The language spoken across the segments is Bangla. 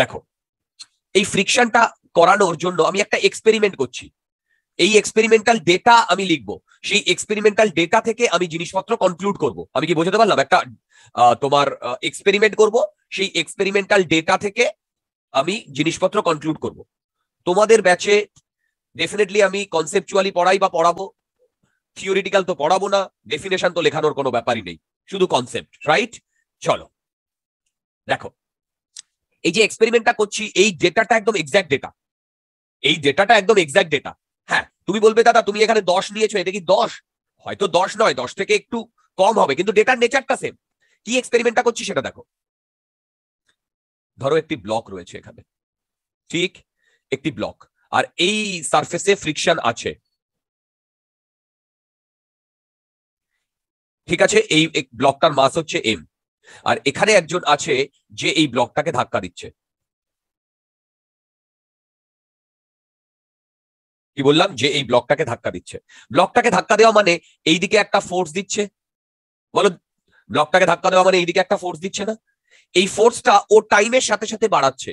দেখো এই ফ্রিকশনটা করানোর জন্য আমি একটা এক্সপেরিমেন্ট করছি এই এক্সপেরিমেন্টাল ডেটা আমি লিখবো সেই এক্সপেরিমেন্টাল ডেটা থেকে আমি জিনিসপত্র কনক্লুড করব আমি কি বোঝাতে পারলাম একটা তোমার এক্সপেরিমেন্ট করব সেই এক্সপেরিমেন্টাল ডেটা থেকে আমি জিনিসপত্র কনক্লুড করব তোমাদের ব্যাচে ডেফিনেটলি আমি কনসেপচুয়ালি পড়াই বা পড়াবো থিওরিটিক্যাল তো পড়াবো না ডেফিনেশন তো লেখানোর কোনো ব্যাপারই নেই শুধু কনসেপ্ট রাইট চলো দেখো এই যে এক্সপেরিমেন্টটা করছি এই ডেটাটা একদম এক্সাক্ট ডেটা এই ডেটাটা একদম এক্সাক্ট ডেটা হ্যাঁ তুমি বলবে দাদা তুমি এখানে দশ নিয়েছো এটা কি দশ হয়তো দশ নয় দশ থেকে একটু কম হবে কিন্তু ডেটার নেচারটা সেম কি এক্সপেরিমেন্টটা করছি সেটা দেখো ধরো একটি ব্লক রয়েছে এখানে ঠিক একটি ব্লক আর এই সারফেসে ফ্রিকশন আছে ঠিক আছে এই ব্লকটার মাস হচ্ছে এম আর এখানে একজন আছে যে এই ব্লকটাকে ধাক্কা দিচ্ছে কি বললাম যে এই ব্লকটাকে ধাক্কা দিচ্ছে ব্লকটাকে ধাক্কা দেওয়া মানে এইদিকে একটা ফোর্স দিচ্ছে বলো ব্লকটাকে ধাক্কা দেওয়া মানে এইদিকে একটা ফোর্স দিচ্ছে না এই ফোর্সটা ও টাইমের সাথে সাথে বাড়াচ্ছে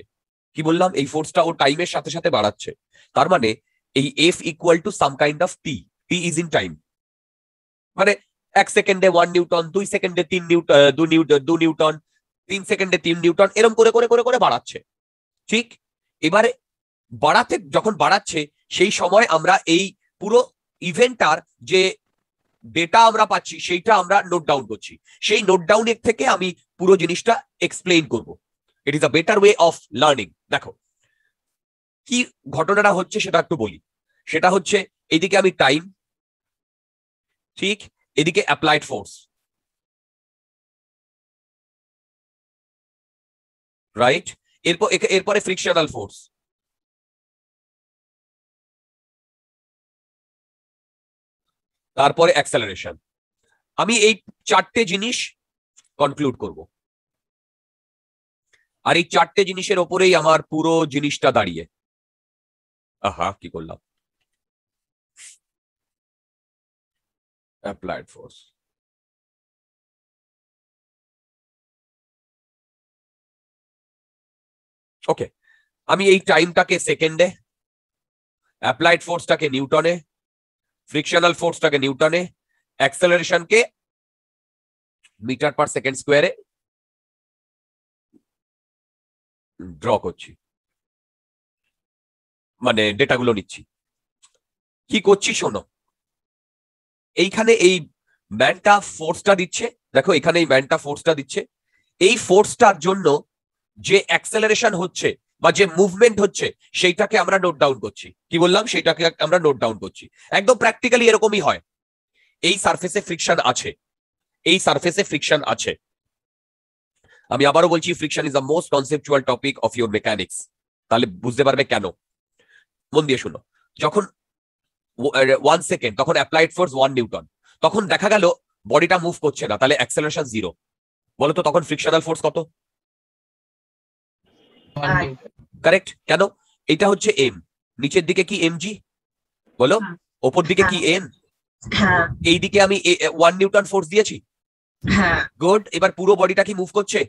কি বললাম এই ফোর্সটা ও টাইমের সাথে সাথে বাড়াচ্ছে তার মানে এই F equal to some kind of T T is in time মানে এক সেকেন্ডে ওয়ান নিউটন দুই সেকেন্ডে তিন নিউটন দু নিউটন দু নিউটন তিন সেকেন্ডে তিন নিউটন এরম করে করে করে করে বাড়াচ্ছে ঠিক এবারে বাড়াতে যখন বাড়াচ্ছে সেই সময় আমরা এই পুরো ইভেন্টটার যে ডেটা আমরা পাচ্ছি সেইটা আমরা নোট ডাউন করছি সেই নোট ডাউন এর থেকে আমি পুরো জিনিসটা এক্সপ্লেইন করব it is a better way of learning দেখো কি ঘটনাটা হচ্ছে সেটা একটু বলি সেটা হচ্ছে এইদিকে আমি টাইম ঠিক এদিকে অ্যাপ্লাইড ফোর্স রাইট এরপর এরপরে ফ্রিকশনাল ফোর্স তারপরে অ্যাক্সেলারেশন আমি এই চারটে জিনিস কনক্লুড করব আর এই চারটে জিনিসের ওপরেই আমার পুরো জিনিসটা দাঁড়িয়ে আহা কি করলাম applied force. ওকে আমি এই টাইমটাকে সেকেন্ডে অ্যাপ্লাইড ফোর্সটাকে নিউটনে ফ্রিকশনাল ফোর্সটাকে নিউটনে অ্যাক্সেলারেশনকে মিটার পার সেকেন্ড স্কোয়ারে ড্র করছি মানে ডেটাগুলো নিচ্ছি কি করছি শোনো এইখানে এই ম্যানটা ফোর্সটা দিচ্ছে দেখো এখানে এই ম্যানটা ফোর্সটা দিচ্ছে এই ফোর্সটার জন্য যে অ্যাক্সেলারেশন হচ্ছে বা যে মুভমেন্ট হচ্ছে সেইটাকে আমরা নোট ডাউন করছি কি বললাম সেইটাকে আমরা নোট ডাউন করছি একদম প্র্যাকটিক্যালি এরকমই হয় এই সারফেসে ফ্রিকশন আছে এই সারফেসে ফ্রিকশন আছে আমি আবারও বলছি friction is the most conceptual topic of your mechanics তাহলে বুঝতে পারবে কেন মন দিয়ে শুনো যখন ওয়ান সেকেন্ড তখন অ্যাপ্লাইড ফোর্স ওয়ান নিউটন তখন দেখা গেল বডিটা মুভ করছে না তাহলে অ্যাক্সেলারেশন জিরো বলতো তখন ফ্রিকশনাল ফোর্স কত কারেক্ট কেন এটা হচ্ছে এম নিচের দিকে কি এম জি বলো হ্যাঁ। ওপর দিকে কি এম হ্যাঁ। হ্যাঁ। এই দিকে আমি ওয়ান নিউটন ফোর্স দিয়েছি গুড এবার পুরো বডিটা কি মুভ করছে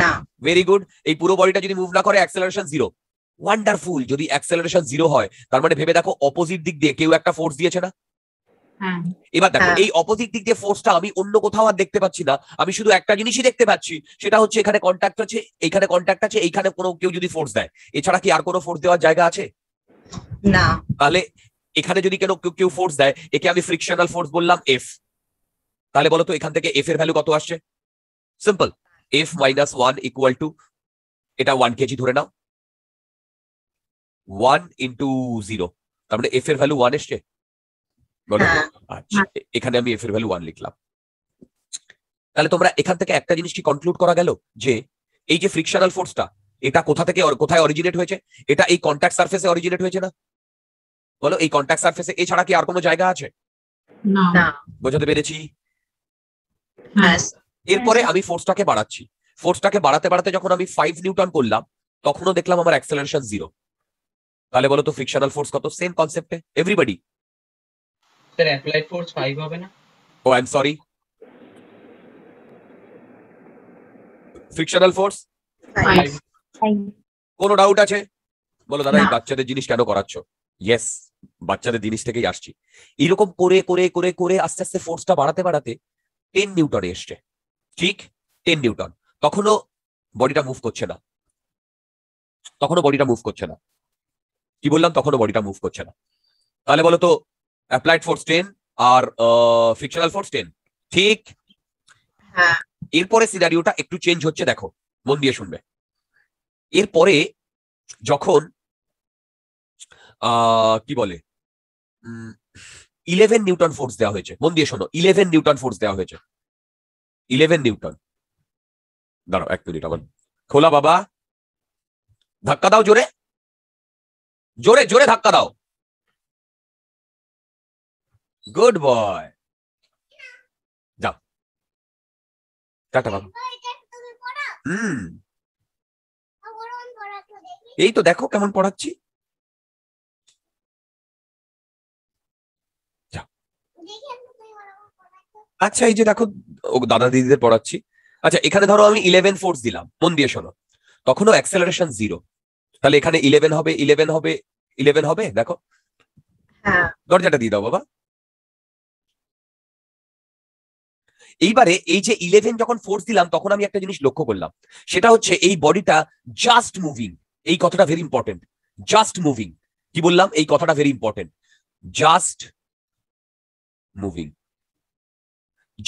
না ভেরি গুড এই পুরো বডিটা যদি মুভ না করে অ্যাক্সেলারেশন জিরো ওয়ান্ডারফুল যদি অ্যাক্সেলারেশন জিরো হয় তার মানে ভেবে দেখো অপোজিট দিক দিয়ে কেউ একটা ফোর্স দিয়েছে না হ্যাঁ। এবার দেখো হ্যাঁ। এই অপোজিট দিক দিয়ে ফোর্সটা আমি অন্য কোথাও আর দেখতে পাচ্ছি না আমি শুধু একটা জিনিসই দেখতে পাচ্ছি সেটা হচ্ছে এখানে কন্ট্যাক্ট আছে এখানে কন্ট্যাক্ট আছে এইখানে কোনো কেউ যদি ফোর্স দেয় এছাড়া কি আর কোনো ফোর্স দেওয়ার জায়গা আছে না তাহলে এখানে যদি কেন কেউ ফোর্স দেয় একে আমি ফ্রিকশনাল ফোর্স বললাম এফ তাহলে বলো তো এখান থেকে এফ এর ভ্যালু কত আসছে simple F minus one equal to এটা ওয়ান কেজি ধরে নাও ওয়ান ইন্টু জিরো তার মানে এফ এর ভ্যালু ওয়ান এসছে বলো হ্যাঁ। আচ্ছা, হ্যাঁ। এখানে আমি এফ এর ভ্যালু ওয়ান লিখলাম তাহলে তোমরা এখান থেকে একটা জিনিস কি কনক্লুড করা গেল যে এই যে ফ্রিকশনাল ফোর্সটা এটা কোথা থেকে কোথায় অরিজিনেট হয়েছে এটা এই কন্ট্যাক্ট সার্ফেসে অরিজিনেট হয়েছে না বলো এই কন্ট্যাক্ট সার্ফেসে এছাড়া কি আর কোনো জায়গা আছে বোঝাতে পেরেছি হ্যাঁ। এরপরে আমি ফোর্সটাকে বাড়াচ্ছি ফোর্সটাকে বাড়াতে বাড়াতে যখন আমি ফাইভ নিউটন করলাম তখনও দেখলাম আমার অ্যাক্সেলারেশন জিরো তাহলে বলো তো ফ্রিকশনাল ফোর্স কত সেম কনসেপ্টে এভরিবডি স্যার অ্যাপ্লাইড ফোর্স 5 হবে না oh I am sorry frictional force কোনো ডাউট আছে বলো দাদা এই বাচ্চাদের জিনিস কেন করাচ্ছ ইয়েস বাচ্চাদের জিনিস থেকেই আসছি এরকম করে করে করে করে আস্তে আস্তে ফোর্সটা বাড়াতে বাড়াতে টেন নিউটনে এসছে ঠিক টেন নিউটন তখনও বডিটা মুভ করছে না তখনও বডিটা মুভ করছে না কি বললাম তখনও বডিটা মুভ করছে না তাহলে বলো তো অ্যাপ্লাইড ফোর্স টেন আর ফিকশনাল ফোর্স টেন ঠিক হ্যাঁ। এরপরে সিনারিওটা একটু চেঞ্জ হচ্ছে দেখো মন দিয়ে শুনবে এরপরে যখন কি বলে ইলেভেন নিউটন ফোর্স দেওয়া হয়েছে মন দিয়ে শোনো ইলেভেন নিউটন ফোর্স দেওয়া হয়েছে ইলেভেন নিউটন দাঁড়াও এক মিনিট আমার খোলা বাবা ধাক্কা দাও জোরে জোরে জোরে ধাক্কা দাও গুড বয় যাও টাটা বাবু এই তো দেখো কেমন পড়াচ্ছি আচ্ছা এই যে দেখো দাদা দিদিদের পড়াচ্ছি আচ্ছা এখানে ধরো আমি ইলেভেন ফোর্স দিলাম মন দিয়ে শোনো তখনও অ্যাক্সেলারেশন জিরো তাহলে এখানে ইলেভেন হবে ইলেভেন হবে ইলেভেন হবে দেখো হ্যাঁ। দরজাটা দিয়ে দাও বাবা এইবারে এই যে ইলেভেন যখন ফোর্স দিলাম তখন আমি একটা জিনিস লক্ষ্য করলাম সেটা হচ্ছে এই বডিটা জাস্ট মুভিং এই কথাটা ভেরি ইম্পর্টেন্ট জাস্ট মুভিং কি বললাম এই কথাটা very important just moving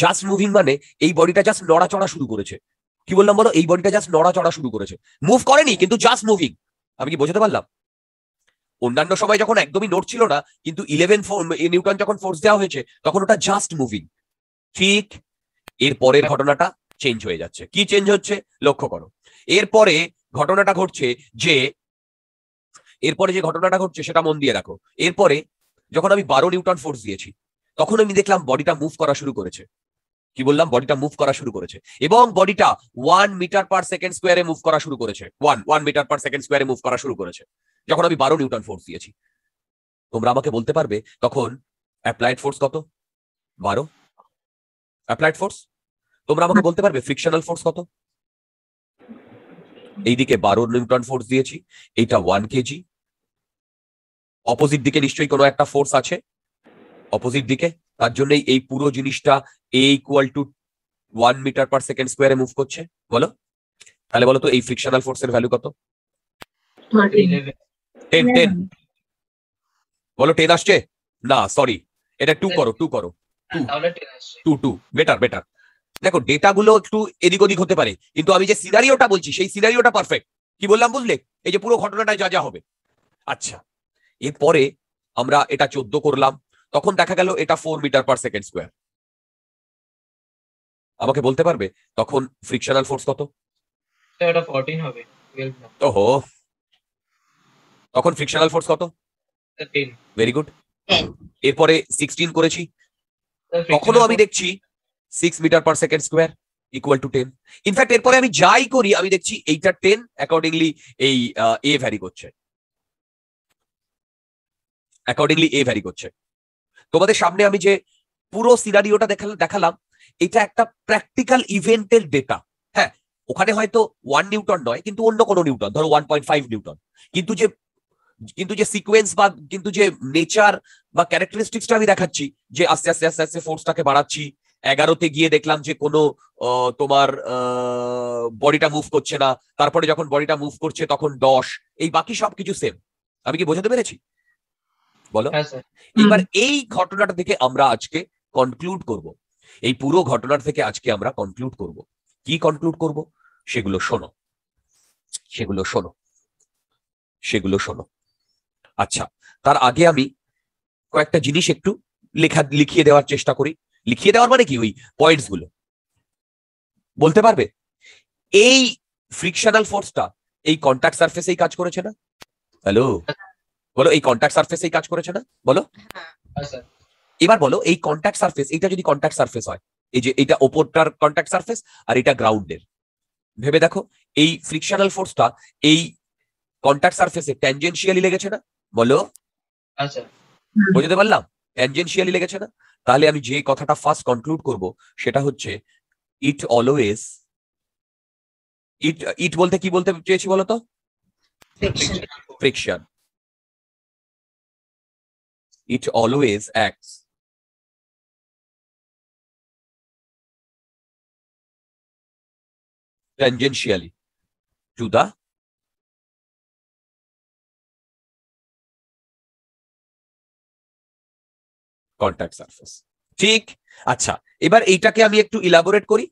just moving মানে এই বডিটা জাস্ট নড়াচড়া শুরু করেছে কি বললাম বলো এই বডিটা জাস্ট নড়াচড়া শুরু করেছে মুভ করেনি কিন্তু জাস্ট মুভিং আমি কি বোঝাতে পারলাম অন্যান্য সময় যখন একদমই নোট ছিল না কিন্তু ইলেভেন নিউটন যখন ফোর্স দেওয়া হয়েছে তখন ওটা জাস্ট মুভিং ঠিক এর পরের ঘটনাটা চেঞ্জ হয়ে যাচ্ছে কি চেঞ্জ হচ্ছে লক্ষ্য করো এরপরে ঘটনাটা ঘটছে যে এরপরে যে ঘটনাটা ঘটছে সেটা মন দিয়ে রাখো এরপরে যখন আমি বারো নিউটন ফোর্স দিয়েছি তখন আমি দেখলাম বডিটা মুভ করা শুরু করেছে কি বললাম বডিটা মুভ করা শুরু করেছে এবং বডিটা ওয়ান মিটার পার সেকেন্ড স্কোয়ারে মুভ করা শুরু করেছে one one metre per second স্কোয়ারে মুভ করা শুরু করেছে যখন আমি বারো নিউটন ফোর্স দিয়েছি তোমরা আমাকে বলতে পারবে তখন অ্যাপ্লাইড ফোর্স কত বারো অ্যাপ্লাইড ফোর্স তোমরা আমাকে বলতে পারবে ফ্রিকশনাল ফোর্স কত এইদিকে বারো নিউটন ফোর্স দিয়েছি এইটা ওয়ান কেজি অপোজিট দিকে নিশ্চয়ই কোনো একটা ফোর্স আছে অপোজিট দিকে তার জন্যই এই পুরো জিনিসটা A equal to one metre per second স্কোয়ারে মুভ করছে বলো তাহলে বলো তো এই ফ্রিকশনাল এর ভ্যালু কত টেন টেন বলো টেন আসছে না সরি এটা টু করো টু করো টু টু বেটার বেটার দেখো ডেটাগুলো একটু এদিক ওদিক হতে পারে কিন্তু আমি যে সিনারিওটা বলছি সেই সিনারিওটা পারফেক্ট কি বললাম বুঝলে এই যে পুরো ঘটনাটায় যা যা হবে আচ্ছা এরপরে আমরা এটা চোদ্দ করলাম তখন দেখা গেল এটা four metre per second square আমাকে বলতে পারবে তখন ফ্রিকশনাল ফোর্স কত এটা তখন ফ্রিকশনাল ফোর্স কত ভেরি গুড এরপরে সিক্সটিন করেছি তখনও আমি দেখছি six metre per second square equal to ten in fact এরপরে আমি যাই করি আমি দেখছি এইটা টেন অ্যাকর্ডিংলি এই এ ভ্যারি করছে অ্যাকর্ডিংলি এ ভ্যারি করছে তোমাদের সামনে আমি যে পুরো সিনারিওটা দেখালাম এটা একটা প্র্যাকটিক্যাল ইভেন্টের ডেটা হ্যাঁ ওখানে হয়তো ওয়ান নিউটন নয় কিন্তু অন্য কোনো নিউটন ধরো ওয়ান পয়েন্ট ফাইভ নিউটন কিন্তু যে কিন্তু যে সিকোয়েন্স বা কিন্তু যে নেচার বা ক্যারেক্টারিস্টিক্সটা আমি দেখাচ্ছি যে আস্তে আস্তে আস্তে আস্তে ফোর্সটাকে বাড়াচ্ছি এগারোতে গিয়ে দেখলাম যে কোনো তোমার বডিটা মুভ করছে না তারপরে যখন বডিটা মুভ করছে তখন দশ এই বাকি সবকিছু সেম আমি কি বোঝাতে পেরেছি বলো হ্যাঁ, এবার এই ঘটনাটা থেকে আমরা আজকে কনক্লুড করব এই পুরো ঘটনার থেকে আজকে আমরা কনক্লুড করব কি কনক্লুড করব সেগুলো শোনো সেগুলো শোনো সেগুলো শোনো আচ্ছা তার আগে আমি কয়েকটা জিনিস একটু লেখা লিখিয়ে দেওয়ার চেষ্টা করি লিখিয়ে দেওয়ার মানে কি ওই পয়েন্টস গুলো বলতে পারবে এই ফ্রিকশনাল ফোর্সটা এই কন্ট্যাক্ট সার্ফেসেই কাজ করেছে না হ্যালো বলো এই কন্ট্যাক্ট সার্ফেসেই কাজ করেছে না বলো হ্যাঁ এবার বলো এই কন্ট্যাক্ট সার্ফেস এটা যদি কন্ট্যাক্ট সার্ফেস হয় এই যে এটা ওপরটার কন্ট্যাক্ট সার্ফেস আর এটা গ্রাউন্ডের ভেবে দেখো এই ফ্রিকশনাল ফোর্সটা এই কন্ট্যাক্ট সার্ফেসে ট্যানজেনশিয়ালি লেগেছে না বলো আচ্ছা বুঝতে পারলাম ট্যানজেনশিয়ালি লেগেছে না তাহলে আমি যে কথাটা ফার্স্ট কনক্লুড করব সেটা হচ্ছে ইট অলওয়েজ ইট ইট বলতে কি বলতে চেয়েছি বলো তো friction it always acts tangentially to the contact surface ঠিক আচ্ছা এবার এইটাকে আমি একটু ইলাবোরেট করি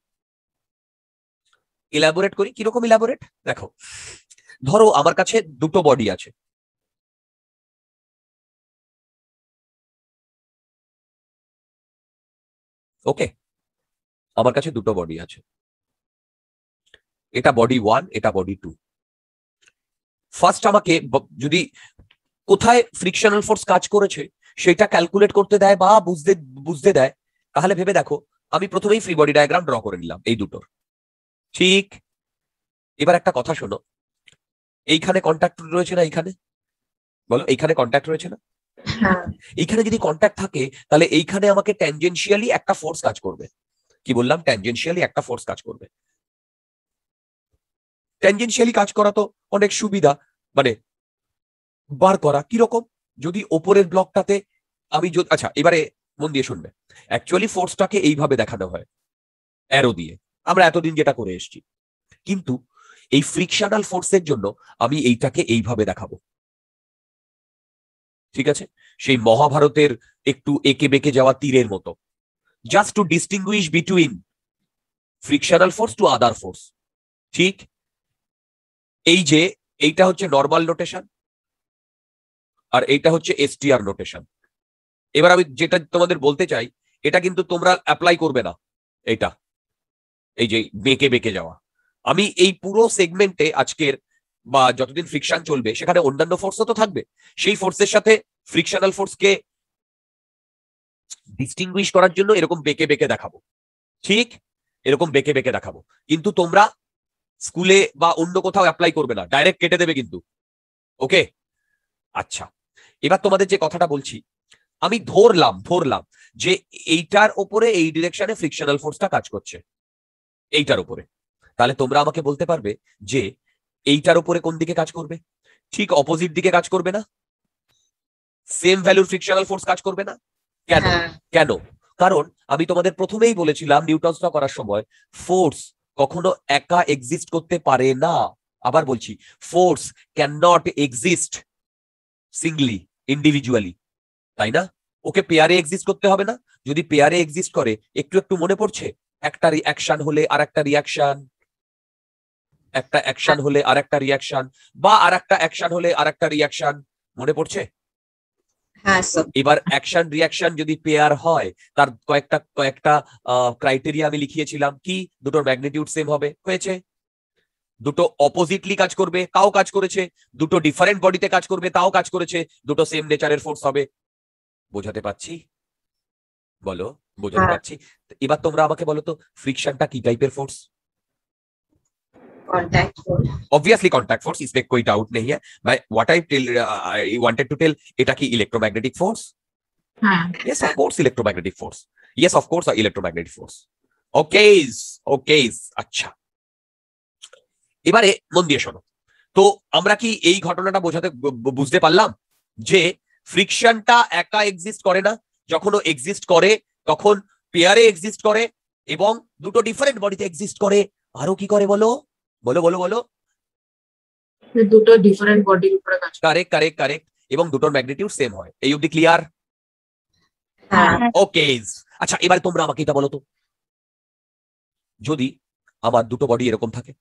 ইলাবোরেট করি কিরকম ইলাবোরেট দেখো ধরো আমার কাছে দুটো বডি আছে ওকে আমার কাছে দুটো বডি আছে এটা বডি ওয়ান এটা বডি টু ফার্স্ট আমাকে যদি কোথায় ফ্রিকশনাল ফোর্স কাজ করেছে সেটা ক্যালকুলেট করতে দেয় বা বুঝতে বুঝতে দেয় তাহলে ভেবে দেখো আমি প্রথমেই ফ্রি বডি ডায়াগ্রাম ড্র করে নিলাম এই দুটোর ঠিক এবার একটা কথা শোনো এইখানে কন্ট্যাক্ট রয়েছে না এইখানে বলো এইখানে কন্ট্যাক্ট রয়েছে না হ্যাঁ। এইখানে যদি কন্ট্যাক্ট থাকে তাহলে এইখানে আমাকে ট্যানজেন্সিয়ালি একটা ফোর্স কাজ করবে কি বললাম ট্যানজেন্সিয়ালি একটা ফোর্স কাজ করবে ট্যানজেন্সিয়ালি কাজ করা তো অনেক সুবিধা মানে বার করা কিরকম যদি ওপরের ব্লকটাতে আমি আচ্ছা এবারে মন দিয়ে শুনবে অ্যাকচুয়ালি ফোর্সটাকে এইভাবে দেখানো হয় অ্যারো দিয়ে আমরা এতদিন যেটা করে এসছি কিন্তু এই ফ্রিকশনাল ফোর্সের জন্য আমি এইটাকে এইভাবে দেখাবো ঠিক আছে সেই মহাভারতের একটু একে বেঁকে যাওয়া তীরের মতো just to distinguish between frictional force to other force ঠিক এই যে এইটা হচ্ছে নর্মাল নোটেশন আর এইটা হচ্ছে এসটিআর নোটেশন এবার আমি যেটা তোমাদের বলতে চাই এটা কিন্তু তোমরা অ্যাপ্লাই করবে না এটা এই যে বেঁকে বেঁকে যাওয়া আমি এই পুরো সেগমেন্টে আজকের বা যতদিন ফ্রিকশন চলবে সেখানে অন্যান্য ফোর্সও তো থাকবে সেই ফোর্সের সাথে ফ্রিকশনাল ফোর্সকে ডিস্টিংগুইশ করার জন্য এরকম বেঁকে বেঁকে দেখাবো ঠিক এরকম বেঁকে বেঁকে দেখাবো কিন্তু তোমরা স্কুলে বা অন্য কোথাও অ্যাপ্লাই করবে না ডাইরেক্ট কেটে দেবে কিন্তু ওকে আচ্ছা এবার তোমাদের যে কথাটা বলছি আমি ধরলাম ধরলাম যে এইটার ওপরে এই ডিরেকশনে ফ্রিকশনাল ফোর্সটা কাজ করছে এইটার ওপরে তাহলে তোমরা আমাকে বলতে পারবে যে এইটার ওপরে কোন দিকে কাজ করবে ঠিক অপোজিট দিকে কাজ করবে না সেম ভ্যালুর ফ্রিকশনাল ফোর্স কাজ করবে না কেন হ্যাঁ। কেন কারণ আমি তোমাদের প্রথমেই বলেছিলাম নিউটন করার সময় ফোর্স কখনো একা এক্সিস্ট করতে পারে না আবার বলছি force can not exist singly individually তাই না ওকে পেয়ারে এক্সিস্ট করতে হবে না যদি পেয়ারে এক্সিস্ট করে একটু একটু মনে পড়ছে একটা রিয়াকশন হলে আর একটা রিয়াকশন একটা অ্যাকশন হলে আর একটা রিয়াকশন বা আর একটা অ্যাকশন হলে আর একটা রিয়াকশন মনে পড়ছে হ্যাঁ, এবার অ্যাকশন রিয়াকশন যদি পেয়ার হয় তার কয়েকটা কয়েকটা ক্রাইটেরিয়া আমি লিখিয়েছিলাম কি দুটোর ম্যাগনিটিউড সেম হবে হয়েছে দুটো অপোজিটলি কাজ করবে তাও কাজ করেছে দুটো ডিফারেন্ট বডিতে কাজ করবে তাও কাজ করেছে দুটো সেম নেচারের ফোর্স হবে বোঝাতে পারছি বলো বোঝাতে হ্যাঁ। পারছি এবার তোমরা আমাকে বলো তো ফ্রিকশনটা কি টাইপের force contact force obviously contact force isme koi doubt nahi hai my what i tell uh, i wanted to tell eta ki electromagnetic force ha yes of course electromagnetic force yes of course electromagnetic force okay okay আচ্ছা এবারে মন দিয়ে শোনো তো আমরা কি এই ঘটনাটা বোঝাতে বুঝতে পারলাম যে ফ্রিকশনটা একা এক্সিস্ট করে না যখন ও এক্সিস্ট করে তখন পেয়ারে এক্সিস্ট করে এবং দুটো ডিফারেন্ট বডিতে এক্সিস্ট করে আরো কি করে বলো বলো বলো বলো দুটো ডিফারেন্ট বডির উপরে কাজ কারেক্ট কারেক্ট কারেক্ট এবং দুটোর ম্যাগনিটিউড সেম হয় এই অবধি ক্লিয়ার ওকে আচ্ছা এবার তোমরা আমাকে এটা বলো তো যদি আমার দুটো বডি এরকম থাকে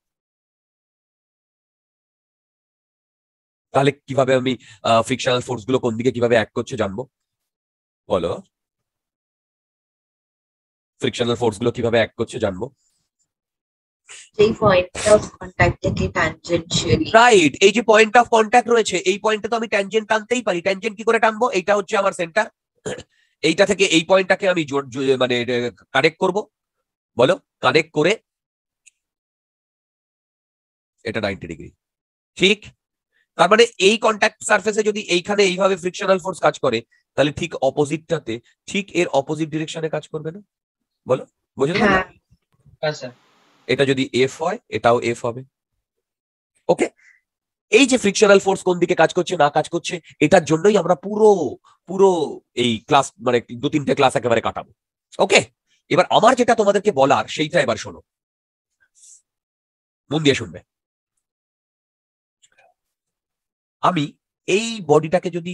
তাহলে কিভাবে আমি ফ্রিকশনাল ফোর্স গুলো কোন দিকে কিভাবে অ্যাক্ট করছে জানবো বলো ফ্রিকশনাল ফোর্স গুলো কিভাবে অ্যাক্ট করছে জানবো রাইট এই যে পয়েন্ট অফ কন্ট্যাক্ট রয়েছে এই পয়েন্টে তো আমি ট্যানজেন্ট টানতেই পারি ট্যানজেন্ট কি করে টানবো এইটা হচ্ছে আমার সেন্টার এইটা থেকে এই পয়েন্টটাকে আমি মানে কানেক্ট করব বলো কানেক্ট করে এটা নাইনটি ডিগ্রি ঠিক তার মানে এই কন্ট্যাক্ট সার্ফেসে যদি এইখানে এইভাবে ফ্রিকশনাল ফোর্স কাজ করে তাহলে ঠিক অপোজিটটাতে ঠিক এর অপোজিট ডিরেকশনে কাজ করবে না বলো বুঝলে হ্যাঁ স্যার এটা যদি এফ হয় এটাও এফ হবে ওকে এই যে ফ্রিকশনাল ফোর্স কোন দিকে কাজ করছে না কাজ করছে এটার জন্যই আমরা পুরো পুরো এই ক্লাস মানে দু তিনটে ক্লাস একেবারে কাটাবো ওকে এবার আমার যেটা তোমাদেরকে বলার সেইটা এবার শোনো মন দিয়ে শুনবে আমি এই বডিটাকে যদি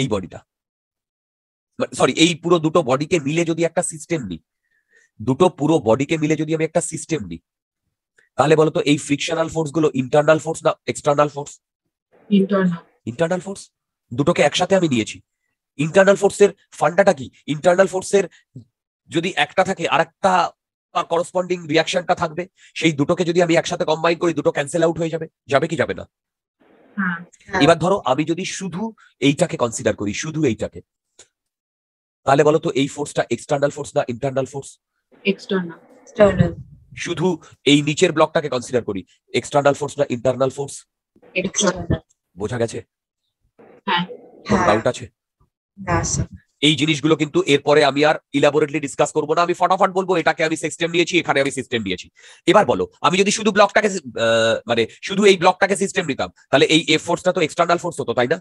এই বডিটা সরি মানে এই পুরো দুটো বডিকে মিলে যদি একটা সিস্টেম নিই দুটো পুরো বডিকে মিলে যদি আমি একটা সিস্টেম নিই তাহলে বলতো এই ফ্রিকশনাল ফোর্স গুলো ইন্টারনাল ফোর্স না এক্সটার্নাল ফোর্স ইন্টারনাল ফোর্স দুটোকে একসাথে আমি নিয়েছি ইন্টারনাল ফোর্সের ফান্ডাটা কি ইন্টারনাল ফোর্সের যদি একটা থাকে আর একটা করসপন্ডিং রিয়াকশনটা থাকবে সেই দুটোকে যদি আমি একসাথে কম্বাইন করি দুটো ক্যান্সেল আউট হয়ে যাবে যাবে কি যাবে না হ্যাঁ। এবার ধরো আমি যদি শুধু এইটাকে কনসিডার করি শুধু এইটাকে তাহলে বলতো এই ফোর্সটা এক্সটার্নাল ফোর্স না ইন্টারনাল ফোর্স এক্সটার্নাল শুধু এই নিচের ব্লকটাকে কনসিডার করি এক্সটার্নাল ফোর্স না ইন্টারনাল ফোর্স বোঝা গেছে হ্যাঁ।, হ্যাঁ।, হ্যাঁ আছে এই জিনিসগুলো কিন্তু এরপরে আমি আর ইলাবোরেটলি ডিসকাস করবো না আমি ফটাফট বলবো এটাকে আমি সিস্টেম নিয়েছি এখানে আমি সিস্টেম দিয়েছি এবার বলো আমি যদি শুধু ব্লকটাকে মানে শুধু এই ব্লকটাকে সিস্টেম দিতাম তাহলে এই এফ ফোর্সটা তো এক্সটার্নাল ফোর্স হতো তাই না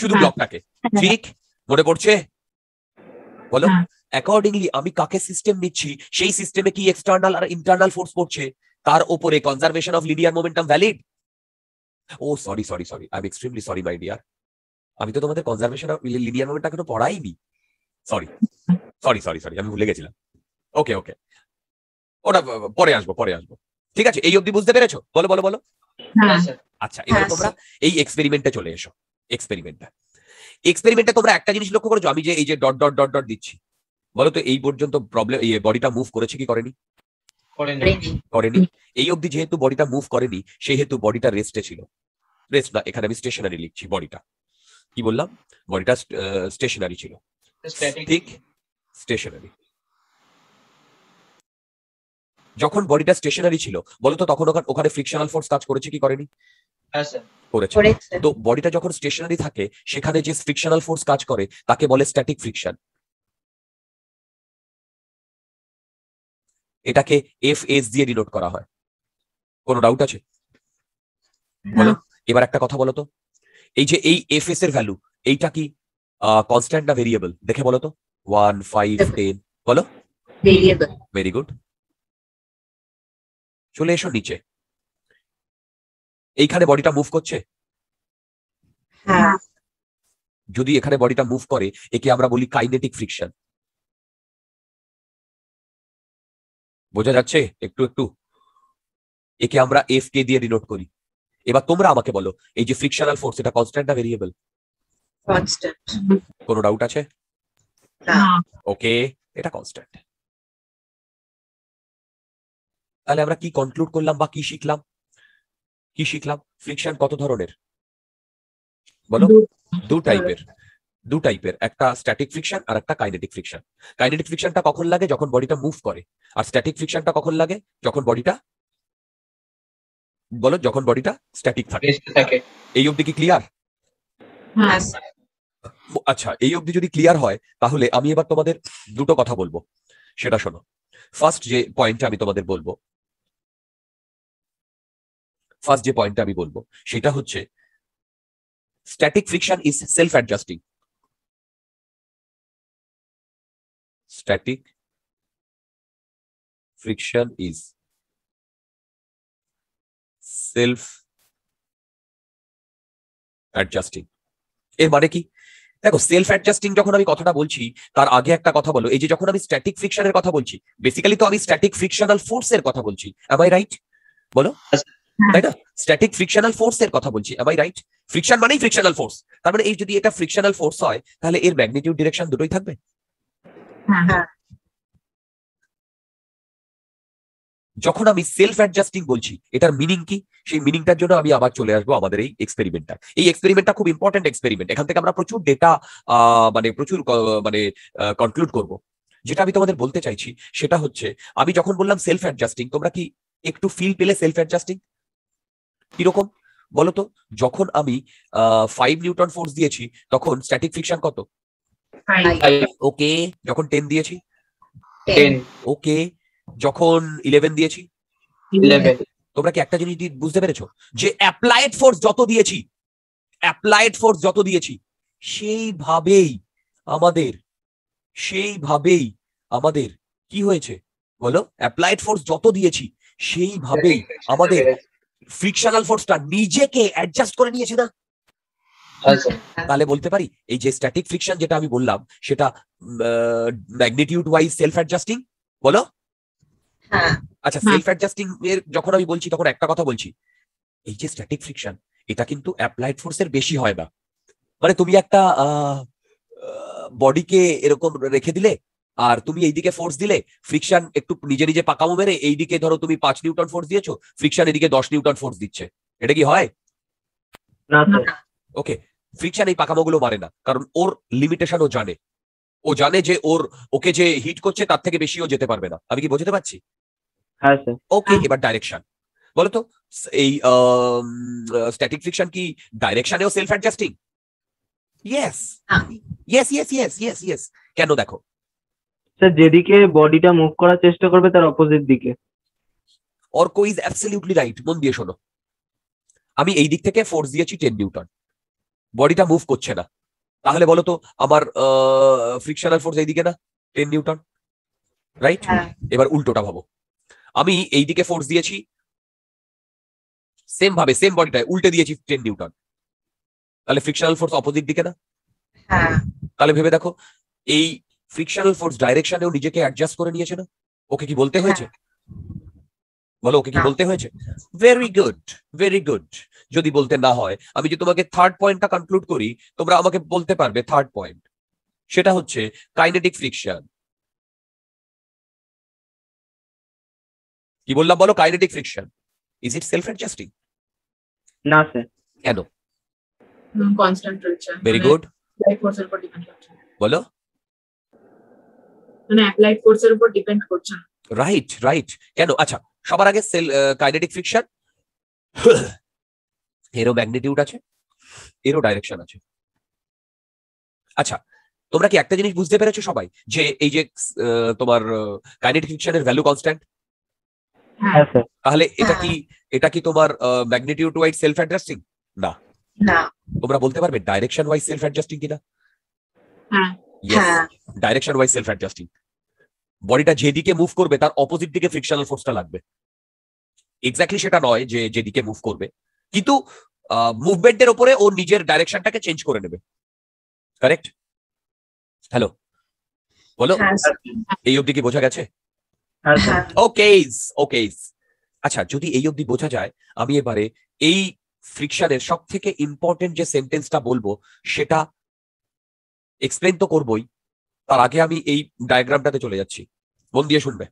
শুধু ব্লকটাকে হ্যাঁ। ঠিক মনে পড়ছে বলো অ্যাকর্ডিংলি আমি কাকে সিস্টেম নিচ্ছি সেই সিস্টেমে কি এক্সটার্নাল আর ইন্টারনাল ফোর্স পড়ছে তার ওপরে conservation of linear momentum valid oh sorry sorry sorry I am extremely sorry my dear আমি তো তোমাদের কনজারভেশন অফ লিনিয়ার মোমেন্টাম কিন্তু পড়াইনি সরি সরি সরি সরি আমি ভুলে গেছিলাম ওকে ওকে ওটা পরে আসবো পরে আসবো ঠিক আছে এই অবধি বুঝতে পেরেছো বলো বলো বলো হ্যাঁ। হ্যাঁ, আচ্ছা এবার হ্যাঁ, তোমরা এই এক্সপেরিমেন্টে চলে এসো এক্সপেরিমেন্টটা এক্সপেরিমেন্টে তোমরা একটা জিনিস লক্ষ্য করেছো আমি যে এই যে ডট ডট ডট ডট দিচ্ছি বলতো এই পর্যন্ত প্রবলেম বডিটা মুভ করেছে কি করেনি করেনি এই অবধি যেহেতু বডিটা মুভ করেনি সেহেতু বডিটা রেস্টে ছিল রেস্ট না এখানে আমি স্টেশনারি লিখছি বডিটা কি বললাম বডিটা স্টেশনারি ছিল ঠিক স্টেশনারি যখন বডিটা স্টেশনারি ছিল বলতো তখন ওখানে ফ্রিকশনাল ফোর্স কাজ করেছে কি করেনি করেছে তো বডিটা যখন স্টেশনারি থাকে সেখানে যে ফ্রিকশনাল ফোর্স কাজ করে তাকে বলে স্ট্যাটিক ফ্রিকশন এটাকে এফ এস দিয়ে ডিনোট করা হয় কোনো ডাউট আছে বলো এবার একটা কথা বলো তো এই যে এই এফ এস এর ভ্যালু এইটা কি কনস্ট্যান্ট না ভেরিয়েবল দেখে বলো তো ওয়ান ফাইভ টেন বলো ভেরি গুড চলে এসো নিচে এইখানে বডিটা মুভ করছে হ্যাঁ। যদি এখানে বডিটা মুভ করে একে আমরা বলি কাইনেটিক ফ্রিকশন বোঝা যাচ্ছে একটু একটু একে আমরা এফ কে দিয়ে ডিনোট করি এবার তোমরা আমাকে বলো এই যে ফ্রিকশনাল ফোর্স এটা কনস্ট্যান্ট না ভেরিয়েবল কনস্ট্যান্ট কোনো ডাউট আছে ওকে এটা কনস্ট্যান্ট তাহলে আমরা কি কনক্লুড করলাম বা কি শিখলাম কি শিখলাম ফ্রিকশন কত ধরনের বলো দু টাইপের দু টাইপের একটা স্ট্যাটিক ফ্রিকশন আর একটা কাইনেটিক ফ্রিকশন কাইনেটিক ফ্রিকশনটা কখন লাগে যখন বডিটা মুভ করে আর স্ট্যাটিক ফ্রিকশনটা কখন লাগে যখন বডিটা বলো যখন বডিটা স্ট্যাটিক থাকে এই অবধি কি ক্লিয়ার আচ্ছা এই অবধি যদি ক্লিয়ার হয় তাহলে আমি এবার তোমাদের দুটো কথা বলবো সেটা শোনো ফার্স্ট যে পয়েন্টটা আমি তোমাদের বলবো ফার্স্ট যে পয়েন্টটা আমি বলবো সেটা হচ্ছে static friction is self adjusting static friction is self adjusting এর মানে কি দেখো সেলফ অ্যাডজাস্টিং যখন আমি কথাটা বলছি তার আগে একটা কথা বলো এই যে যখন আমি স্ট্যাটিক ফ্রিকশনের কথা বলছি বেসিক্যালি তো আমি স্ট্যাটিক ফ্রিকশনাল ফোর্স এর কথা বলছি আই রাইট বলো হ্যাঁ। তাই না স্ট্যাটিক ফ্রিকশনাল ফোর্স এর কথা বলছি আই রাইট ফ্রিকশন মানেই ফ্রিকশনাল ফোর্স তার মানে এই যদি এটা ফ্রিকশনাল ফোর্স হয় তাহলে এর ম্যাগনিটিউড ডিরেকশন দুটোই থাকবে হ্যাঁ, হ্যাঁ। যখন আমি সেলফ অ্যাডজাস্টিং বলছি এটার মিনিং কি সেই মিনিংটার জন্য আমি আবার চলে আসবো আমাদের এই এক্সপেরিমেন্টটা এই এক্সপেরিমেন্টটা খুব ইম্পর্টেন্ট এক্সপেরিমেন্ট এখান থেকে আমরা প্রচুর ডেটা মানে প্রচুর মানে কনক্লুড করব যেটা আমি তোমাদের বলতে চাইছি সেটা হচ্ছে আমি যখন বললাম সেলফ অ্যাডজাস্টিং তোমরা কি একটু ফিল পেলে সেলফ অ্যাডজাস্টিং কিরকম বলতো যখন আমি ফাইভ নিউটন ফোর্স দিয়েছি তখন স্ট্যাটিক ফিকশন কত ওকে যখন টেন দিয়েছি ওকে যখন ইলেভেন দিয়েছি তোমরা কি একটা জিনিস বুঝতে পেরেছো যে অ্যাপ্লাইড ফোর্স যত দিয়েছি অ্যাপ্লাইড ফোর্স যত দিয়েছি সেইভাবেই আমাদের সেইভাবেই আমাদের কি হয়েছে বলো অ্যাপ্লাইড ফোর্স যত দিয়েছি সেইভাবেই আমাদের ফ্রিকশনাল ফোর্সটা নিজেকে অ্যাডজাস্ট করে নিয়েছে না হ্যাঁ, তাহলে বলতে পারি এই যে স্ট্যাটিক ফ্রিকশন যেটা আমি বললাম সেটা ম্যাগনিটিউড ওয়াইজ সেলফ অ্যাডজাস্টিং বলো হ্যাঁ। আচ্ছা সেলফ অ্যাডজাস্টিং এর যখন আমি বলছি তখন একটা কথা বলছি এই যে স্ট্যাটিক ফ্রিকশন এটা কিন্তু অ্যাপ্লাইড ফোর্সের বেশি হয় না মানে তুমি একটা বডিকে এরকম রেখে দিলে আর তুমি এইদিকে ফোর্স দিলে ফ্রিকশন একটু নিজে নিজে পাকামো মেরে এইদিকে ধরো তুমি পাঁচ নিউটন ফোর্স দিয়েছো ফ্রিকশন এদিকে দশ নিউটন ফোর্স দিচ্ছে এটা কি হয় ওকে ফ্রিকশন এই পাকামো গুলো মারে না কারণ ওর লিমিটেশন ও জানে ও জানে যে ওর ওকে যে হিট করছে তার থেকে বেশিও যেতে পারবে না আমি কি বোঝাতে পারছি ওকে হ্যাঁ, এবার ডাইরেকশন বলতো এই স্ট্যাটিক ফ্রিকশন কি ডাইরেকশনেও self adjusting yes yes yes yes yes yes কেন দেখো স্যার যেদিকে বডিটা মুভ করার চেষ্টা করবে তার অপোজিট দিকে অর্কো ইজ অ্যাবসলিউটলি রাইট মন দিয়ে শোনো আমি এই দিক থেকে ফোর্স দিয়েছি টেন নিউটন বডিটা মুভ করছে না তাহলে বলো তো আমার ফ্রিকশনাল ফোর্স এইদিকে না টেন নিউটন রাইট এবার উল্টোটা ভাবো আমি এই দিকে ফোর্স দিয়েছি সেম ভাবে সেম বডিটা উল্টে দিয়েছি টেন নিউটন তাহলে ফ্রিকশনাল ফোর্স অপোজিট দিকে না হ্যাঁ। তাহলে ভেবে দেখো এই ফ্রিকশনাল ফোর্স ডাইরেকশনেও নিজেকে অ্যাডজাস্ট করে নিয়েছে না ওকে কি বলতে হয়েছে বলো ওকে কি বলতে হয়েছে ভেরি গুড ভেরি গুড যদি বলতে না হয় আমি যে তোমাকে থার্ড পয়েন্টটা কনক্লুড করি তোমরা আমাকে বলতে পারবে থার্ড পয়েন্ট সেটা হচ্ছে কাইনেটিক ফ্রিকশন কি বললাম বলো kinetic friction is it self adjusting না স্যার কেন কনস্ট্যান্ট ভেরি গুড বলো মানে অ্যাপ্লাইড ফোর্সের উপর ডিপেন্ড করছে না রাইট রাইট কেন আচ্ছা সবার আগে সেল কাইনেটিক ফ্রিকশন এরও ম্যাগনেটিউড আছে এরও ডাইরেকশন আছে আচ্ছা তোমরা কি একটা জিনিস বুঝতে পেরেছো সবাই যে এই যে তোমার কাইনেটিক ফ্রিকশনের ভ্যালু কনস্ট্যান্ট তাহলে এটা কি হ্যাঁ। এটা কি তোমার ম্যাগনেটিউড ওয়াইজ সেলফ অ্যাডজাস্টিং না তোমরা বলতে পারবে ডাইরেকশন ওয়াইজ সেলফ অ্যাডজাস্টিং কিনা ডাইরেকশন ওয়াইজ সেলফ অ্যাডজাস্টিং বডিটা যেদিকে মুভ করবে তার অপোজিট দিকে ফ্রিকশনাল ফোর্সটা লাগবে এক্স্যাক্টলি সেটা নয় যে যেদিকে মুভ করবে কিন্তু মুভমেন্টের ওপরে ও নিজের ডাইরেকশনটাকে চেঞ্জ করে নেবে কারেক্ট হ্যালো বলো হ্যাঁ, এই অবধি কি বোঝা গেছে ওকে হ্যাঁ, ওকে আচ্ছা যদি এই অবধি বোঝা যায় আমি এবারে এই ফ্রিকশনের সব থেকে ইম্পর্টেন্ট যে সেন্টেন্সটা বলবো সেটা এক্সপ্লেন তো করবই তার আগে আমি এই ডায়াগ্রামটাতে চলে যাচ্ছি মন দিয়ে শুনবে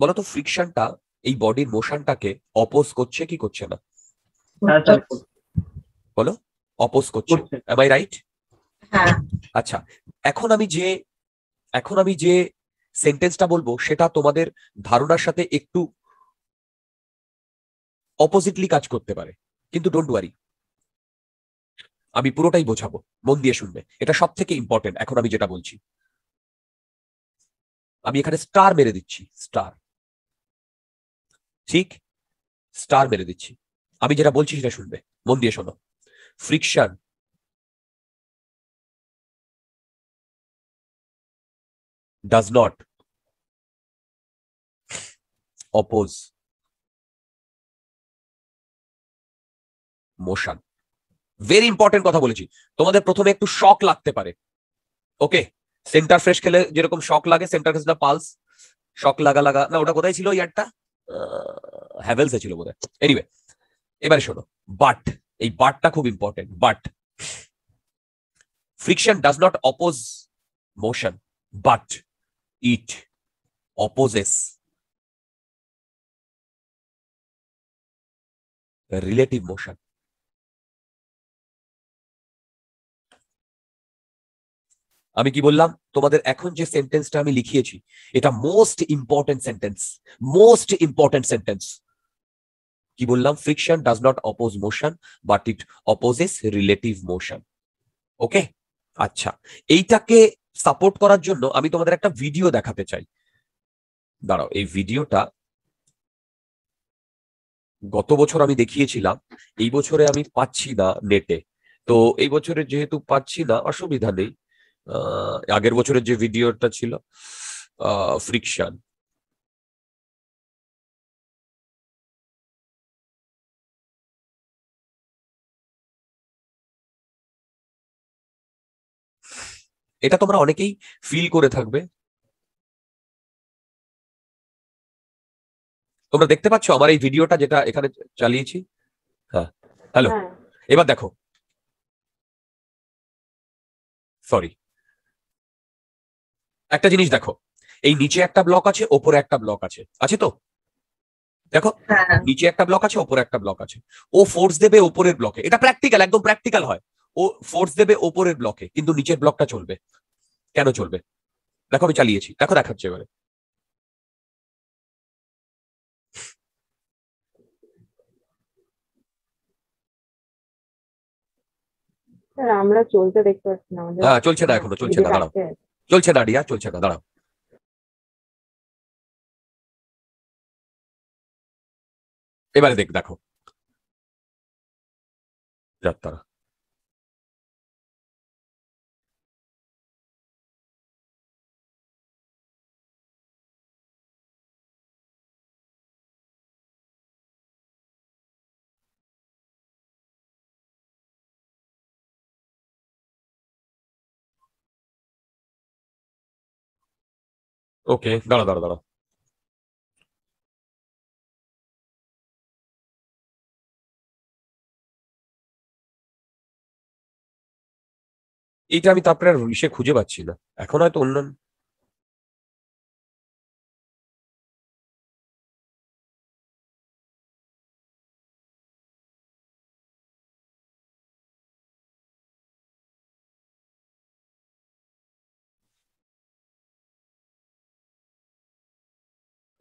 বলতো ফ্রিকশনটা এই বডির মোশনটাকে অপোজ করছে কি করছে না হ্যাঁ, বলো অপোজ করছে এম আই রাইট আচ্ছা এখন আমি যে এখন আমি যে সেন্টেন্সটা বলবো সেটা তোমাদের ধারণার সাথে একটু অপোজিটলি কাজ করতে পারে কিন্তু ডোন্ট ওয়ারি আমি পুরোটাই বোঝাবো মন দিয়ে শুনবে এটা সব থেকে ইম্পর্টেন্ট এখন আমি যেটা বলছি আমি এখানে স্টার মেরে দিচ্ছি স্টার ঠিক স্টার মেরে দিচ্ছি আমি যেটা বলছি সেটা শুনবে মন দিয়ে শোনো friction does not oppose motion very important কথা বলেছি তোমাদের প্রথমে একটু শক লাগতে পারে ওকে সেন্টার ফ্রেশ খেলে যেরকম শক লাগে সেন্টার ফ্রেশ না পালস শক লাগা লাগা না ওটা কোথায় ছিল ইয়ারটা হ্যাভেলসে ছিল বোধহয় এনিওয়ে এবারে শোনো বাট এই বাটটা খুব important but friction does not oppose motion but it opposes relative motion আমি কি বললাম তোমাদের এখন যে সেন্টেন্সটা আমি লিখিয়েছি এটা most important sentence most important sentence কি বললাম friction does not oppose motion but it opposes relative motion okay আচ্ছা এইটাকে সাপোর্ট করার জন্য আমি তোমাদের একটা ভিডিও দেখাতে চাই দাঁড়াও এই ভিডিওটা গত বছর আমি দেখিয়েছিলাম এই বছরে আমি পাচ্ছি না নেটে তো এই বছরে যেহেতু পাচ্ছি না অসুবিধা নেই আগের বছরের যে ভিডিওটা ছিল ফ্রিকশন এটা তোমরা অনেকেই ফিল করে থাকবে তোমরা দেখতে পাচ্ছ আমার এই ভিডিওটা যেটা এখানে চালিয়েছি হ্যাঁ হ্যালো এবার দেখো সরি একটা জিনিস দেখো এই নিচে একটা ব্লক আছে ওপরে একটা ব্লক আছে আছে তো দেখো হ্যাঁ। নিচে একটা ব্লক আছে ওপরে একটা ব্লক আছে ও ফোর্স দেবে ওপরের ব্লকে এটা প্র্যাকটিক্যাল একদম প্র্যাকটিক্যাল হয় ও ফোর্স দেবে ওপরের ব্লকে কিন্তু নিচের ব্লকটা চলবে কেন চলবে দেখো আমি চালিয়েছি দেখো দেখাচ্ছে এবারে আমরা চলতে দেখতে পাচ্ছি না হ্যাঁ, চলছে না হ্যাঁ, এখনো চলছে না দাঁড়াও চলছে না রিয়া চলছে না দাঁড়াও এবারে দেখ দেখো যাত্রা ওকে দাঁড়া দাঁড়া দাঁড়া এইটা আমি তারপরে আর খুঁজে পাচ্ছি না এখন হয়তো অন্যান্য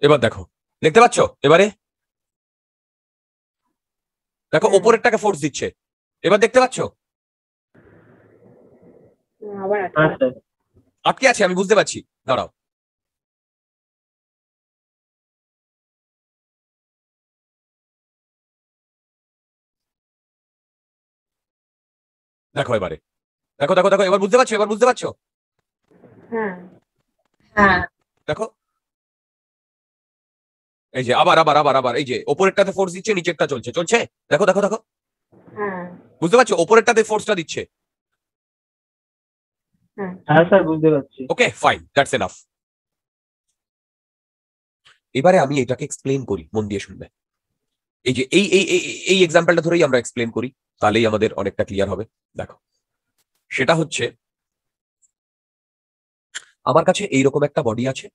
এবার দেখো দেখতে পাচ্ছ এবারে দেখো হ্যাঁ। ওপরেরটাকে ফোর্স দিচ্ছে এবার দেখতে পাচ্ছ আচ্ছা। আটকে আছে আমি বুঝতে পারছি দাঁড়াও দেখো এবারে দেখো দেখো দেখো এবার বুঝতে পারছো এবার বুঝতে পারছো হ্যাঁ। হ্যাঁ। দেখো এই যে আবার আবার আবার আবার এই যে ওপরেরটাতে ফোর্স দিচ্ছে নিচেরটা চলছে চলছে দেখো দেখো দেখো হ্যাঁ। বুঝতে পারছো ওপরেরটাতে ফোর্সটা দিচ্ছে হ্যাঁ।, হ্যাঁ স্যার বুঝতে পারছি ওকে ফাইন দ্যাটস এনাফ এবারে আমি এটাকে এক্সপ্লেন করি মন দিয়ে শুনবে এই যে এই এই এই এক্সাম্পলটা ধরেই আমরা এক্সপ্লেন করি তাহলেই আমাদের অনেকটা ক্লিয়ার হবে দেখো সেটা হচ্ছে আমার কাছে এইরকম একটা বডি আছে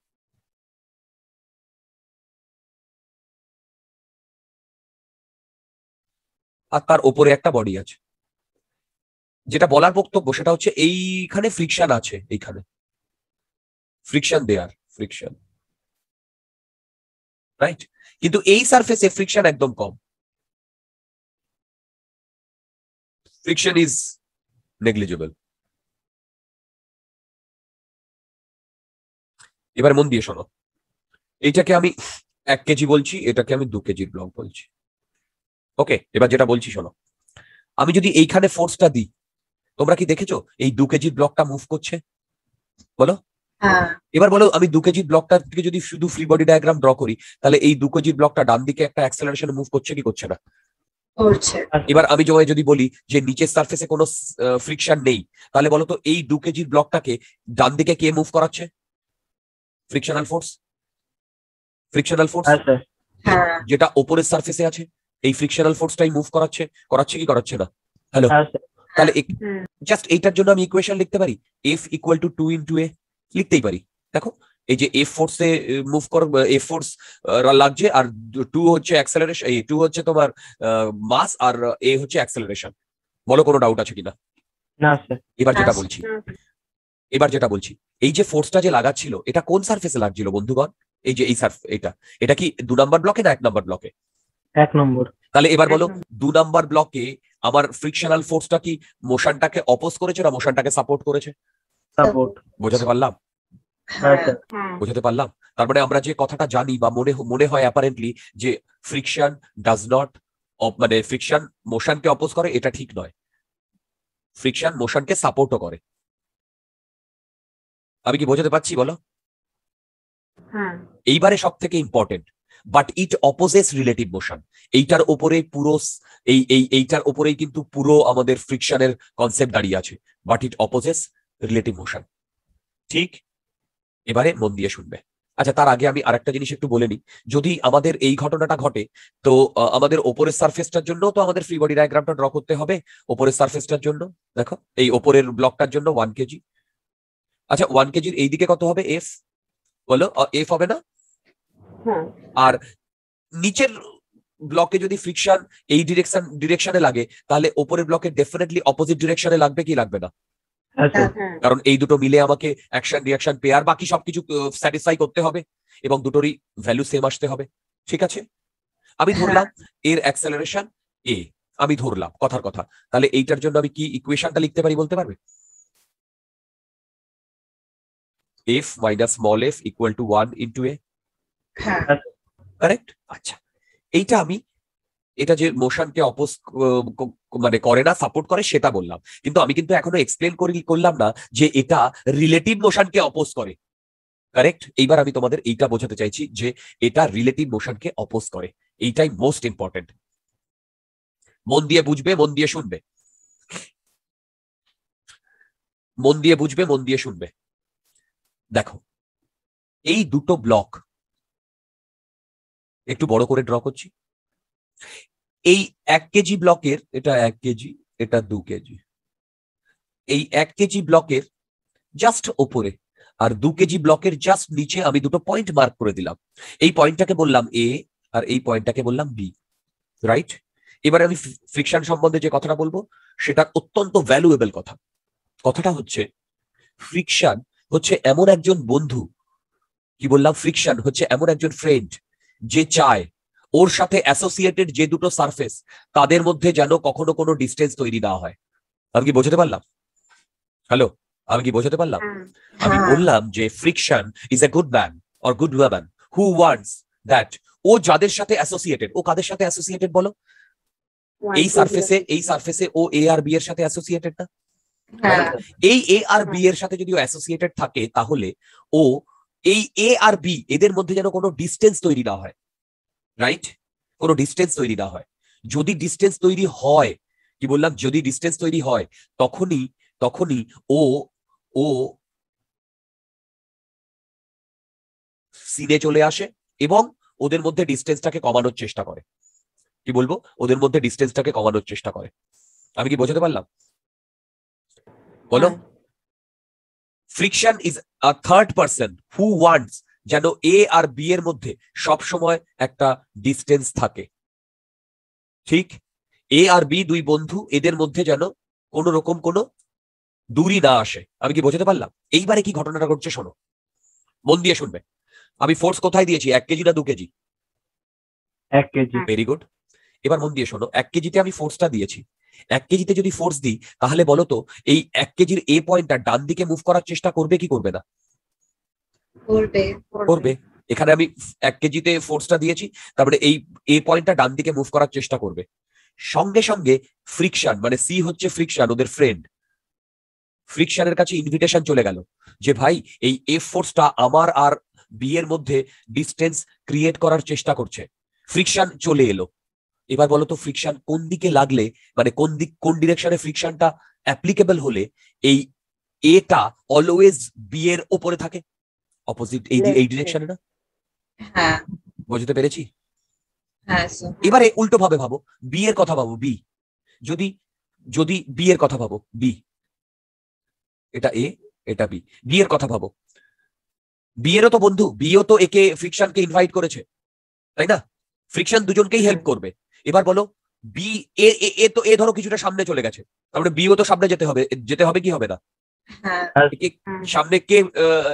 আর তার ওপরে একটা বডি আছে যেটা বলার বক্তব্য সেটা হচ্ছে এইখানে ফ্রিকশন আছে এইখানে ফ্রিকশন দেয়ার ফ্রিকশন রাইট কিন্তু এই সারফেসে ফ্রিকশন একদম কম ফ্রিকশন ইজ নেগলিজেবল এবার মন দিয়ে শোনো এইটাকে আমি এক কেজি বলছি এটাকে আমি দু কেজির ব্লক বলছি ওকে এবার যেটা বলছি শোনো আমি যদি এইখানে ফোর্সটা দিই তোমরা কি দেখেছো এই দু কেজির ব্লকটা মুভ করছে বলো হ্যাঁ। এবার বলো আমি দু কেজির ব্লকটা থেকে যদি শুধু ফ্রি বডি ডায়াগ্রাম ড্র করি তাহলে এই দু কেজির ব্লকটা ডান দিকে একটা অ্যাক্সেলারেশন মুভ করছে কি করছে না এবার আমি তোমায় যদি বলি যে নিচের সার্ফেসে কোনো ফ্রিকশন নেই তাহলে বলো তো এই দু কেজির ব্লকটাকে ডান দিকে কে মুভ করাচ্ছে ফ্রিকশনাল ফোর্স ফ্রিকশনাল ফোর্স যেটা ওপরের সার্ফেসে আছে এই ফ্রিকশনাল ফোর্সটাই মুভ করাচ্ছে করাচ্ছে কি করাচ্ছে না হ্যালো তাহলে জাস্ট এইটার জন্য আমি ইকুয়েশন লিখতে পারি F equal to two into A লিখতেই পারি দেখো এই যে এফ ফোর্সে মুভ কর এফ ফোর্স লাগছে আর টু হচ্ছে অ্যাক্সেলারেশন এই টু হচ্ছে তোমার মাস আর এ হচ্ছে অ্যাক্সেলারেশন বলো কোনো ডাউট আছে কিনা এবার যেটা বলছি এবার যেটা বলছি এই যে ফোর্সটা যে লাগাচ্ছিল এটা কোন সার্ফেসে লাগছিল বন্ধুগণ এই যে এই সার্ফ এটা এটা কি দু নাম্বার ব্লকে না এক নম্বর ব্লকে এক নম্বর তাহলে এবার বলো দু নম্বর ব্লকে আবার ফ্রিকশনাল ফোর্সটা কি মোশনটাকে অপোজ করেছে না মোশনটাকে সাপোর্ট করেছে সাপোর্ট বোঝাতে পারলাম হ্যাঁ, হ্যাঁ। হ্যাঁ। বুঝতে পারলাম তারপরে মানে আমরা যে কথাটা জানি বা মনে মনে হয় অ্যাপারেন্টলি যে ফ্রিকশন ডাজ নট মানে ফ্রিকশন মোশনকে অপোজ করে এটা ঠিক নয় ফ্রিকশন মোশনকে সাপোর্টও করে আমি কি বোঝাতে পারছি বলো এইবারে সব থেকে important but it opposes relative motion এইটার ওপরে পুরো এই এই এইটার ওপরেই কিন্তু পুরো আমাদের ফ্রিকশনের কনসেপ্ট দাঁড়িয়ে আছে but it opposes relative motion ঠিক এবারে মন দিয়ে শুনবে আচ্ছা তার আগে আমি আরেকটা জিনিস একটু বলে নিই যদি আমাদের এই ঘটনাটা ঘটে তো আমাদের ওপরের সার্ফেসটার জন্য তো আমাদের ফ্রি বডি ডায়াগ্রামটা ড্র করতে হবে ওপরের সার্ফেসটার জন্য দেখো এই ওপরের ব্লকটার জন্য ওয়ান কেজি আচ্ছা ওয়ান কেজির এইদিকে কত হবে এফ বলো এফ হবে না হ্যাঁ। আর নিচের ব্লকে যদি ফ্রিকশন এই ডিরেকশন ডিরেকশনে লাগে তাহলে ওপরের ব্লকে ডেফিনেটলি অপোজিট ডিরেকশনে লাগবে কি লাগবে না আচ্ছা। হ্যাঁ, হ্যাঁ। কারণ এই দুটো মিলে আমাকে অ্যাকশন রিয়াকশন পেয়ার বাকি সবকিছু স্যাটিসফাই করতে হবে এবং দুটোরই ভ্যালু সেম আসতে হবে ঠিক আছে আমি ধরলাম এর অ্যাক্সেলারেশন এ আমি ধরলাম কথার কথা তাহলে এইটার জন্য আমি কি ইকুয়েশনটা লিখতে পারি বলতে পারবে F minus small F equal to one into A correct হ্যাঁ। হ্যাঁ। আচ্ছা এইটা আমি এটা যে মোশনকে অপোজ মানে করে না সাপোর্ট করে সেটা বললাম কিন্তু আমি কিন্তু এখনো এক্সপ্লেন করি করলাম না যে এটা রিলেটিভ মোশনকে অপোজ করে কারেক্ট এইবার আমি তোমাদের এইটা বোঝাতে চাইছি যে এটা রিলেটিভ মোশনকে অপোজ করে এইটাই মোস্ট ইম্পর্টেন্ট মন দিয়ে বুঝবে মন দিয়ে শুনবে মন দিয়ে বুঝবে মন দিয়ে শুনবে দেখো এই দুটো ব্লক একটু বড় করে ড্র করছি এই এক কেজি ব্লকের এটা এক কেজি এটা দু কেজি এই এক কেজি ব্লকের জাস্ট ওপরে আর দু কেজি ব্লকের জাস্ট নিচে আমি দুটো পয়েন্ট মার্ক করে দিলাম এই পয়েন্টটাকে বললাম এ আর এই পয়েন্টটাকে বললাম বি রাইট এবারে আমি ফ্রিকশন সম্বন্ধে যে কথাটা বলবো সেটা অত্যন্ত ভ্যালুয়েবল কথা কথাটা হচ্ছে ফ্রিকশন হচ্ছে এমন একজন বন্ধু কি বললাম ফ্রিকশন হচ্ছে এমন একজন ফ্রেন্ড যে চায় ওর সাথে অ্যাসোসিয়েটেড যে দুটো সারফেস তাদের মধ্যে যেন কখনো কোনো ডিস্টেন্স তৈরি না হয় আমি কি বোঝাতে পারলাম হ্যালো আমি কি বোঝাতে পারলাম হ্যাঁ। আমি হ্যাঁ। বললাম যে friction is a good man or good one who wants that ও যাদের সাথে অ্যাসোসিয়েটেড ও কাদের সাথে অ্যাসোসিয়েটেড বলো এই সারফেসে এই সারফেসে ও এ আর বি এর সাথে অ্যাসোসিয়েটেড না হ্যাঁ। এই এ আর বি এর সাথে যদি ও অ্যাসোসিয়েটেড থাকে তাহলে ও এই এ আর বি এদের মধ্যে যেন কোনো ডিস্টেন্স তৈরি না হয় রাইট কোনো ডিস্টেন্স তৈরি না হয় যদি ডিস্টেন্স তৈরি হয় কি বললাম যদি ডিস্টেন্স তৈরি হয় তখনই তখনই ও ও সিনে চলে আসে এবং ওদের মধ্যে ডিস্টেন্সটাকে কমানোর চেষ্টা করে কি বলবো ওদের মধ্যে ডিস্টেন্সটাকে কমানোর চেষ্টা করে আমি কি বোঝাতে পারলাম বলো হ্যাঁ। Friction is a third person who wants যেন এ আর বি এর মধ্যে সবসময় একটা ডিস্টেন্স থাকে ঠিক এ আর বি দুই বন্ধু এদের মধ্যে যেন কোন রকম কোনো দূরই না আসে আমি কি বোঝাতে পারলাম এইবারে কি ঘটনাটা ঘটছে শোনো মন দিয়ে শুনবে আমি ফোর্স কোথায় দিয়েছি এক কেজি না দু কেজি এক কেজি ভেরি গুড এবার মন দিয়ে শোনো এক কেজিতে আমি ফোর্সটা দিয়েছি এক কেজিতে যদি ফোর্স দিই তাহলে বলো তো এই এক কেজির এ পয়েন্টটা ডান দিকে মুভ করার চেষ্টা করবে কি করবে না করবে এখানে আমি এক কেজিতে ফোর্সটা দিয়েছি তারপরে এই এ পয়েন্টটা ডান দিকে মুভ করার চেষ্টা করবে সঙ্গে সঙ্গে ফ্রিকশন মানে সি হচ্ছে ফ্রিকশন ওদের ফ্রেন্ড ফ্রিকশনের কাছে ইনভিটেশন চলে গেল যে ভাই এই এফ ফোর্সটা আমার আর বি এর মধ্যে ডিস্টেন্স ক্রিয়েট করার চেষ্টা করছে ফ্রিকশন চলে এলো এবার বলতো ফ্রিকশন কোন দিকে লাগলে মানে কোন দিক কোন ডিরেকশনে ফ্রিকশনটা অ্যাপ্লিকেবল হলে এই এটা অলওয়েজ বি এর ওপরে থাকে অপোজিট এই এই ডিরেকশনে না হ্যাঁ বুঝতে পেরেছি হ্যাঁ, এবারে উল্টো ভাবে ভাবো বি এর কথা ভাবো বি যদি যদি বি এর কথা ভাবো বি এটা এ এটা বি বি এর কথা ভাবো বি এরও তো বন্ধু বিও তো একে ফ্রিকশনকে ইনভাইট করেছে তাই না ফ্রিকশন দুজনকেই হেল্প করবে এবার বলো বি এ তো এ ধরো কিছুটা সামনে চলে গেছে তারপরে বিও তো সামনে যেতে হবে যেতে হবে কি হবে না হ্যাঁ। হ্যাঁ। সামনে কে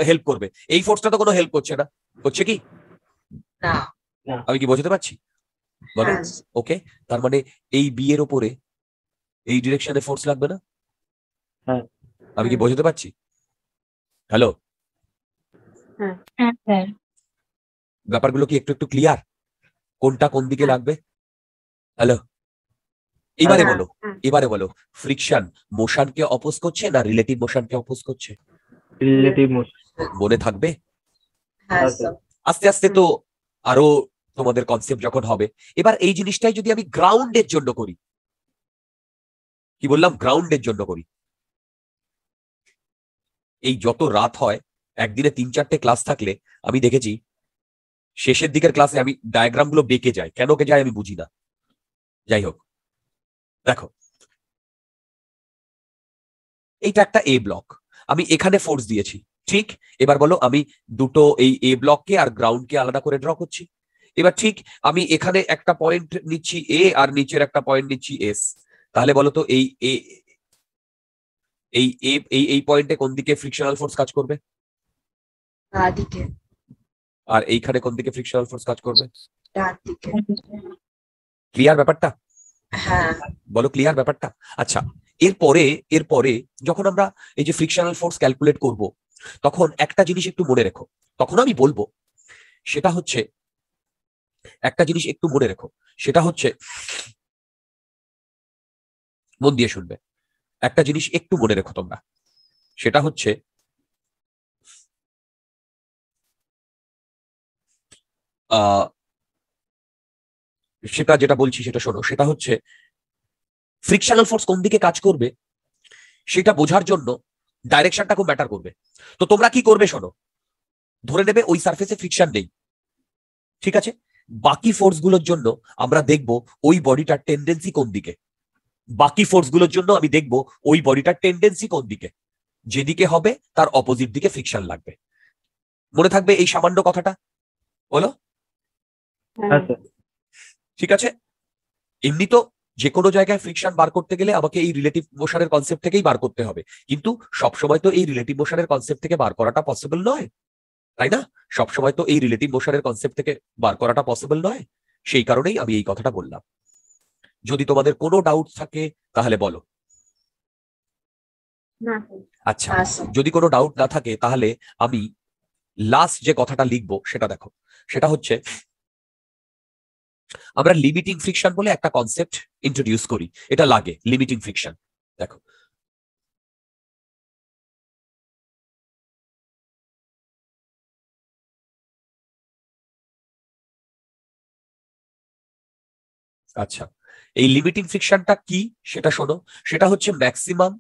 হেল্প করবে এই ফোর্সটা তো কোনো হেল্প করছে না করছে কি আমি কি বোঝাতে পারছি বলো ওকে হ্যাঁ। তার মানে এই বি এর ওপরে এই ডিরেকশনে ফোর্স লাগবে না আমি কি বোঝাতে পারছি হ্যালো ব্যাপারগুলো কি একটু একটু ক্লিয়ার কোনটা কোন দিকে লাগবে হ্যালো হ্যাঁ। এবারে বলো এবারে বলো ফ্রিকশন মোশনকে অপোজ করছে না রিলেটিভ মোশনকে অপোজ করছে রিলেটিভ মোশন মনে থাকবে হ্যাঁ, হ্যাঁ, আস্তে আস্তে তো আরো তোমাদের কনসেপ্ট যখন হবে এবার এই জিনিসটাই যদি আমি গ্রাউন্ডের জন্য করি কি বললাম গ্রাউন্ডের জন্য করি এই যত রাত হয় একদিনে তিন চারটে ক্লাস থাকলে আমি দেখেছি শেষের দিকের ক্লাসে আমি ডায়াগ্রামগুলো বেঁকে যায় কেন কে যায় আমি বুঝি না যাই হোক দেখো এইটা একটা এ ব্লক আমি এখানে ফোর্স দিয়েছি ঠিক এবার বলো আমি দুটো এই এ ব্লককে আর গ্রাউন্ডকে আলাদা করে ড্র করছি এবার ঠিক আমি এখানে একটা পয়েন্ট নিচ্ছি এ আর নিচের একটা পয়েন্ট নিচ্ছি এস তাহলে বলো তো এই এ এই এই এই পয়েন্টে কোন দিকে ফ্রিকশনাল ফোর্স কাজ করবে আর এইখানে কোন দিকে ফ্রিকশনাল ফোর্স কাজ করবে ক্লিয়ার ব্যাপারটা হ্যাঁ। বলো ক্লিয়ার ব্যাপারটা আচ্ছা এরপরে এরপরে যখন আমরা এই যে ফ্রিকশনাল ফোর্স ক্যালকুলেট করব তখন একটা জিনিস একটু মনে রেখো তখন আমি বলবো সেটা হচ্ছে একটা জিনিস একটু মনে রেখো সেটা হচ্ছে মন দিয়ে শুনবে একটা জিনিস একটু মনে রেখো তোমরা সেটা হচ্ছে আহ সেটা যেটা বলছি সেটা শোনো সেটা হচ্ছে ফ্রিকশনাল ফোর্স কোন দিকে কাজ করবে সেটা বোঝার জন্য ডাইরেকশনটা খুব ম্যাটার করবে তো তোমরা কি করবে শোনো ধরে নেবে ওই সার্ফেসে ফ্রিকশন নেই ঠিক আছে বাকি ফোর্সগুলোর জন্য আমরা দেখব ওই বডিটার টেন্ডেন্সি কোন দিকে বাকি ফোর্সগুলোর জন্য আমি দেখব ওই বডিটার টেন্ডেন্সি কোন দিকে যেদিকে হবে তার অপোজিট দিকে ফ্রিকশন লাগবে মনে থাকবে এই সামান্য কথাটা বলো হ্যাঁ, ঠিক আছে এমনি তো যে কোনো জায়গায় ফ্রিকশন বার করতে গেলে আমাকে এই রিলেটিভ মোশনের কনসেপ্ট থেকেই বার করতে হবে কিন্তু সবসময় তো এই রিলেটিভ মোশনের কনসেপ্ট থেকে বার করাটা পসিবল নয় তাই না সবসময় তো এই রিলেটিভ মোশনের কনসেপ্ট থেকে বার করাটা পসিবল নয় সেই কারণেই আমি এই কথাটা বললাম যদি তোমাদের কোনো ডাউট থাকে তাহলে বলো আচ্ছা যদি কোনো ডাউট না থাকে তাহলে আমি লাস্ট যে কথাটা লিখবো সেটা দেখো সেটা হচ্ছে আমরা লিমিটিং ফ্রিকশন বলে একটা কনসেপ্ট ইন্ট্রোডিউস করি এটা লাগে লিমিটিং ফ্রিকশন দেখো আচ্ছা এই লিমিটিং ফ্রিকশনটা কি সেটা শোনো সেটা হচ্ছে ম্যাক্সিমাম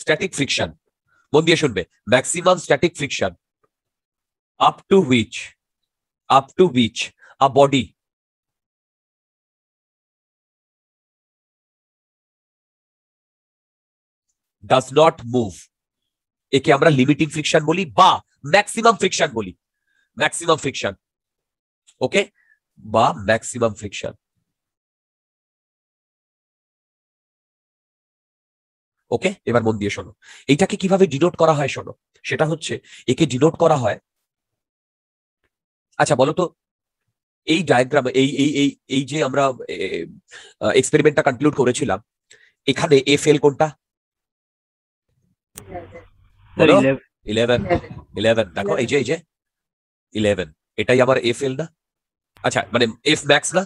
স্ট্যাটিক ফ্রিকশন মন দিয়ে শুনবে maximum static friction up to which up to which a body does not move একে আমরা লিমিটিং ফ্রিকশন বলি বা ম্যাক্সিমাম ফ্রিকশন বলি ম্যাক্সিমাম ফ্রিকশন ওকে বা ম্যাক্সিমাম ফ্রিকশন ওকে এবার মন দিয়ে শোনো এইটাকে কিভাবে ডিনোট করা হয় শোনো সেটা হচ্ছে একে ডিনোট করা হয় আচ্ছা বলতো এই ডায়াগ্রাম এই এই এই এই যে আমরা এক্সপেরিমেন্টটা কনক্লুড করেছিলাম এখানে এফ এল কোনটা ইলেভেন ইলেভেন দেখো এই যে এই যে ইলেভেন এটাই আমার এফ এল না আচ্ছা মানে এফ ম্যাক্স না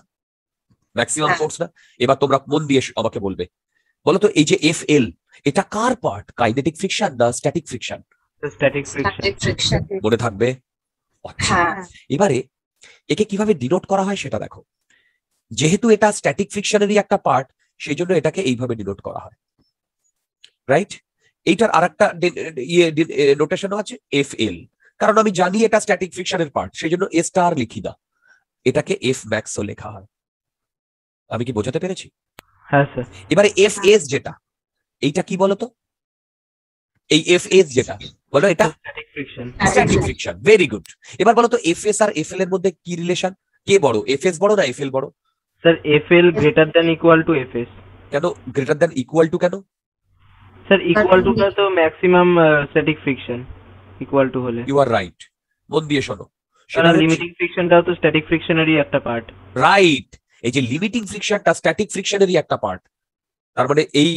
ম্যাক্সিমাম ফোর্স না এবার তোমরা মন দিয়ে আমাকে বলবে বলো তো এই যে এফ এল এটা কার পার্ট কাইনেটিক ফ্রিকশন না স্ট্যাটিক ফ্রিকশন স্ট্যাটিক ফ্রিকশন মনে থাকবে আচ্ছা। হ্যাঁ। এবারে একে কিভাবে ডিনোট করা হয় সেটা দেখো যেহেতু এটা স্ট্যাটিক ফ্রিকশনেরই একটা পার্ট সেই জন্য এটাকে এইভাবে ডিনোট করা হয় রাইট এইটার আর একটা নোটেশনও আছে এফ এল কারণ আমি জানি এটা স্ট্যাটিক ফ্রিকশনের পার্ট সেই জন্য এ স্টার লিখি না এটাকে এফ ম্যাক্সও লেখা হয় আমি কি বোঝাতে পেরেছি হ্যাঁ, এবারে এফ এস যেটা এইটা কি বলতো এই এফ এস যেটা বলো এটা স্ট্যাটিক ফ্রিকশন ভেরি গুড এবার বলতো তো এফ এস আর এফ এল এর মধ্যে কি রিলেশন কে বড় এফ এস বড় না এফ এল বড় sir F L greater than equal to F S কেন গ্রেটার দ্যান ইকুয়াল টু কেন স্যার ইকুয়াল টু না তো maximum static friction equal to হলে ইউ আর রাইট মন দিয়ে শোনো সেটা লিমিটিং ফ্রিকশনটাও তো স্ট্যাটিক ফ্রিকশনেরই একটা পার্ট রাইট এই যে লিমিটিং ফ্রিকশনটা স্ট্যাটিক ফ্রিকশনেরই একটা পার্ট তার মানে এই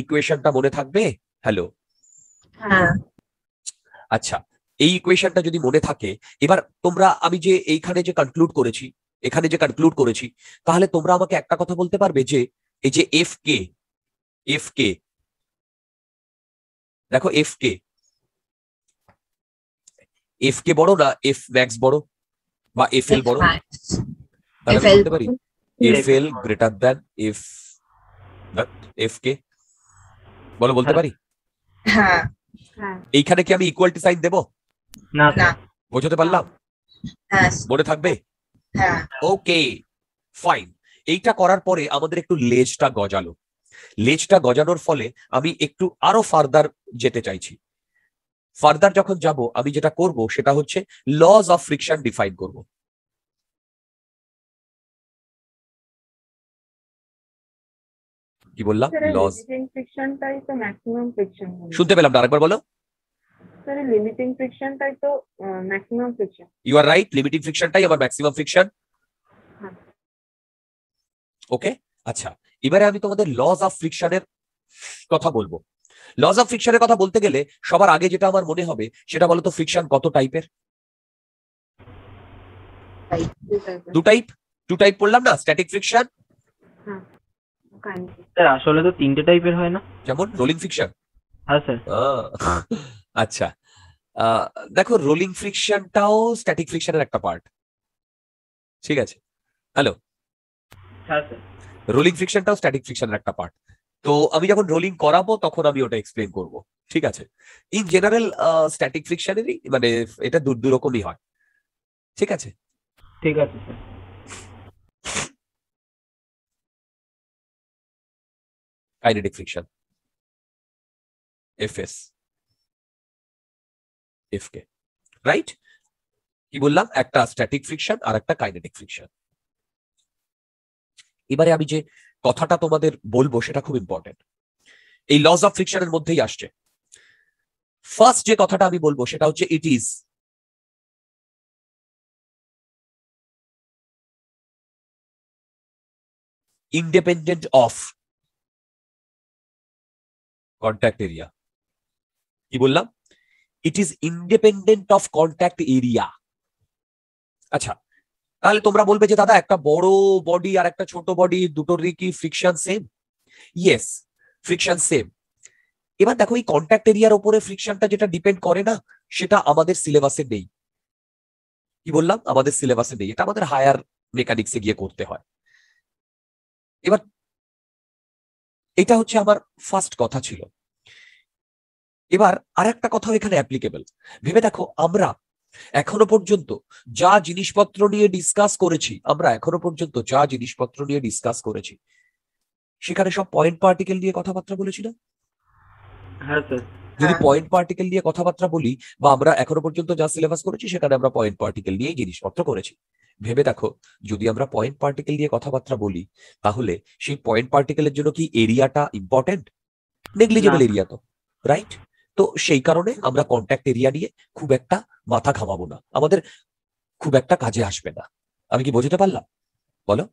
ইকুয়েশনটা মনে থাকবে হ্যালো আচ্ছা এই ইকুয়েশনটা যদি মনে থাকে এবার তোমরা আমি যে এইখানে যে কনক্লুড করেছি এখানে যে কনক্লুড করেছি তাহলে তোমরা আমাকে একটা কথা বলতে পারবে যে এই যে এফ কে এফ কে দেখো এফ কে এফ কে বড় না এফ ম্যাক্স বড় বা এফ এল বড় বলতে পারি F L greater than F F কে বলো বলতে হ্যাঁ। পারি হ্যাঁ। হ্যাঁ। এইখানে কি আমি ইকুয়ালটি সাইন দেব না বোঝাতে পারলাম মনে থাকবে ওকে ফাইন এইটা করার পরে আমাদের একটু লেজটা গজালো লেজটা গজানোর ফলে আমি একটু আরো ফার্দার যেতে চাইছি ফার্দার যখন যাব আমি যেটা করব সেটা হচ্ছে লজ অফ ফ্রিকশন ডিফাইন করব কি বললাম লস ফ্রিকশনটাই তো ম্যাক্সিমাম ফ্রিকশন শুনতে পেলাম আরেকবার বলো স্যার লিমিটিং ফ্রিকশনটাই তো maximum friction you are right limiting ফ্রিকশনটাই আবার ম্যাক্সিমাম ফ্রিকশন ওকে আচ্ছা এবারে আমি তোমাদের লস অফ ফ্রিকশনের কথা বলবো লস অফ ফ্রিকশনের কথা বলতে গেলে সবার আগে যেটা আমার মনে হবে সেটা বলতো ফ্রিকশন কত টাইপের দু টাইপ টু টাইপ পড়লাম না স্ট্যাটিক ফ্রিকশন স্যার আসলে তো তিনটে টাইপের হয় না যেমন রোলিং ফ্রিকশন হ্যাঁ স্যার আচ্ছা দেখো রোলিং ফ্রিকশনটাও স্ট্যাটিক ফ্রিকশনের একটা পার্ট ঠিক আছে হ্যালো হ্যাঁ স্যার রোলিং ফ্রিকশনটাও স্ট্যাটিক ফ্রিকশনের একটা পার্ট তো আমি যখন রোলিং করাবো তখন আমি ওটা এক্সপ্লেন করব ঠিক আছে ইন জেনারেল স্ট্যাটিক ফ্রিকশনেরই মানে এটা দু রকমই হয় ঠিক আছে ঠিক আছে sir kinetic friction fs fk right কি বললাম একটা স্ট্যাটিক ফ্রিকশন আর একটা কাইনেটিক ফ্রিকশন এবারে আমি যে কথাটা তোমাদের বলবো সেটা খুব ইম্পর্টেন্ট এই লস অফ ফ্রিকশনের মধ্যেই আসছে ফার্স্ট যে কথাটা আমি বলবো সেটা হচ্ছে it is independent of contact area কি বললাম it is independent of contact area আচ্ছা তাহলে তোমরা বলবে যে দাদা একটা বড় বডি আর একটা ছোট বডি দুটোরই কি friction same yes friction same এবার দেখো এই কন্ট্যাক্ট এরিয়ার ওপরে ফ্রিকশনটা যেটা ডিপেন্ড করে না সেটা আমাদের সিলেবাসে নেই কি বললাম আমাদের সিলেবাসে নেই এটা আমাদের হায়ার মেকানিক্সে গিয়ে করতে হয় এবার এটা হচ্ছে আমার ফার্স্ট কথা ছিল এবার আর একটা কথাও এখানে অ্যাপ্লিকেবল ভেবে দেখো আমরা এখনো পর্যন্ত যা জিনিসপত্র নিয়ে ডিসকাস করেছি আমরা এখনো পর্যন্ত যা জিনিসপত্র নিয়ে ডিসকাস করেছি সেখানে সব পয়েন্ট পার্টিকেল নিয়ে কথাবার্তা বলেছি না হ্যাঁ যদি পয়েন্ট হ্যাঁ। পার্টিকেল নিয়ে কথাবার্তা বলি বা আমরা এখনো পর্যন্ত যা সিলেবাস করেছি সেখানে আমরা পয়েন্ট পার্টিকেল নিয়ে জিনিসপত্র করেছি ভেবে দেখো যদি আমরা পয়েন্ট পার্টিকেল দিয়ে কথাবার্তা বলি তাহলে সেই পয়েন্ট পার্টিকেলের জন্য কি এরিয়াটা ইম্পর্টেন্ট নেগলিজেবল এরিয়া তো রাইট তো সেই কারণে আমরা কন্ট্যাক্ট এরিয়া নিয়ে খুব একটা মাথা ঘামাবো না আমাদের খুব একটা কাজে আসবে না আমি কি বোঝাতে পারলাম বলো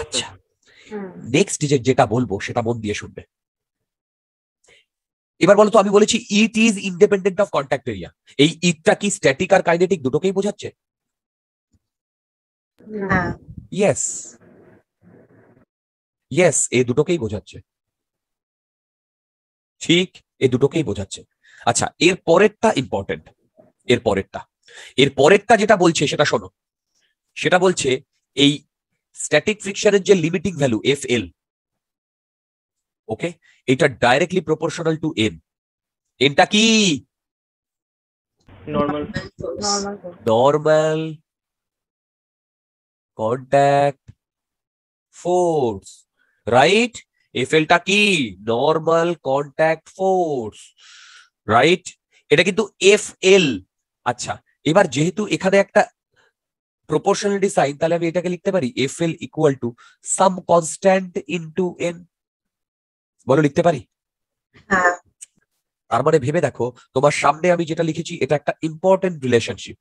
আচ্ছা নেক্সট যে যেটা বলবো সেটা মন দিয়ে শুনবে এবার বলতো আমি বলেছি it is independent of contact area এই ইটটা কি স্ট্যাটিক আর কাইনেটিক দুটোকেই বোঝাচ্ছে ইয়েস হ্যাঁ। ইয়েস হ্যাঁ। এ দুটোকেই বোঝাচ্ছে ঠিক এ দুটোকেই বোঝাচ্ছে আচ্ছা এর পরেরটা ইম্পর্টেন্ট এর পরেরটা এর পরেরটা যেটা বলছে সেটা শোনো সেটা বলছে এই স্ট্যাটিক ফ্রিকশনের যে limiting value F L okay এটা ডাইরেক্টলি প্রপোর্শনাল টু এন এনটা কি normal normal contact force right FL টা কি নর্মাল কন্ট্যাক্ট ফোর্স রাইট এটা কিন্তু এফএল আচ্ছা এবার যেহেতু এখানে একটা প্রপোর্শনালিটি সাইন তাহলে আমি এটাকে লিখতে পারি FL equal to some constant into N বলো লিখতে পারি হ্যাঁ। তার মানে ভেবে দেখো তোমার সামনে আমি যেটা লিখেছি এটা একটা ইম্পর্টেন্ট রিলেশনশিপ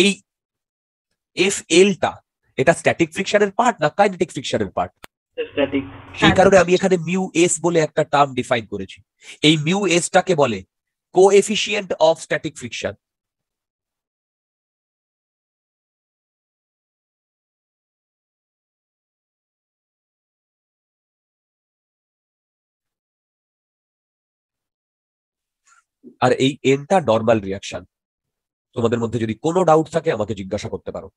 এই এফ এলটা এটা স্ট্যাটিক ফ্রিকশনের পার্ট না কাইনেটিক ফ্রিকশনের পার্ট সেই কারণে আমি এখানে মিউ এস বলে একটা টার্ম ডিফাইন করেছি এই মিউ এসটাকে বলে কোএফিসিয়েন্ট অফ স্ট্যাটিক ফ্রিকশন আর এই এনটা নর্মাল রিয়াকশন তোমাদের মধ্যে যদি কোনো ডাউট থাকে আমাকে জিজ্ঞাসা করতে পারো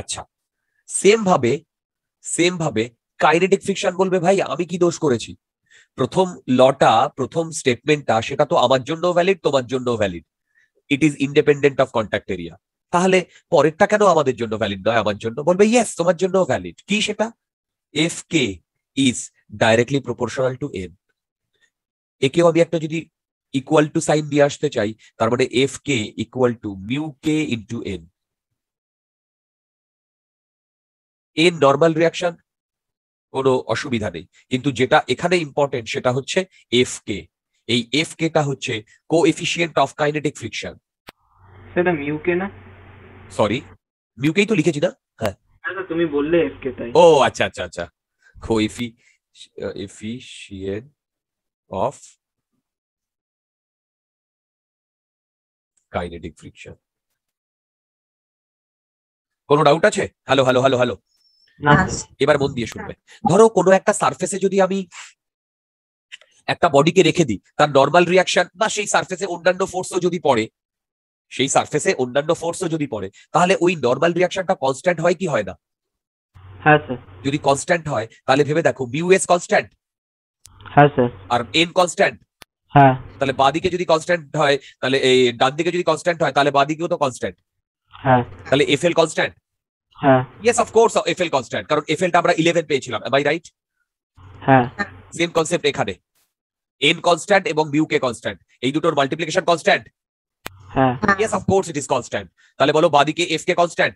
আচ্ছা সেম ভাবে সেম ভাবে কাইনেটিক ফিকশন বলবে ভাই আমি কি দোষ করেছি প্রথম লটা প্রথম স্টেটমেন্টটা সেটা তো আমার জন্য ভ্যালিড তোমার জন্য valid it is independent of contact area তাহলে পরেরটা কেন আমাদের জন্য ভ্যালিড নয় আমার জন্য বলবে ইয়েস তোমার জন্য ভ্যালিড কি সেটা F K is directly proportional to M একেও আমি একটা যদি ইকুয়াল টু সাইন দিয়ে আসতে চাই তার মানে F K equal to mu K into N N normal reaction কোনো অসুবিধা নেই কিন্তু যেটা এখানে ইম্পর্টেন্ট সেটা হচ্ছে এফ কে এই এফ টা হচ্ছে coefficient of kinetic friction সেটা মিউ কে না সরি মিউ কেই তো লিখেছি না হ্যাঁ, হ্যাঁ তুমি বললে এফ কে তাই ও আচ্ছা আচ্ছা আচ্ছা কো এফি এফিসিয়েন্ট অফ কাইনেটিক ফ্রিকশন কোনো ডাউট আছে হ্যালো হ্যালো হ্যালো হ্যালো এবার মন দিয়ে শুনবে ধরো কোনো একটা সারফেসে যদি আমি একটা বডিকে রেখে দিই তার নর্মাল রিয়াকশন বা সেই সারফেসে অন্যান্য ফোর্সও যদি পড়ে সেই সারফেসে অন্যান্য ফোর্সও যদি পড়ে তাহলে ওই নর্মাল রিয়াকশনটা কনস্ট্যান্ট হয় কি হয় না হ্যাঁ স্যার যদি কনস্ট্যান্ট হয় তাহলে ভেবে দেখো বিউএস কনস্ট্যান্ট হ্যাঁ স্যার আর এন কনস্ট্যান্ট হ্যাঁ তাহলে বাদিকে যদি কনস্ট্যান্ট হয় তাহলে এই ডান দিকে যদি কনস্ট্যান্ট হয় তাহলে বাদিকেও তো কনস্ট্যান্ট হ্যাঁ তাহলে এফ এল কনস্ট্যান্ট হ্যাঁ yes of course F L constant কারণ এফ আমরা 11 পেয়েছিলাম বাই রাইট হ্যাঁ সেম কনসেপ্ট এখানে এন কনস্ট্যান্ট এবং মিউ কে কনস্ট্যান্ট এই দুটোর মাল্টিপ্লিকেশন কনস্ট্যান্ট হ্যাঁ yes of course it is constant তাহলে বলো বাদিকে এফ কে কনস্ট্যান্ট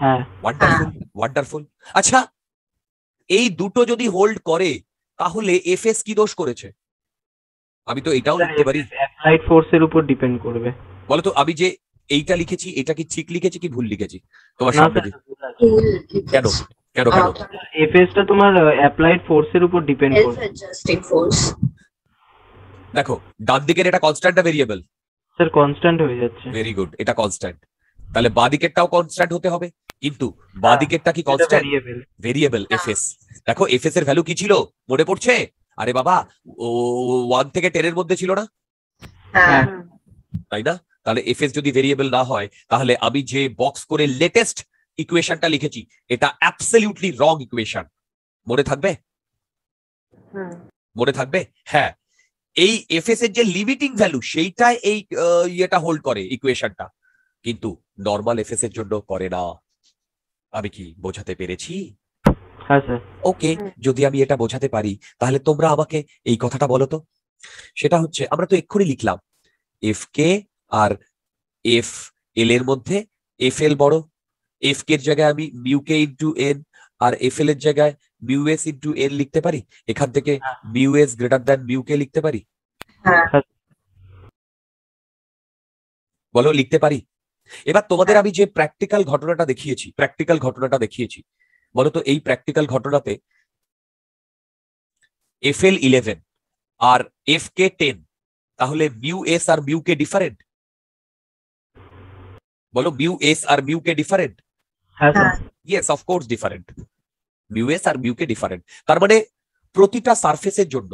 হ্যাঁ ওয়ান্ডারফুল ওয়ান্ডারফুল আচ্ছা এই দুটো যদি হোল্ড করে তাহলে এফএস কি দোষ করেছে আমি তো এটাও লিখতে পারি অ্যাপ্লাইড ফোর্সের উপর ডিপেন্ড করবে বলতো আমি যে এইটা লিখেছি এটা কি ঠিক লিখেছি কি ভুল লিখেছি তোমার সামনে কেন কেন কেন এফএস আচ্ছা, তোমার অ্যাপ্লাইড uh, ফোর্স এর উপর ডিপেন্ড করবে দেখো ডান দিকের এটা কনস্ট্যান্ট না ভেরিয়েবল স্যার কনস্ট্যান্ট হয়ে যাচ্ছে ভেরি গুড এটা কনস্ট্যান্ট তাহলে বাঁ দিকেরটাও কনস্ট্যান্ট হতে হবে কিন্তু বাঁ হ্যাঁ, দিকেরটা কি কনস্ট্যান্ট ভেরিয়েবল এফএস দেখো এফএস এর ভ্যালু কি ছিল মনে পড়ছে আরে বাবা ও ওয়ান থেকে টেনের মধ্যে ছিল না হ্যাঁ। হ্যাঁ। তাই না তাহলে এফ এস যদি ভেরিয়েবল না হয় তাহলে আমি যে বক্স করে লেটেস্ট ইকুয়েশনটা লিখেছি এটা অ্যাবসলিউটলি রং ইকুয়েশন মনে থাকবে মনে থাকবে হ্যাঁ এই এফ এস এর যে লিমিটিং ভ্যালু সেইটা এই ইয়েটা হোল্ড করে ইকুয়েশনটা কিন্তু নর্মাল এফ এস এর জন্য করে না আমি কি বোঝাতে পেরেছি হ্যাঁ, ওকে যদি আমি এটা বোঝাতে পারি তাহলে তোমরা আমাকে এই কথাটা বলো তো সেটা হচ্ছে আমরা তো এক্ষুনি লিখলাম এফ কে আর এফ এল এর মধ্যে এফ এল বড় এফ কে এর জায়গায় আমি মিউ কে ইন্টু এন আর এফ এল এর জায়গায় মিউ এস ইন্টু এন লিখতে পারি এখান থেকে mu S greater than mu K লিখতে পারি হ্যাঁ। বলো লিখতে পারি এবার তোমাদের হ্যাঁ। আমি যে প্র্যাকটিক্যাল ঘটনাটা দেখিয়েছি প্র্যাকটিক্যাল ঘটনাটা দেখিয়েছি বলতো এই প্র্যাকটিক্যাল ঘটনাতে এফ এল ইলেভেন আর এফ কে টেন তাহলে মিউ এস আর মিউ কে ডিফারেন্ট বলো মিউ এস আর mu K different yes of course different mu S আর মিউ কে ডিফারেন্ট তার মানে প্রতিটা সার্ফেসের জন্য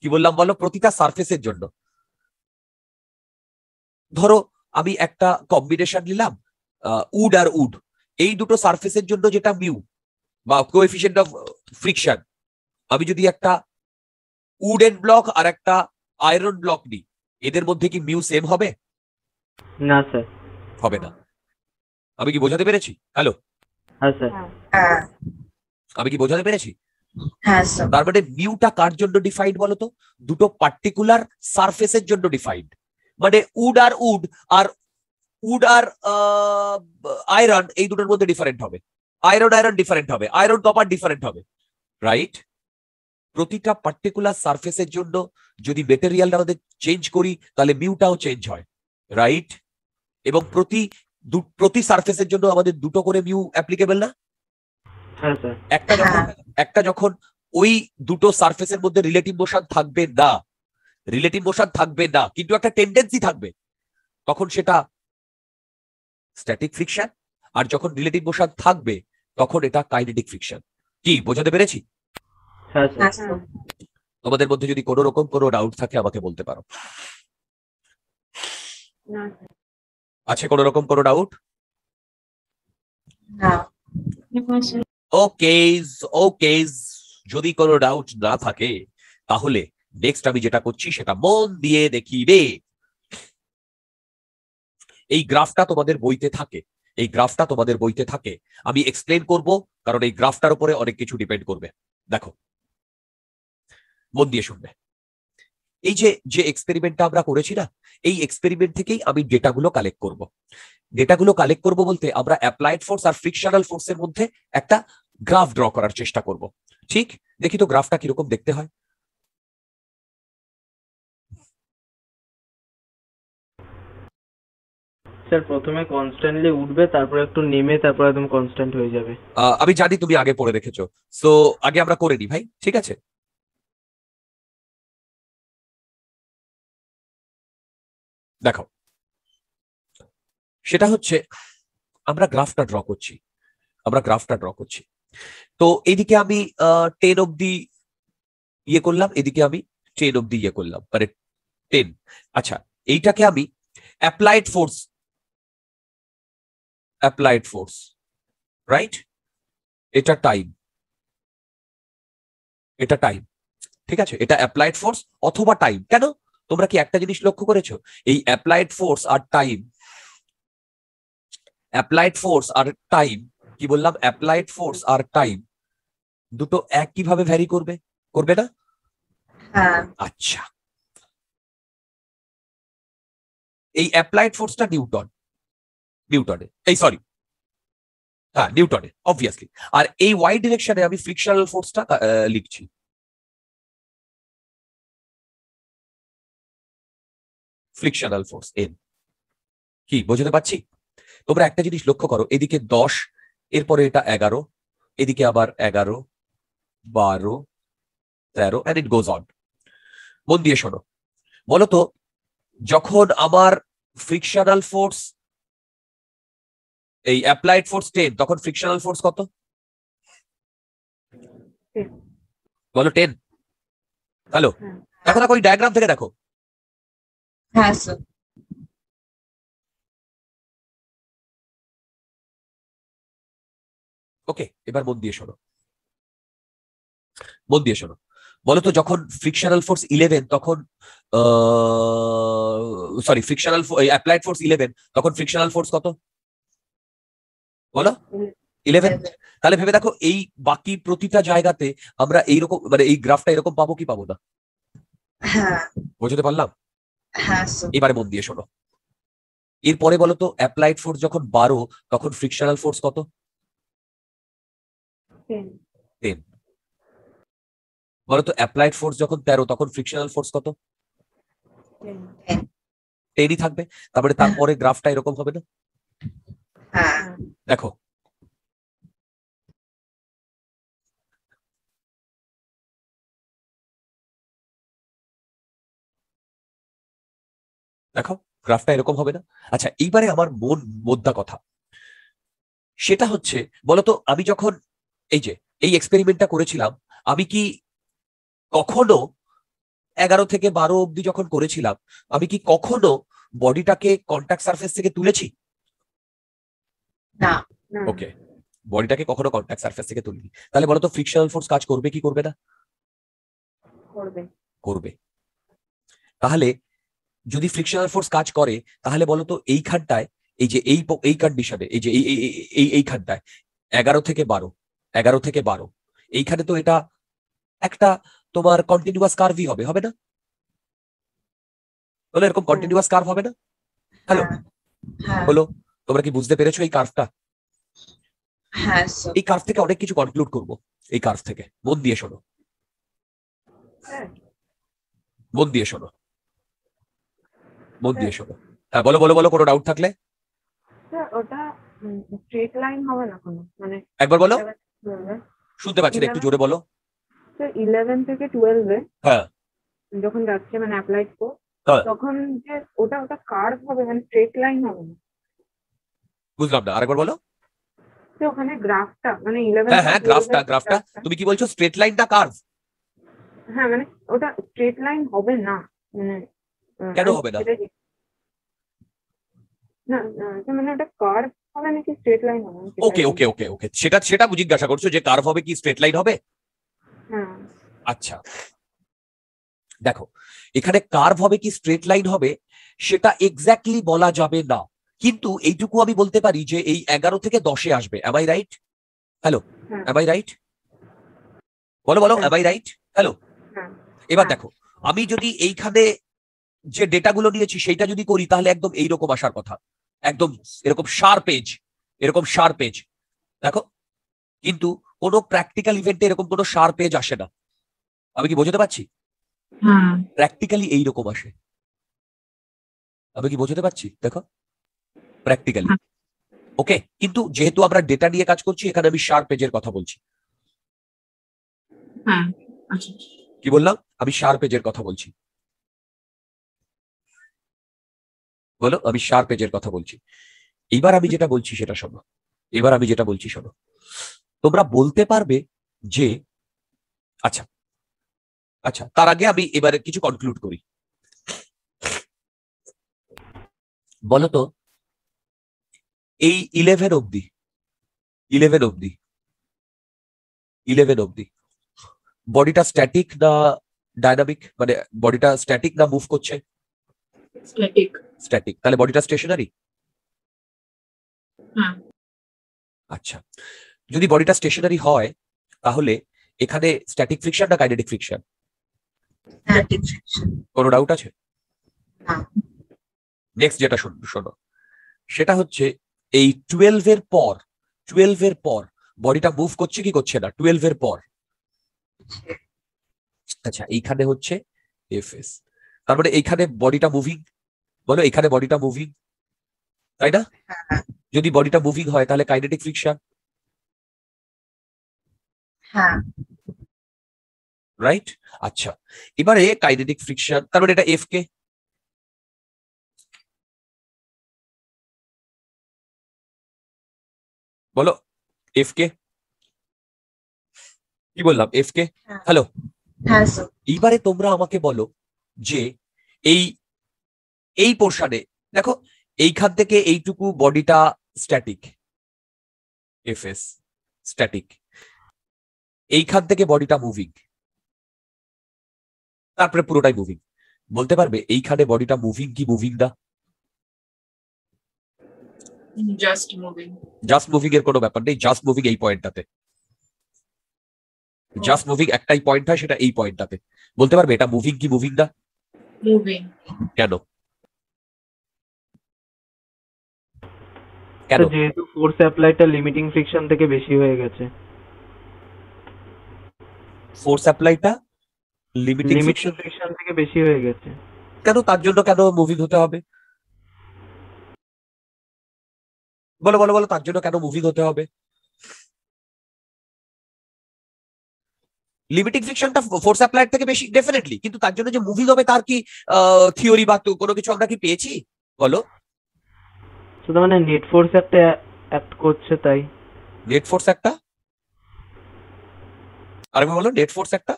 কি বললাম বলো প্রতিটা সার্ফেসের জন্য ধরো আমি একটা কম্বিনেশন নিলাম উড আর উড এই দুটো সার্ফেসের জন্য যেটা মিউ বা কোএফিসিয়েন্ট অফ ফ্রিকশন আমি যদি একটা উডেন ব্লক আর একটা আয়রন ব্লক নিই এদের মধ্যে কি মিউ সেম হবে না স্যার হবে না আমি কি বোঝাতে পেরেছি হ্যালো হ্যাঁ স্যার আমি কি বোঝাতে পেরেছি হ্যাঁ, তার মানে মিউটা কার জন্য ডিফাইন্ড বলতো দুটো পার্টিকুলার সারফেসের জন্য ডিফাইন্ড মানে উড আর উড আর উড আর আয়রন এই দুটোর মধ্যে ডিফারেন্ট হবে আয়রন আয়রন ডিফারেন্ট হবে আয়রন কপার ডিফারেন্ট হবে রাইট প্রতিটা পার্টিকুলার সার্ফেসের জন্য যদি মেটেরিয়ালটা আমাদের চেঞ্জ করি তাহলে মিউটাও চেঞ্জ হয় রাইট এবং প্রতি প্রতি সার্ফেসের জন্য আমাদের দুটো করে মিউ অ্যাপ্লিকেবল না হ্যাঁ, একটা যখন হ্যাঁ। একটা যখন ওই দুটো সার্ফেসের মধ্যে রিলেটিভ মোশন থাকবে না রিলেটিভ মোশন থাকবে না কিন্তু একটা টেন্ডেন্সি থাকবে তখন সেটা স্ট্যাটিক ফ্রিকশন আর যখন রিলেটিভ মোশন থাকবে তখন এটা কাইনেটিক ফ্রিকশন কি বোঝাতে পেরেছি হ্যাঁ, হ্যাঁ, হ্যাঁ। তোমাদের মধ্যে যদি কোনো রকম কোনো ডাউট থাকে আমাকে বলতে পারো আছে কোনো রকম কোনো ডাউট ওকেজ ওকেজ যদি কোনো ডাউট না থাকে তাহলে নেক্সট আমি যেটা করছি সেটা মন দিয়ে দেখিবে এই গ্রাফটা তোমাদের বইতে থাকে এই গ্রাফটা তোমাদের বইতে থাকে আমি এক্সপ্লেন করব কারণ এই গ্রাফটার উপরে অনেক কিছু ডিপেন্ড করবে দেখো মন দিয়ে শুনবে এই যে যে এক্সপেরিমেন্টটা আমরা করেছি না এই এক্সপেরিমেন্ট থেকেই আমি ডেটাগুলো কালেক্ট করব ডেটাগুলো কালেক্ট করব বলতে আমরা অ্যাপ্লাইড ফোর্স আর ফ্রিকশনাল ফোর্সের মধ্যে একটা গ্রাফ ড্র করার চেষ্টা করব ঠিক দেখি তো গ্রাফটা কিরকম দেখতে হয় স্যার প্রথমে কনস্ট্যান্টলি উঠবে তারপরে একটু নেমে তারপরে একদম কনস্ট্যান্ট হয়ে যাবে আমি জানি তুমি আগে পড়ে রেখেছো সো আগে আমরা করে নিই ভাই ঠিক আছে দেখো সেটা হচ্ছে আমরা গ্রাফটা ড্র করছি আমরা গ্রাফটা ড্র করছি তো এদিকে আমি টেন অব্দি ইয়ে করলাম এদিকে আমি টেন অব্দি ইয়ে করলাম মানে টেন আচ্ছা এইটাকে আমি applied force applied force right এটা টাইম এটা টাইম ঠিক আছে এটা অ্যাপ্লাইড ফোর্স অথবা টাইম কেন তোমরা কি একটা জিনিস লক্ষ্য করেছো এই অ্যাপ্লাইড ফোর্স আর টাইম অ্যাপ্লাইড ফোর্স আর টাইম কি বললাম অ্যাপ্লাইড ফোর্স আর টাইম দুটো একইভাবে ভ্যারি করবে করবে না হ্যাঁ। আচ্ছা এই অ্যাপ্লাইড ফোর্সটা নিউটন নিউটনে এই সরি হ্যাঁ নিউটনে অবভিয়াসলি আর এই ওয়াই ডিরেকশনে আমি ফ্রিকশনাল ফোর্সটা লিখছি ফ্রিকশনাল ফোর্স এন কি বোঝাতে পারছি তোমরা একটা জিনিস লক্ষ্য করো এদিকে দশ এরপরে এটা এগারো এদিকে আবার এগারো বারো তেরো অ্যান্ড ইট গোজ অন মন দিয়ে শোনো বলতো যখন আমার ফ্রিকশনাল ফোর্স এই অ্যাপ্লাইড ফোর্স টেন তখন ফ্রিকশনাল ফোর্স কত বলো টেন হ্যালো এখন দেখো ডায়াগ্রাম থেকে দেখো হ্যাঁ স্যার ওকে এবার মন দিয়ে শোনো মন দিয়ে শোনো বলতো যখন ফ্রিকশনাল ফোর্স ইলেভেন তখন sorry frictional applied force eleven তখন ফ্রিকশনাল ফোর্স কত বলো ইলেভেন তাহলে ভেবে দেখো এই বাকি প্রতিটা জায়গাতে আমরা এইরকম মানে এই গ্রাফটা এরকম পাবো কি পাবো না হ্যাঁ। বুঝতে পারলাম হ্যাঁ, এবারে মন দিয়ে শোনো এরপরে বলো তো অ্যাপ্লাইড ফোর্স যখন বারো তখন ফ্রিকশনাল ফোর্স কত টেন বলো তো অ্যাপ্লাইড ফোর্স যখন তেরো তখন ফ্রিকশনাল ফোর্স কত টেনই থাকবে তারপরে হ্যাঁ। তারপরে গ্রাফটা এরকম হবে না হ্যাঁ। দেখো দেখো গ্রাফটা এরকম হবে না আচ্ছা এইবারে আমার মন মোদ্দা কথা সেটা হচ্ছে বলতো আমি যখন এই যে এই এক্সপেরিমেন্টটা করেছিলাম আমি কি কখনো এগারো থেকে বারো অব্দি যখন করেছিলাম আমি কি কখনো বডিটাকে কন্ট্যাক্ট সার্ফেস থেকে তুলেছি ওকে বডিটাকে কখনো কন্ট্যাক্ট সারফেস থেকে তুলিনি তাহলে বলো তো ফ্রিকশনাল ফোর্স কাজ করবে কি করবে না করবে করবে তাহলে যদি ফ্রিকশনাল ফোর্স কাজ করে তাহলে বলো তো এই খাটটায় এই যে এই এই কন্ডিশনে এই যে এই এই এই খাটটায় এগারো থেকে বারো এগারো থেকে বারো এইখানে তো এটা একটা তোমার কন্টিনিউয়াস কার্ভই হবে হবে না তাহলে এরকম কন্টিনিউয়াস কার্ভ হবে না হ্যালো হলো হ্যাঁ। হ্যাঁ। তোমরা কি বুঝতে পেরেছো এই কার্ভটা হ্যাঁ এই কার্ভ থেকে অনেক কিছু কনক্লুড করব এই কার্ভ থেকে হ্যাঁ। মন দিয়ে শোনো মন দিয়ে শোনো মন দিয়ে শোনো হ্যাঁ বলো বলো বলো কোনো ডাউট থাকলে ওটা স্ট্রেট লাইন হবে না কোনো মানে একবার বলো হ্যাঁ, হ্যাঁ। শুনতে পাচ্ছি একটু জোরে বলো ইলেভেন থেকে টুয়েলভে হ্যাঁ যখন যাচ্ছে মানে অ্যাপ্লাই তখন যে ওটা ওটা কার্ভ হবে মানে স্ট্রেট লাইন হবে না বুঝলাম না আরেকবার বলো মানে হ্যাঁ, হ্যাঁ, তুমি কি বলছো স্ট্রেট লাইনটা কার্ভ হ্যাঁ মানে ওটা স্ট্রেট লাইন হবে না মানে কেন হবে না মানে ওটা কার্ভ হবে নাকি স্ট্রেট লাইন হবে ওকে ওকে ওকে ওকে সেটা সেটা জিজ্ঞাসা করছো যে কার্ভ হবে কি স্ট্রেট লাইন হবে হ্যাঁ আচ্ছা দেখো এখানে কার্ভ হবে কি স্ট্রেট লাইন হবে সেটা এক্স্যাক্টলি বলা যাবে না কিন্তু এইটুকু আমি বলতে পারি যে এই এগারো থেকে দশে আসবে অ্যাবাই রাইট হ্যালো অ্যাবাই রাইট বলো বলো অ্যাবাই রাইট হ্যালো এবার হ্যাঁ। দেখো আমি যদি এইখানে যে ডেটাগুলো নিয়েছি সেইটা যদি করি তাহলে একদম এইরকম আসার কথা একদম এরকম সার পেজ এরকম সার পেজ দেখো কিন্তু কোনো প্র্যাকটিক্যাল ইভেন্টে এরকম কোনো সার পেজ আসে না আমি কি বোঝাতে পারছি প্র্যাকটিক্যালি এইরকম আসে আমি কি বোঝাতে পারছি দেখো প্র্যাকটিক্যালি ওকে কিন্তু যেহেতু আমরা ডেটা নিয়ে কাজ করছি এখানে আমি শার্প পেজের কথা বলছি হ্যাঁ, আচ্ছা। কি বললাম আমি শার পেজের কথা বলছি বলো আমি শার পেজের কথা বলছি এবার আমি যেটা বলছি সেটা শোনো এবার আমি যেটা বলছি শোনো তোমরা বলতে পারবে যে আচ্ছা আচ্ছা তার আগে আমি এবারে কিছু কনক্লুড করি বলতো এই ইলেভেন অব্দি ইলেভেন অব্দি ইলেভেন অব্দি বডিটা স্ট্যাটিক না ডায়নামিক মানে বডিটা স্ট্যাটিক না মুভ করছে স্ট্যাটিক স্ট্যাটিক তাহলে বডিটা স্টেশনারি হ্যাঁ। আচ্ছা যদি বডিটা স্টেশনারি হয় তাহলে এখানে স্ট্যাটিক ফ্রিকশন না কাইনেটিক ফ্রিকশন কোনো ডাউট আছে নেক্সট যেটা শোনো সেটা হচ্ছে এই টুয়েলভের পর টুয়েলভের পর বডিটা মুভ করছে কি করছে না টুয়েলভের পর আচ্ছা এইখানে হচ্ছে এফ এস তারপরে মানে এইখানে বডিটা মুভিং বলো এখানে বডিটা মুভিং তাই না হ্যাঁ, হ্যাঁ। যদি বডিটা মুভিং হয় তাহলে কাইনেটিক ফ্রিকশন হ্যাঁ রাইট আচ্ছা এবারে কাইনেটিক ফ্রিকশন তারপরে এটা এফ কে বলো এফ কে কি বললাম এফ কে হ্যালো এইবারে তোমরা আমাকে বলো যে এই এই পোর্শনে দেখো এইখান থেকে এইটুকু বডিটা স্ট্যাটিক এফ এস স্ট্যাটিক এইখান থেকে বডিটা মুভিং তারপরে পুরোটাই মুভিং বলতে পারবে এইখানে বডিটা মুভিং কি মুভিং দা জাস্ট মুভিং জাস্ট মুভিং এর কোনো ব্যাপার নেই জাস্ট মুভিং এই পয়েন্টটাতে জাস্ট মুভিং একটাই পয়েন্ট হয় সেটা এই পয়েন্টটাতে বলতে পারবে এটা মুভিং কি মুভিং না মুভিং কেন কেন যেহেতু ফোর্স অ্যাপ্লাইটা লিমিটিং ফ্রিকশন থেকে বেশি হয়ে গেছে ফোর্স অ্যাপ্লাইটা লিমিটিং ফ্রিকশন থেকে বেশি হয়ে গেছে কেন তার জন্য কেন মুভিং হতে হবে বলো বলো বলো তার জন্য কেন মুভি হতে হবে লিমিটিং ফিকশনটা ফোর্স অ্যাপ্লাইড থেকে বেশি ডেফিনেটলি কিন্তু তার জন্য যে মুভি হবে তার কি থিওরি বা কোনো কিছু আমরা কি পেয়েছি বলো শুধু মানে নেট ফোর্স একটা অ্যাক্ট করছে তাই নেট ফোর্স একটা আর বলো নেট ফোর্স একটা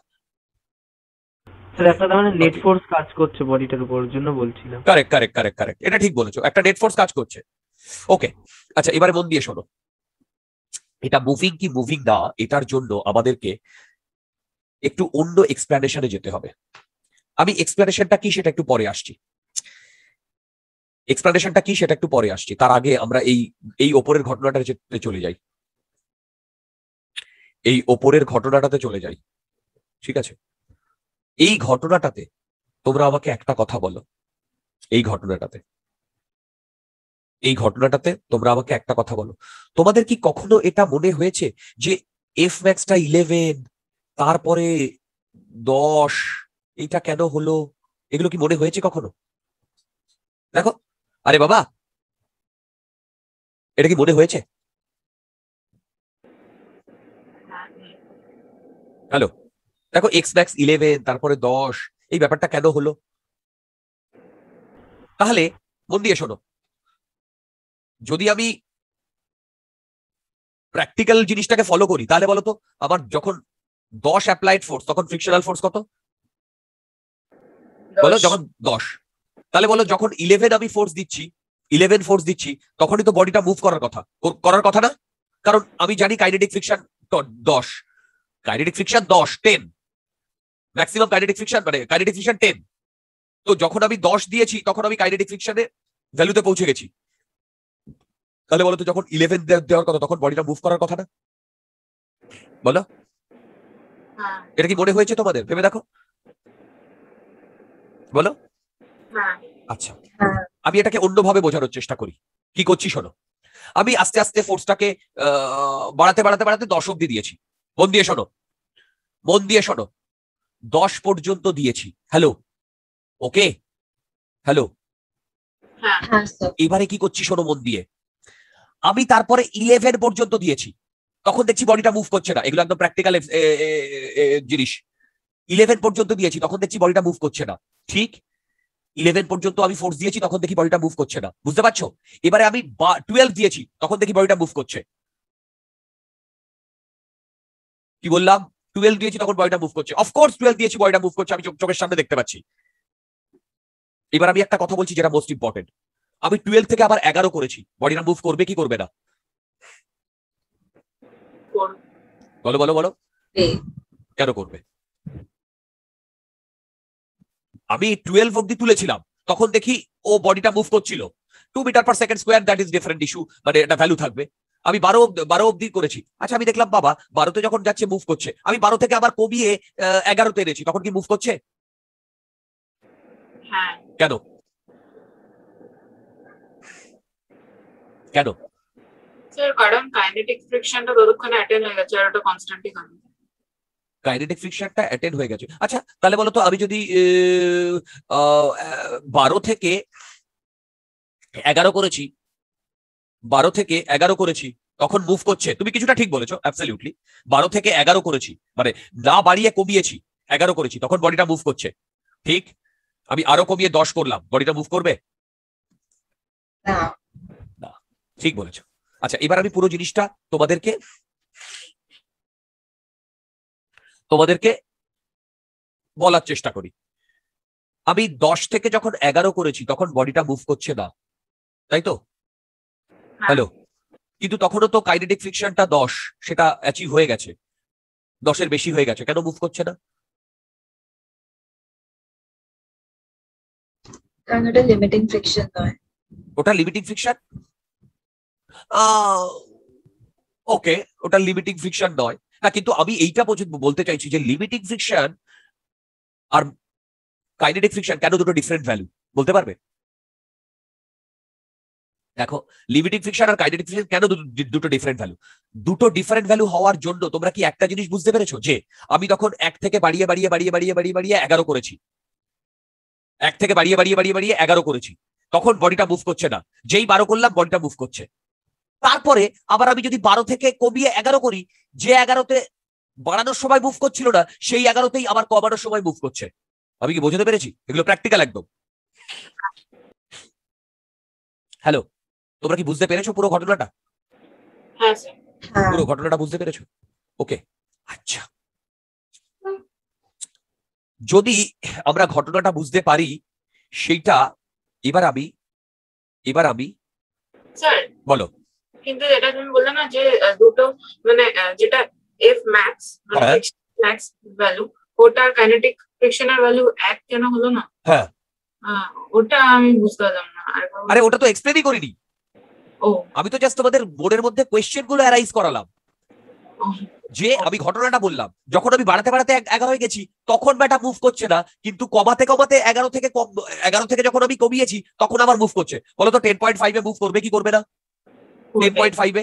স্যার একটা মানে নেট ফোর্স কাজ করছে বডিটার উপর জন্য বলছিলাম কারেক্ট কারেক্ট কারেক্ট কারেক্ট এটা ঠিক বলেছো একটা নেট ফোর্স কাজ করছে ওকে আচ্ছা এবারে মন দিয়ে শোনো এটা মুভিং কি মুভিং না এটার জন্য আমাদেরকে একটু অন্য এক্সপ্লানেশনে যেতে হবে আমি এক্সপ্লানেশনটা কি সেটা একটু পরে আসছি এক্সপ্লানেশনটা কি সেটা একটু পরে আসছি তার আগে আমরা এই এই ওপরের ঘটনাটা চলে যাই এই ওপরের ঘটনাটাতে চলে যাই ঠিক আছে এই ঘটনাটাতে তোমরা আমাকে একটা কথা বলো এই ঘটনাটাতে এই ঘটনাটাতে তোমরা আমাকে একটা কথা বলো তোমাদের কি কখনো এটা মনে হয়েছে যে এফ ম্যাক্সটা ইলেভেন তারপরে দশ এটা কেন হলো এগুলো কি মনে হয়েছে কখনো দেখো আরে বাবা এটা কি মনে হয়েছে হ্যালো দেখো এক্স ম্যাক্স ইলেভেন তারপরে দশ এই ব্যাপারটা কেন হলো তাহলে মন দিয়ে শোনো যদি আমি প্র্যাকটিক্যাল জিনিসটাকে ফলো করি তাহলে বলো তো আমার যখন দশ অ্যাপ্লাইড ফোর্স তখন ফ্রিকশনাল ফোর্স কত বলো যখন দশ তাহলে বলো যখন ইলেভেন আমি ফোর্স দিচ্ছি ইলেভেন ফোর্স দিচ্ছি তখনই তো বডিটা মুভ করার কথা করার কথা না কারণ আমি জানি কাইনেটিক ফ্রিকশন দশ কাইনেটিক ফ্রিকশন দশ টেন ম্যাক্সিমাম কাইনেটিক ফ্রিকশন মানে কাইনেটিক ফ্রিকশন টেন তো যখন আমি দশ দিয়েছি তখন আমি কাইনেটিক ফ্রিকশনের ভ্যালুতে পৌঁছে গেছি তাহলে বলতো যখন ইলেভেন দেওয়ার কথা তখন বডিটা মুভ করার কথা না বলো হ্যাঁ। এটা কি মনে হয়েছে তোমাদের ভেবে দেখো বলো হ্যাঁ। আচ্ছা হ্যাঁ। আমি এটাকে অন্যভাবে বোঝানোর চেষ্টা করি কি করছি শোনো আমি আস্তে আস্তে ফোর্সটাকে বাড়াতে বাড়াতে বাড়াতে দশ অব্দি দিয়েছি মন দিয়ে শোনো মন দিয়ে শোনো দশ পর্যন্ত দিয়েছি হ্যালো ওকে হ্যালো এবারে কি করছি শোনো মন দিয়ে আমি তারপরে ইলেভেন পর্যন্ত দিয়েছি তখন দেখছি বডিটা মুভ করছে না এগুলো একদম প্র্যাকটিক্যাল জিনিস ইলেভেন পর্যন্ত দিয়েছি তখন দেখছি বডিটা মুভ করছে না ঠিক ইলেভেন পর্যন্ত আমি ফোর্স দিয়েছি তখন দেখি বডিটা মুভ করছে না বুঝতে পারছো এবারে আমি টুয়েলভ দিয়েছি তখন দেখি বডিটা মুভ করছে কি বললাম টুয়েলভ দিয়েছি তখন বডিটা মুভ করছে অফকোর্স টুয়েলভ দিয়েছি বডিটা মুভ করছে আমি চোখের সামনে দেখতে পাচ্ছি এবার আমি একটা কথা বলছি যেটা মোস্ট ইম্পর্টেন্ট আমি টুয়েলভ থেকে আবার এগারো করেছি বডিটা মুভ করবে কি করবে না বলো বলো বলো কেন করবে আমি টুয়েলভ অব্দি তুলেছিলাম তখন দেখি ও বডিটা মুভ করছিল two metre per second square that is different issue মানে একটা ভ্যালু থাকবে আমি বারো বারো অব্দি করেছি আচ্ছা আমি দেখলাম বাবা বারোতে যখন যাচ্ছে মুভ করছে আমি বারো থেকে আবার কমিয়ে এগারোতে এনেছি তখন কি মুভ করছে হ্যাঁ। কেন কেন কাইনেটিক ফ্রিকশনটা অ্যাটেন্ড হয়ে গেছে কাইনেটিক ফ্রিকশনটা অ্যাটেন্ড হয়ে গেছে আচ্ছা তাহলে বলো তো আমি যদি বারো থেকে এগারো করেছি বারো থেকে এগারো করেছি তখন মুভ করছে তুমি কিছুটা ঠিক বলেছো অ্যাবসলিউটলি বারো থেকে এগারো করেছি মানে না বাড়িয়ে কমিয়েছি এগারো করেছি তখন বডিটা মুভ করছে ঠিক আমি আরো কমিয়ে দশ করলাম বডিটা মুভ করবে ঠিক বলেছ আচ্ছা এবার আমি পুরো জিনিসটা তোমাদেরকে তোমাদেরকে বলার চেষ্টা করি আমি দশ থেকে যখন এগারো করেছি তখন বডিটা মুভ করছে না তাই তো হ্যাঁ। হ্যালো কিন্তু তখনও তো কাইনেটিক ফ্রিকশনটা দশ সেটা অ্যাচিভ হয়ে গেছে দশের বেশি হয়ে গেছে কেন মুভ করছে না ওটা লিমিটিং ফ্রিকশন ওটা লিমিটিং ফ্রিকশন ওকে ওটা লিমিটিং ফ্রিকশন নয় না হ্যাঁ, কিন্তু আমি এইটা পর্যন্ত বলতে চাইছি যে লিমিটিং ফ্রিকশন আর কাইনেটিক ফ্রিকশন কেন দুটো ডিফারেন্ট ভ্যালু বলতে পারবে দেখো লিমিটিং ফ্রিকশন আর কাইনেটিক ফ্রিকশন কেন দুটো ডিফারেন্ট ভ্যালু দুটো ডিফারেন্ট ভ্যালু হওয়ার জন্য তোমরা কি একটা জিনিস বুঝতে পেরেছো যে আমি তখন এক থেকে বাড়িয়ে বাড়িয়ে বাড়িয়ে বাড়িয়ে বাড়িয়ে বাড়িয়ে এগারো করেছি এক থেকে বাড়িয়ে বাড়িয়ে বাড়িয়ে বাড়িয়ে এগারো করেছি তখন বডিটা মুভ করছে না যেই বারো করলাম বডিটা মুভ করছে তারপরে আবার আমি যদি বারো থেকে কমিয়ে এগারো করি যে এগারোতে বাড়ানোর সময় মুভ করছিল না সেই এগারোতেই আবার কমানোর সময় মুভ করছে আমি কি বোঝাতে পেরেছি এগুলো প্র্যাকটিক্যাল একদম হ্যালো তোমরা কি বুঝতে পেরেছো পুরো ঘটনাটা হ্যাঁ, হ্যাঁ। পুরো ঘটনাটা বুঝতে পেরেছো ওকে আচ্ছা যদি আমরা ঘটনাটা বুঝতে পারি সেইটা এবার আমি এবার আমি বলো কিন্তু এটা তুমি বললে না যে দুটো মানে যেটা এফ ম্যাক্স ম্যাক্স ভ্যালু ওটার কাইনেটিক ফ্রিকশনের ভ্যালু এক কেন হলো না হ্যাঁ ওটা আমি বুঝতে পারলাম না আরে ওটা তো এক্সপ্লেনই করিনি ও আমি তো জাস্ট তোমাদের বোর্ডের মধ্যে কোয়েশ্চেন গুলো অ্যারাইজ করালাম যে আমি ঘটনাটা বললাম যখন আমি বাড়াতে বাড়াতে এগারো হয়ে গেছি তখন ব্যাটা মুভ করছে না কিন্তু কমাতে কমাতে এগারো থেকে এগারো থেকে যখন আমি কমিয়েছি তখন আমার মুভ করছে বলো তো টেন পয়েন্ট ফাইভে মুভ করবে কি করবে না টেন পয়েন্ট ফাইভে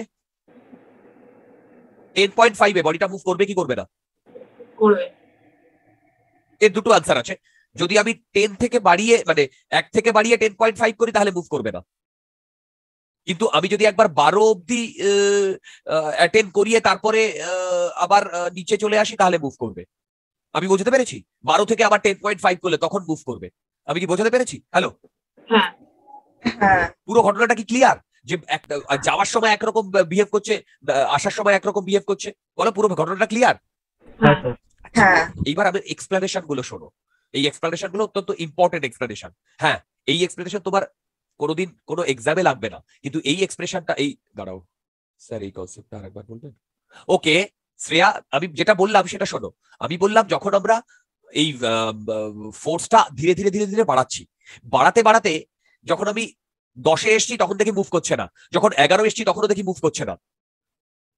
টেন পয়েন্ট ফাইভে বডিটা মুভ করবে কি করবে না করবে এর দুটো আনসার আছে যদি আমি টেন থেকে বাড়িয়ে মানে এক থেকে বাড়িয়ে টেন পয়েন্ট ফাইভ করি তাহলে মুভ করবে না কিন্তু আমি যদি একবার বারো অব্দি অ্যাটেন্ড করিয়ে তারপরে আবার নিচে চলে আসি তাহলে মুভ করবে আমি বোঝাতে পেরেছি বারো থেকে আবার টেন পয়েন্ট ফাইভ করলে তখন মুভ করবে আমি কি বোঝাতে পেরেছি হ্যালো হ্যাঁ পুরো ঘটনাটা কি ক্লিয়ার যে যাওয়ার সময় একরকম বিহেভ করছে আসার সময় একরকম বিহেভ করছে বলো পুরো ঘটনাটা ক্লিয়ার হ্যাঁ। হ্যাঁ। এইবার আমি এক্সপ্লেনেশন গুলো শোনো এই এক্সপ্লেনেশন গুলো অত্যন্ত ইম্পর্টেন্ট এক্সপ্লেনেশন হ্যাঁ এই এক্সপ্লেনেশন তোমার কোনোদিন কোনো এক্সামে লাগবে না কিন্তু এই এক্সপ্রেশনটা এই দাঁড়াও স্যার এই আর আরেকবার বলবেন ওকে শ্রেয়া আমি যেটা বললাম সেটা শোনো আমি বললাম যখন আমরা এই ফোর্সটা ধীরে ধীরে ধীরে ধীরে বাড়াচ্ছি বাড়াতে বাড়াতে যখন আমি দশে এসছি তখন দেখি মুভ করছে না যখন এগারো এসছি তখনও দেখি মুভ করছে না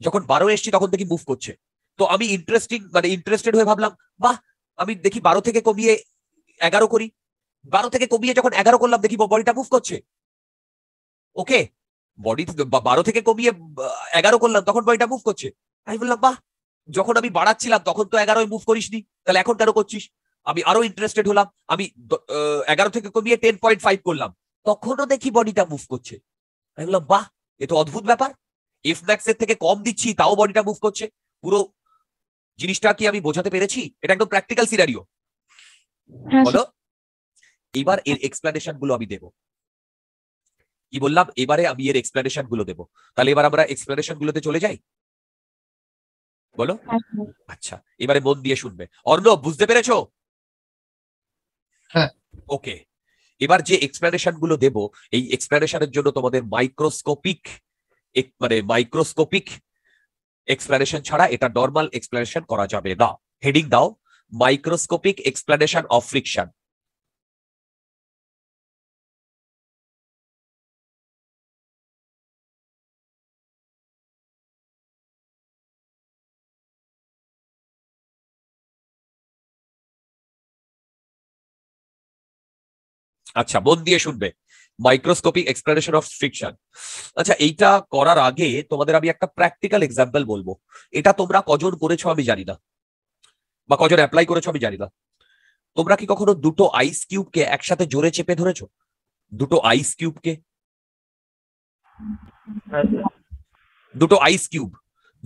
যখন বারো এসছি তখন দেখি মুভ করছে তো আমি ইন্টারেস্টিং মানে ইন্টারেস্টেড হয়ে ভাবলাম বাহ আমি দেখি বারো থেকে কমিয়ে এগারো করি বারো থেকে কমিয়ে যখন এগারো করলাম দেখি বডিটা মুভ করছে ওকে বডি বারো থেকে কমিয়ে এগারো করলাম তখন বডিটা মুভ করছে আমি বললাম বাহ যখন আমি বাড়াচ্ছিলাম তখন তো এগারোয় মুভ করিসনি তাহলে এখন কেন করছিস আমি আরো ইন্টারেস্টেড হলাম আমি এগারো থেকে কমিয়ে টেন পয়েন্ট ফাইভ করলাম তখনও দেখি বডিটা মুভ করছে আমি বললাম বাহ এ তো অদ্ভুত ব্যাপার এফ ম্যাক্স এর থেকে কম দিচ্ছি তাও বডিটা মুভ করছে পুরো জিনিসটা কি আমি বোঝাতে পেরেছি এটা একদম প্র্যাকটিক্যাল সিনারিও বলো এবার এর এক্সপ্লানেশন গুলো আমি দেব কি বললাম এবারে আমি এর এক্সপ্লানেশন গুলো দেবো তাহলে এবার আমরা এক্সপ্লানেশন গুলোতে চলে যাই বলো হ্যাঁ, হ্যাঁ। আচ্ছা এবারে মন দিয়ে শুনবে অর্ণব বুঝতে পেরেছো ওকে হ্যাঁ। এবার যে এক্সপ্লানেশন গুলো দেব এই এক্সপ্লেনেশনের জন্য তোমাদের মাইক্রোস্কোপিক মানে মাইক্রোস্কোপিক এক্সপ্লানেশন ছাড়া এটা নর্মাল এক্সপ্লানেশন করা যাবে না হেডিং দাও মাইক্রোস্কোপিক এক্সপ্লানেশন অফ ফ্রিকশন আচ্ছা মন দিয়ে শুনবে মাইক্রোস্কোপিক এক্সপ্লেনেশন অফ ফ্রিকশন আচ্ছা এইটা করার আগে তোমাদের আমি একটা প্র্যাকটিক্যাল এক্সাম্পল বলবো এটা তোমরা কজন করেছো আমি জানি না বা কজন অ্যাপ্লাই করেছো আমি জানি না তোমরা কি কখনো দুটো আইস কিউবকে একসাথে জোরে চেপে ধরেছো দুটো আইস কিউবকে দুটো আইস কিউব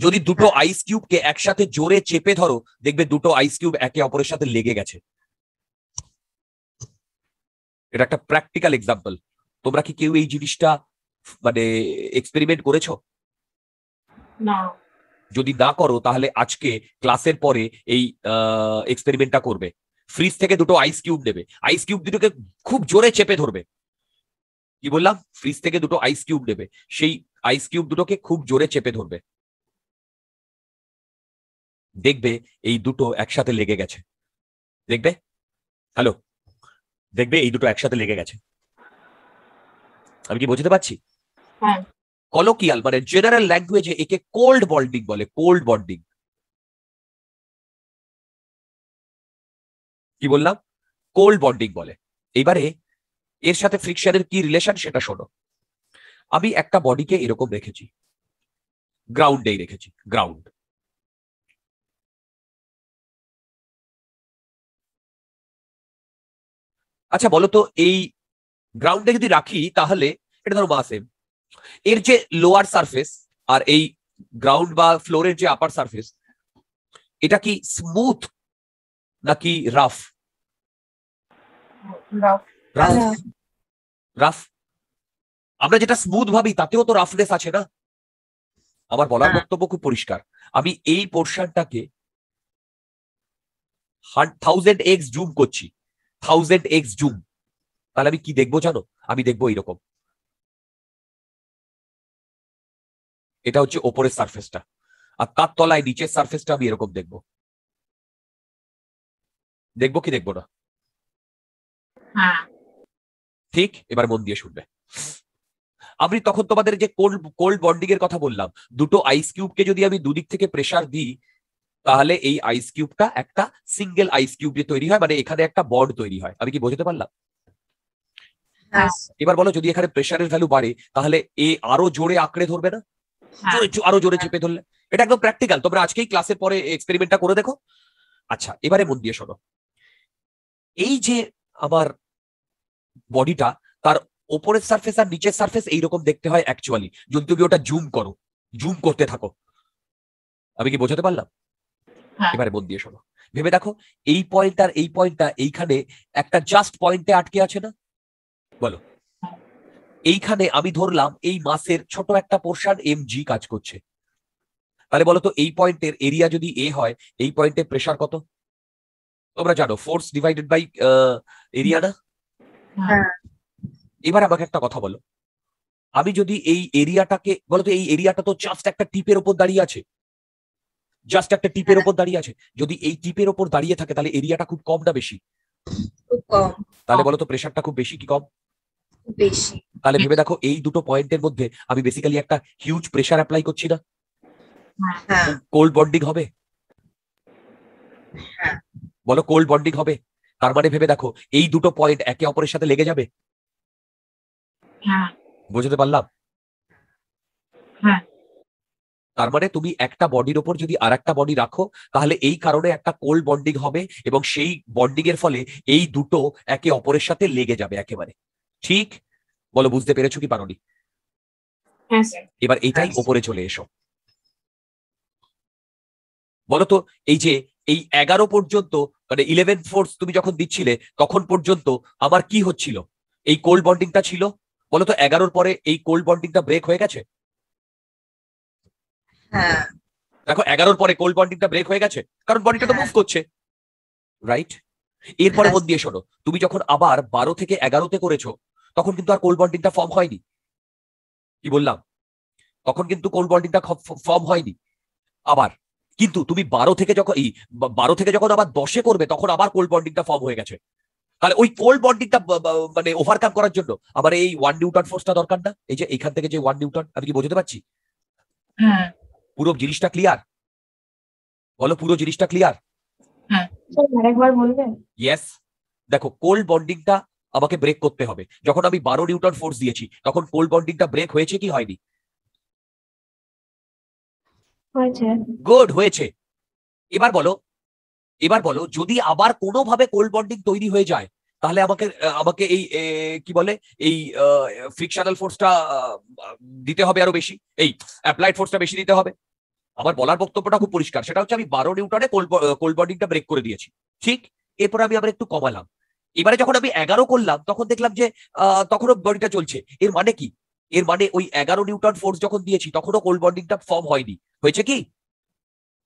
যদি দুটো আইস কিউবকে একসাথে জোরে চেপে ধরো দেখবে দুটো আইস কিউব একে অপরের সাথে লেগে গেছে এটা একটা প্র্যাকটিক্যাল এক্সাম্পল তোমরা কি কেউ এই জিনিসটা মানে এক্সপেরিমেন্ট করেছো না যদি না করো তাহলে আজকে ক্লাসের পরে এই এক্সপেরিমেন্টটা করবে ফ্রিজ থেকে দুটো আইস কিউব নেবে আইস কিউব দুটোকে খুব জোরে চেপে ধরবে কি বললাম ফ্রিজ থেকে দুটো আইস কিউব নেবে সেই আইস কিউব দুটোকে খুব জোরে চেপে ধরবে দেখবে এই দুটো একসাথে লেগে গেছে দেখবে হ্যালো দেখবে এই দুটো একসাথে লেগে গেছে আমি কি বুঝতে পারছি হ্যাঁ। কলোকিয়াল মানে জেনারেল ল্যাঙ্গুয়েজে একে কোল্ড বন্ডিং বলে কোল্ড বন্ডিং কি বললাম কোল্ড বন্ডিং বলে এবারে এর সাথে ফ্রিকশনের কি রিলেশন সেটা শোনো আমি একটা বডিকে এরকম রেখেছি গ্রাউন্ডেই রেখেছি গ্রাউন্ড আচ্ছা বলো তো এই গ্রাউন্ডে যদি রাখি তাহলে এটা ধরো মাস এর যে লোয়ার সারফেস আর এই গ্রাউন্ড বা ফ্লোরের যে আপার সারফেস এটা কি স্মুথ নাকি রাফ রাফ আমরা যেটা স্মুথ ভাবি তাতেও তো রাফনেস আছে না আমার বলার হ্যাঁ। বক্তব্য খুব পরিষ্কার আমি এই পোর্শনটাকে থাউজেন্ড এক্স জুম করছি থাউজেন্ড এক্স জুম তাহলে আমি কি দেখবো জানো আমি দেখবো এইরকম এটা হচ্ছে ওপরের সার্ফেসটা আর তার তলায় নিচের সার্ফেসটা আমি এরকম দেখবো দেখবো কি দেখবো না হ্যাঁ। ঠিক এবার মন দিয়ে শুনবে আমি তখন তোমাদের যে কোল্ড কোল্ড বন্ডিং এর কথা বললাম দুটো আইস কিউবকে যদি আমি দুদিক থেকে প্রেশার দিই তাহলে এই আইস কিউবটা একটা সিঙ্গেল আইস কিউব দিয়ে তৈরি হয় মানে এখানে একটা বড তৈরি হয় আমি কি বোঝাতে পারলাম হ্যাঁ। এবার বলো যদি এখানে প্রেশারের ভ্যালু বাড়ে তাহলে এ আরো জোরে আঁকড়ে ধরবে না হ্যাঁ। আরো জোরে চেপে ধরলে এটা একদম প্র্যাকটিক্যাল তোমরা আজকেই ক্লাসের পরে এক্সপেরিমেন্টটা করে দেখো আচ্ছা এবারে মন দিয়ে শোনো এই যে আমার বডিটা তার ওপরের সার্ফেস আর নিচের সার্ফেস এইরকম দেখতে হয় অ্যাকচুয়ালি যদি তুমি ওটা জুম করো জুম করতে থাকো আমি কি বোঝাতে পারলাম হ্যাঁ। এবারে বোধ দিয়ে শোনো ভেবে দেখো এই পয়েন্ট আর এই পয়েন্টটা এইখানে একটা জাস্ট পয়েন্টে আটকে আছে না বলো হ্যাঁ। এইখানে আমি ধরলাম এই মাসের ছোট একটা পোর্শন এম জি কাজ করছে তাহলে বলো তো এই পয়েন্টের এরিয়া যদি এ হয় এই পয়েন্টে প্রেশার কত তোমরা জানো ফোর্স ডিভাইডেড বাই এরিয়া না হ্যাঁ। এবার আমাকে একটা কথা বলো আমি যদি এই এরিয়াটাকে বলতো এই এরিয়াটা তো জাস্ট একটা টিপের উপর দাঁড়িয়ে আছে জাস্ট একটা টিপের ওপর হ্যাঁ। দাঁড়িয়ে আছে যদি এই টিপের ওপর দাঁড়িয়ে থাকে তাহলে এরিয়াটা খুব কম না বেশি তাহলে বলো তো প্রেশারটা খুব বেশি কি কম বেশি তাহলে ভেবে দেখো এই দুটো পয়েন্টের মধ্যে আমি বেসিক্যালি একটা হিউজ প্রেশার অ্যাপ্লাই করছি না কোল্ড হ্যাঁ, বন্ডিং হ্যাঁ। হবে বলো কোল্ড বন্ডিং হবে তার মানে ভেবে দেখো এই দুটো পয়েন্ট একে অপরের সাথে লেগে যাবে বুঝতে পারলাম হ্যাঁ তার মানে তুমি একটা বডির ওপর যদি আর একটা বডি রাখো তাহলে এই কারণে একটা কোল্ড বন্ডিং হবে এবং সেই বন্ডিং এর ফলে এই দুটো একে অপরের সাথে লেগে যাবে একেবারে ঠিক বলো বুঝতে পেরেছো কি পারোনি হ্যাঁ, এবার এটাই হ্যাঁ, ওপরে চলে এসো বলো তো এই যে এই এগারো পর্যন্ত মানে ইলেভেন ফোর্স তুমি যখন দিচ্ছিলে তখন পর্যন্ত আমার কি হচ্ছিল এই কোল্ড বন্ডিংটা ছিল বলো তো এগারোর পরে এই কোল্ড বন্ডিংটা ব্রেক হয়ে গেছে হ্যাঁ। দেখো এগারোর পরে কোল্ড বন্ডিংটা ব্রেক হয়ে গেছে কারণ বডিটা তো মুভ হ্যাঁ। করছে রাইট এরপরে হ্যাঁ। মন দিয়ে শোনো তুমি যখন আবার বারো থেকে এগারোতে করেছো তখন কিন্তু আর কোল্ড বন্ডিংটা ফর্ম হয়নি কি বললাম তখন কিন্তু কোল্ড বন্ডিংটা ফর্ম হয়নি আবার কিন্তু তুমি বারো থেকে যখন এই বারো থেকে যখন আবার দশে করবে তখন আবার কোল্ড বন্ডিংটা ফর্ম হয়ে গেছে তাহলে ওই কোল্ড বন্ডিংটা মানে ওভারকাম করার জন্য আমার এই ওয়ান নিউটন ফোর্সটা দরকার না এই যে এখান থেকে যে ওয়ান নিউটন আমি কি বোঝাতে পারছি হ্যাঁ পুরো জিনিসটা ক্লিয়ার বলো পুরো জিনিসটা হ্যাঁ। ক্লিয়ার ইয়েস দেখো কোল্ড বন্ডিংটা আমাকে ব্রেক করতে হবে যখন আমি বারো নিউটন ফোর্স দিয়েছি তখন কোল্ড বন্ডিংটা ব্রেক হয়েছে কি হয়নি গুড হয়েছে এবার বলো এবার বলো যদি আবার কোনোভাবে কোল্ড বন্ডিং তৈরি হয়ে যায় তাহলে আমাকে আমাকে এই কি বলে এই ফ্রিকশনাল ফোর্সটা দিতে হবে আরো বেশি এই অ্যাপ্লাইড ফোর্সটা বেশি দিতে হবে আমার বলার বক্তব্যটা খুব পরিষ্কার সেটা হচ্ছে আমি বারো নিউটনে কোল্ড বডিংটা ব্রেক করে দিয়েছি ঠিক এরপর আমি আবার একটু কমালাম এবারে যখন আমি এগারো করলাম তখন দেখলাম যে তখনও বডিটা চলছে এর মানে কি এর মানে ওই এগারো নিউটন ফোর্স যখন দিয়েছি তখনও কোল্ড বন্ডিংটা ফর্ম হয়নি হয়েছে কি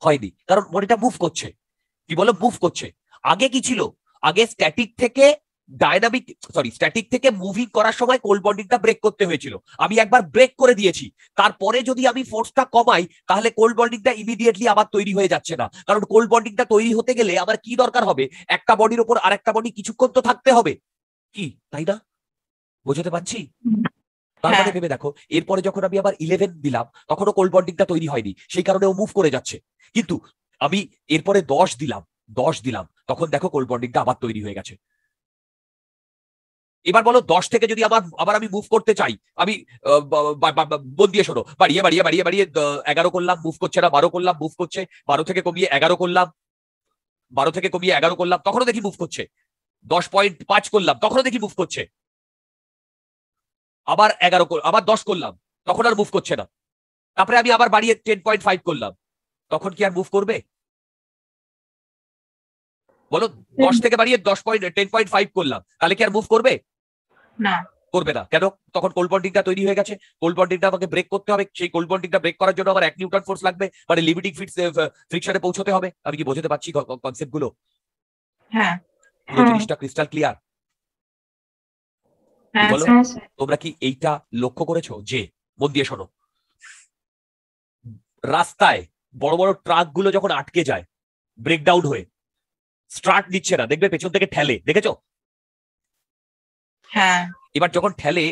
হয়নি কারণ বডিটা মুভ করছে কি বলো মুভ করছে আগে কি ছিল আগে স্ট্যাটিক থেকে ডায়নামিক সরি স্ট্যাটিক থেকে মুভিং করার সময় কোল্ড বন্ডিংটা ব্রেক করতে হয়েছিল আমি একবার ব্রেক করে দিয়েছি তারপরে যদি আমি ফোর্সটা কমাই তাহলে কোল্ড বন্ডিংটা ইমিডিয়েটলি আবার তৈরি হয়ে যাচ্ছে না কারণ কোল্ড বন্ডিংটা তৈরি হতে গেলে আমার কি দরকার হবে একটা বডির ওপর আর একটা বডি কিছুক্ষণ তো থাকতে হবে কি তাই না বোঝাতে পারছি তারপরে মানে হ্যাঁ। ভেবে দেখো এরপরে যখন আমি আবার ইলেভেন দিলাম তখনও কোল্ড বন্ডিংটা তৈরি হয়নি সেই কারণে ও মুভ করে যাচ্ছে কিন্তু আমি এরপরে দশ দিলাম দশ দিলাম তখন দেখো কোল্ড বন্ডিংটা আবার তৈরি হয়ে গেছে এবার বলো দশ থেকে যদি আবার আবার আমি মুভ করতে চাই আমি দিয়ে শোনো বাড়িয়ে বাড়িয়ে বাড়িয়ে বাড়িয়ে এগারো করলাম মুভ করছে না বারো করলাম মুভ করছে বারো থেকে কমিয়ে এগারো করলাম বারো থেকে কমিয়ে এগারো করলাম তখনও দেখি মুভ করছে দশ পয়েন্ট পাঁচ করলাম তখনও দেখি মুভ করছে আবার এগারো আবার দশ করলাম তখন আর মুভ করছে না তারপরে আমি আবার বাড়িয়ে টেন পয়েন্ট ফাইভ করলাম তখন কি আর মুভ করবে বলো দশ থেকে বাড়িয়ে দশ পয়েন্ট টেন পয়েন্ট ফাইভ করলাম তাহলে কি আর মুভ করবে না করবে না কেন তখন কোল্ড বন্ডিংটা তৈরি হয়ে গেছে কোল্ড বন্ডিংটা আমাকে ব্রেক করতে হবে সেই কোল্ড বন্ডিংটা ব্রেক করার জন্য আমার এক নিউটন ফোর্স লাগবে মানে লিমিটিং ফিট ফ্রিকশনে পৌঁছতে হবে আমি কি বোঝাতে পারছি কনসেপ্ট গুলো হ্যাঁ, হ্যাঁ। জিনিসটা ক্রিস্টাল ক্লিয়ার বলো হ্যাঁ, হ্যাঁ। তোমরা কি এইটা লক্ষ্য করেছো যে মন দিয়ে শোনো রাস্তায় বড় বড় ট্রাক গুলো যখন আটকে যায় ব্রেকডাউন হয়ে স্টার্ট দিচ্ছে না দেখবে পেছন থেকে ঠেলে দেখেছো হ্যাঁ এবার যখন ঠেলে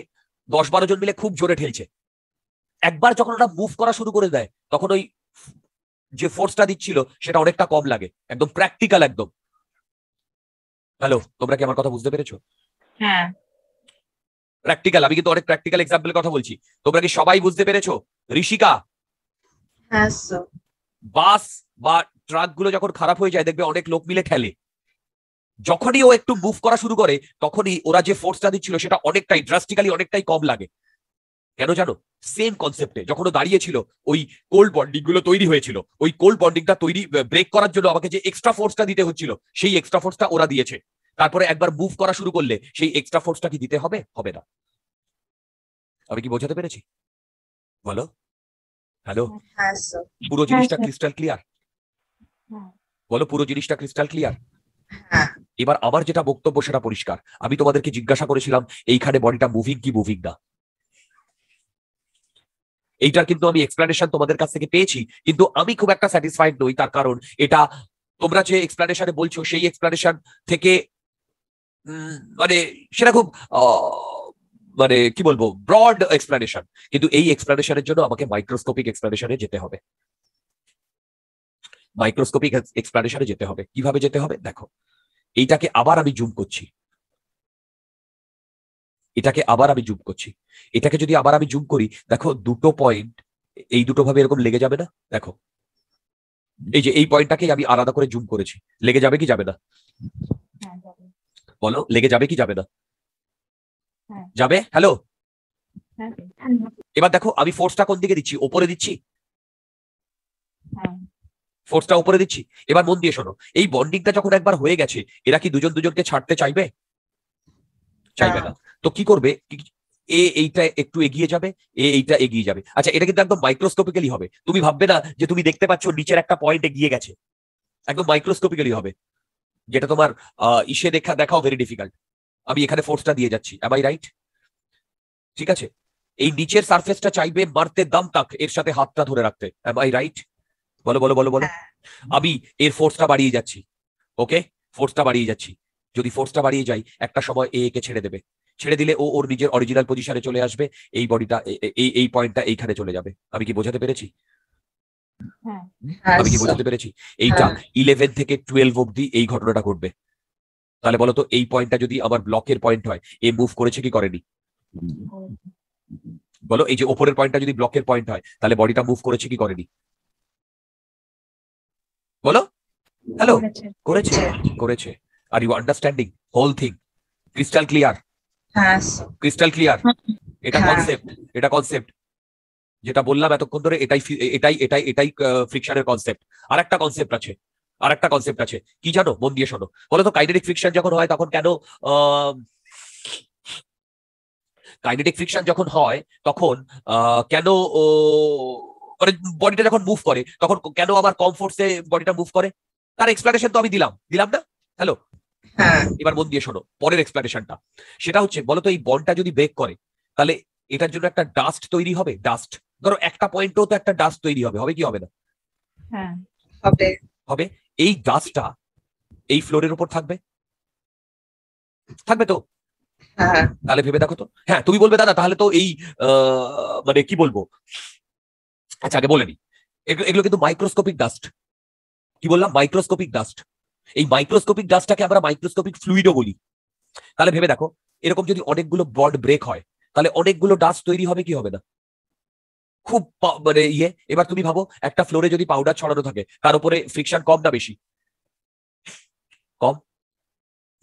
দশ বারো জন মিলে খুব জোরে ঠেলছে একবার যখন ওটা মুভ করা শুরু করে দেয় তখন ওই যে ফোর্সটা দিচ্ছিল সেটা অনেকটা কম লাগে একদম প্র্যাকটিক্যাল একদম হ্যালো তোমরা কি আমার কথা বুঝতে পেরেছো হ্যাঁ প্র্যাকটিক্যাল আমি কিন্তু অনেক প্র্যাকটিক্যাল এক্সাম্পল কথা বলছি তোমরা কি সবাই বুঝতে পেরেছো ঋষিকা হ্যাঁ স্যার বাস বা ট্রাকগুলো যখন খারাপ হয়ে যায় দেখবে অনেক লোক মিলে খেলে যখনই ও একটু মুভ করা শুরু করে তখনই ওরা যে ফোর্সটা দিচ্ছিল সেটা অনেকটাই ড্রাস্টিক্যালি অনেকটাই কম লাগে কেন জানো সেম কনসেপ্টে যখন ও দাঁড়িয়েছিল ওই কোল্ড বন্ডিং গুলো তৈরি হয়েছিল ওই কোল্ড বন্ডিংটা তৈরি ব্রেক করার জন্য আমাকে যে এক্সট্রা ফোর্সটা দিতে হচ্ছিল সেই এক্সট্রা ফোর্সটা ওরা দিয়েছে তারপরে একবার মুভ করা শুরু করলে সেই এক্সট্রা ফোর্সটা কি দিতে হবে হবে না আমি কি বোঝাতে পেরেছি বলো হ্যালো হ্যাঁ, পুরো হ্যাঁ, জিনিসটা ক্রিস্টাল হ্যাঁ। ক্লিয়ার বলো পুরো জিনিসটা ক্রিস্টাল ক্লিয়ার এবার আবার যেটা বক্তব্য সেটা পরিষ্কার আমি তোমাদেরকে জিজ্ঞাসা করেছিলাম এইখানে বডিটা মুভিং কি মুভিং না এইটার কিন্তু আমি এক্সপ্লানেশন তোমাদের কাছ থেকে পেয়েছি কিন্তু আমি খুব একটা স্যাটিসফাইড নই তার কারণ এটা তোমরা যে এক্সপ্লানেশনে বলছো সেই এক্সপ্লানেশন থেকে মানে সেটা খুব মানে কি বলবো ব্রড এক্সপ্লানেশন কিন্তু এই এক্সপ্লানেশনের জন্য আমাকে মাইক্রোস্কোপিক এক্সপ্লানেশনে যেতে হবে মাইক্রোস্কোপিক এক্সপ্লানেশনে যেতে হবে কিভাবে যেতে হবে দেখো এইটাকে আবার আমি জুম করছি এটাকে আবার আমি জুম করছি এটাকে যদি আবার আমি জুম করি দেখো দুটো পয়েন্ট এই দুটো ভাবে এরকম লেগে যাবে না দেখো এই যে এই পয়েন্টটাকেই আমি আলাদা করে জুম করেছি লেগে যাবে কি যাবে না হ্যাঁ, বলো লেগে যাবে কি যাবে না হ্যাঁ। যাবে হ্যালো এবার দেখো আমি ফোর্সটা কোন দিকে দিচ্ছি ওপরে দিচ্ছি ফোর্সটা হ্যাঁ। উপরে দিচ্ছি এবার মন দিয়ে শোনো এই বন্ডিংটা যখন একবার হয়ে গেছে এরা কি দুজন দুজনকে ছাড়তে চাইবে চাইবে না তো কি করবে এ এইটা একটু এগিয়ে যাবে এ এইটা এগিয়ে যাবে আচ্ছা এটা কিন্তু একদম মাইক্রোস্কোপিক্যালি হবে তুমি ভাববে না যে তুমি দেখতে পাচ্ছ নিচের একটা পয়েন্ট এগিয়ে গেছে একদম মাইক্রোস্কোপিক্যালি হবে যেটা তোমার ইসে দেখা দেখাও ভেরি ডিফিকাল্ট আমি এখানে ফোর্সটা দিয়ে যাচ্ছি আই রাইট ঠিক আছে এই নিচের সারফেসটা চাইবে মারতে দাম তাক এর সাথে হাতটা ধরে রাখতে আই রাইট বলো বলো বলো বলো হ্যাঁ। আমি এর ফোর্সটা বাড়িয়ে যাচ্ছি ওকে ফোর্সটা বাড়িয়ে যাচ্ছি যদি ফোর্সটা বাড়িয়ে যাই একটা সময় এ একে ছেড়ে দেবে ছেড়ে দিলে ও ওর নিজের অরিজিনাল পজিশনে চলে আসবে এই বডিটা এই এই পয়েন্টটা এইখানে চলে যাবে আমি কি বোঝাতে পেরেছি হ্যাঁ। আমি কি বোঝাতে পেরেছি এইটা ইলেভেন হ্যাঁ। থেকে টুয়েলভ অব্দি এই ঘটনাটা ঘটবে তাহলে বলতো এই পয়েন্টটা যদি আমার ব্লকের পয়েন্ট হয় এ মুভ করেছে কি করেনি বলো এই যে ওপরের পয়েন্টটা যদি ব্লকের পয়েন্ট হয় তাহলে বডিটা মুভ করেছে কি করেনি বলো হ্যালো করেছে করেছে are you understanding whole thing crystal clear crystal clear এটা কনসেপ্ট হ্যাঁ। এটা কনসেপ্ট যেটা বললাম এতক্ষণ ধরে এটাই এটাই এটাই এটাই ফ্রিকশনের কনসেপ্ট আর একটা কনসেপ্ট আছে আর একটা কনসেপ্ট আছে কি জানো মন দিয়ে শোনো বলে তো কাইনেটিক ফ্রিকশন যখন হয় তখন কেন কাইনেটিক ফ্রিকশন যখন হয় তখন কেন মানে বডিটা যখন মুভ করে তখন কেন আমার কমফোর্টসে বডিটা মুভ করে তার এক্সপ্লেনেশন তো আমি দিলাম দিলাম না হ্যালো এবার মন দিয়ে শোনো পরের এক্সপ্লেনেশনটা সেটা হচ্ছে বলতো এই বনটা যদি ব্রেক করে তাহলে এটার জন্য একটা ডাস্ট তৈরি হবে ডাস্ট ধরো একটা পয়েন্টেও তো একটা ডাস্ট তৈরি হবে হবে কি হবে না হ্যাঁ। হবে এই গাছটা এই ফ্লোরের উপর থাকবে থাকবে তো হ্যাঁ। তাহলে ভেবে দেখো তো হ্যাঁ তুমি বলবে দাদা তাহলে তো এই মানে কি বলবো আচ্ছা আগে নিই এগুলো কিন্তু মাইক্রোস্কোপিক ডাস্ট কি বললাম মাইক্রোস্কোপিক ডাস্ট এই মাইক্রোস্কোপিক ডাস্টটাকে আমরা মাইক্রোস্কোপিক ফ্লুইডও বলি তাহলে ভেবে দেখো এরকম যদি অনেকগুলো ব্রড ব্রেক হয় তাহলে অনেকগুলো ডাস্ট তৈরি হবে কি হবে না খুব মানে ইয়ে এবার তুমি ভাবো একটা ফ্লোরে যদি পাউডার ছড়ানো থাকে তার উপরে ফ্রিকশন কম না বেশি কম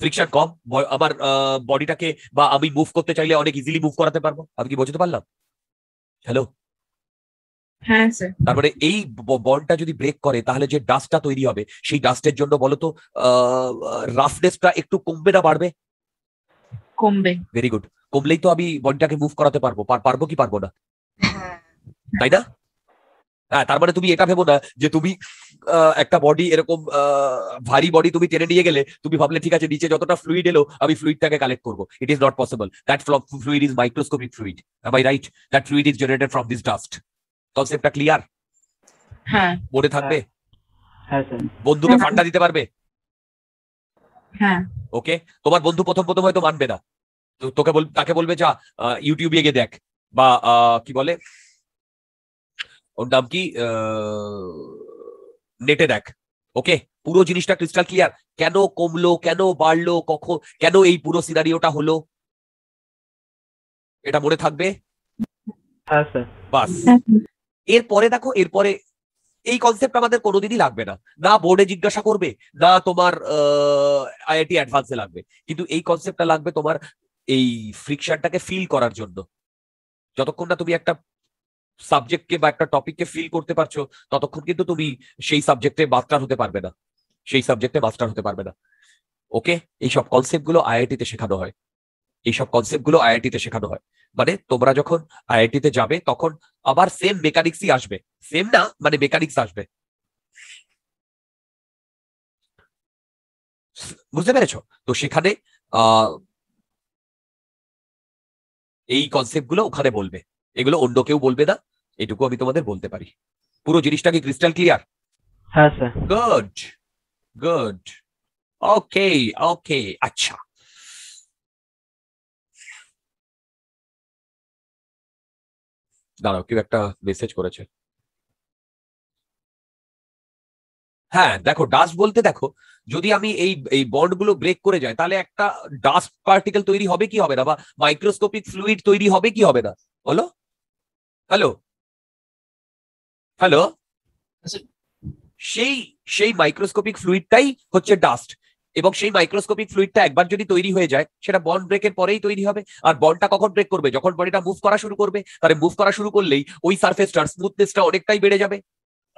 ফ্রিকশন কম আমার বডিটাকে বা আমি মুভ করতে চাইলে অনেক ইজিলি মুভ করাতে পারবো আমি কি বোঝাতে পারলাম হ্যালো তারপরে মানে এই বলটা যদি ব্রেক করে তাহলে যে ডাস্টটা তৈরি হবে সেই ডাস্টের জন্য বলতো রাফনেসটা একটু কমবে না বাড়বে কমবে ভেরি গুড কমলেই তো আমি বডিটাকে মুভ করাতে পারবো পারবো কি পারবো না তাই না হ্যাঁ তার মানে তুমি এটা ভেবো না যে তুমি একটা বডি এরকম ভারী বডি তুমি টেনে নিয়ে গেলে তুমি ভাবলে ঠিক আছে নিচে যতটা ফ্লুইড এলো আমি ফ্লুইডটাকে কালেক্ট করবো it is not possible that fluid is microscopic fluid by right that fluid is generated from this dust কনসেপ্টটা ক্লিয়ার হ্যাঁ মনে থাকবে হ্যাঁ, হ্যাঁ, বন্ধুকে হ্যাঁ, ফান্ডা দিতে পারবে হ্যাঁ ওকে তোমার বন্ধু প্রথম প্রথম হয়তো মানবে না তোকে তাকে বলবে যা ইউটিউবে গিয়ে দেখ বা কি বলে ওর নাম কি নেটে দেখ ওকে পুরো জিনিসটা ক্রিস্টাল ক্লিয়ার কেন কমলো কেন বাড়লো কখন কেন এই পুরো সিনারিওটা হলো এটা মনে থাকবে হ্যাঁ, বাস হ্যাঁ, এরপরে দেখো এরপরে এই কনসেপ্ট আমাদের কোনোদিনই লাগবে না না বোর্ডে জিজ্ঞাসা করবে না তোমার আইআইটি অ্যাডভান্সে লাগবে কিন্তু এই কনসেপ্টটা লাগবে তোমার এই ফ্রিকশনটাকে ফিল করার জন্য যতক্ষণ না তুমি একটা সাবজেক্টকে বা একটা টপিককে ফিল করতে পারছো ততক্ষণ কিন্তু তুমি সেই সাবজেক্টে মাস্টার হতে পারবে না সেই সাবজেক্টে মাস্টার হতে পারবে না ওকে এইসব আইআইটি আইআইটিতে শেখানো হয় এইসব আইআইটি আইআইটিতে শেখানো হয় মানে তোমরা যখন আইআইটিতে যাবে তখন আবার সেম মেকানিক্সই আসবে সেম না মানে মেকানিক্স আসবে বুঝতে পেরেছ তো সেখানে এই কনসেপ্ট গুলো ওখানে বলবে এগুলো অন্য কেউ বলবে না এটুকু আমি তোমাদের বলতে পারি পুরো জিনিসটা কি ক্রিস্টাল ক্লিয়ার হ্যাঁ sir good good okay okay আচ্ছা দাঁড়াও কেউ একটা মেসেজ করেছে হ্যাঁ দেখো ডাস্ট বলতে দেখো যদি আমি এই এই বন্ডগুলো ব্রেক করে যাই তাহলে একটা ডাস্ট পার্টিকেল তৈরি হবে কি হবে না বা মাইক্রোস্কোপিক ফ্লুইড তৈরি হবে কি হবে না বলো হ্যালো আচ্ছা। হ্যালো সেই সেই মাইক্রোস্কোপিক ফ্লুইডটাই হচ্ছে ডাস্ট এবং সেই মাইক্রোস্কোপিক ফ্লুইডটা একবার যদি তৈরি হয়ে যায় সেটা বন্ড ব্রেকের পরেই তৈরি হবে আর বন্ডটা কখন ব্রেক করবে যখন বডিটা মুভ করা শুরু করবে তাহলে মুভ করা শুরু করলেই ওই সার্ফেসটার স্মুথনেসটা অনেকটাই বেড়ে যাবে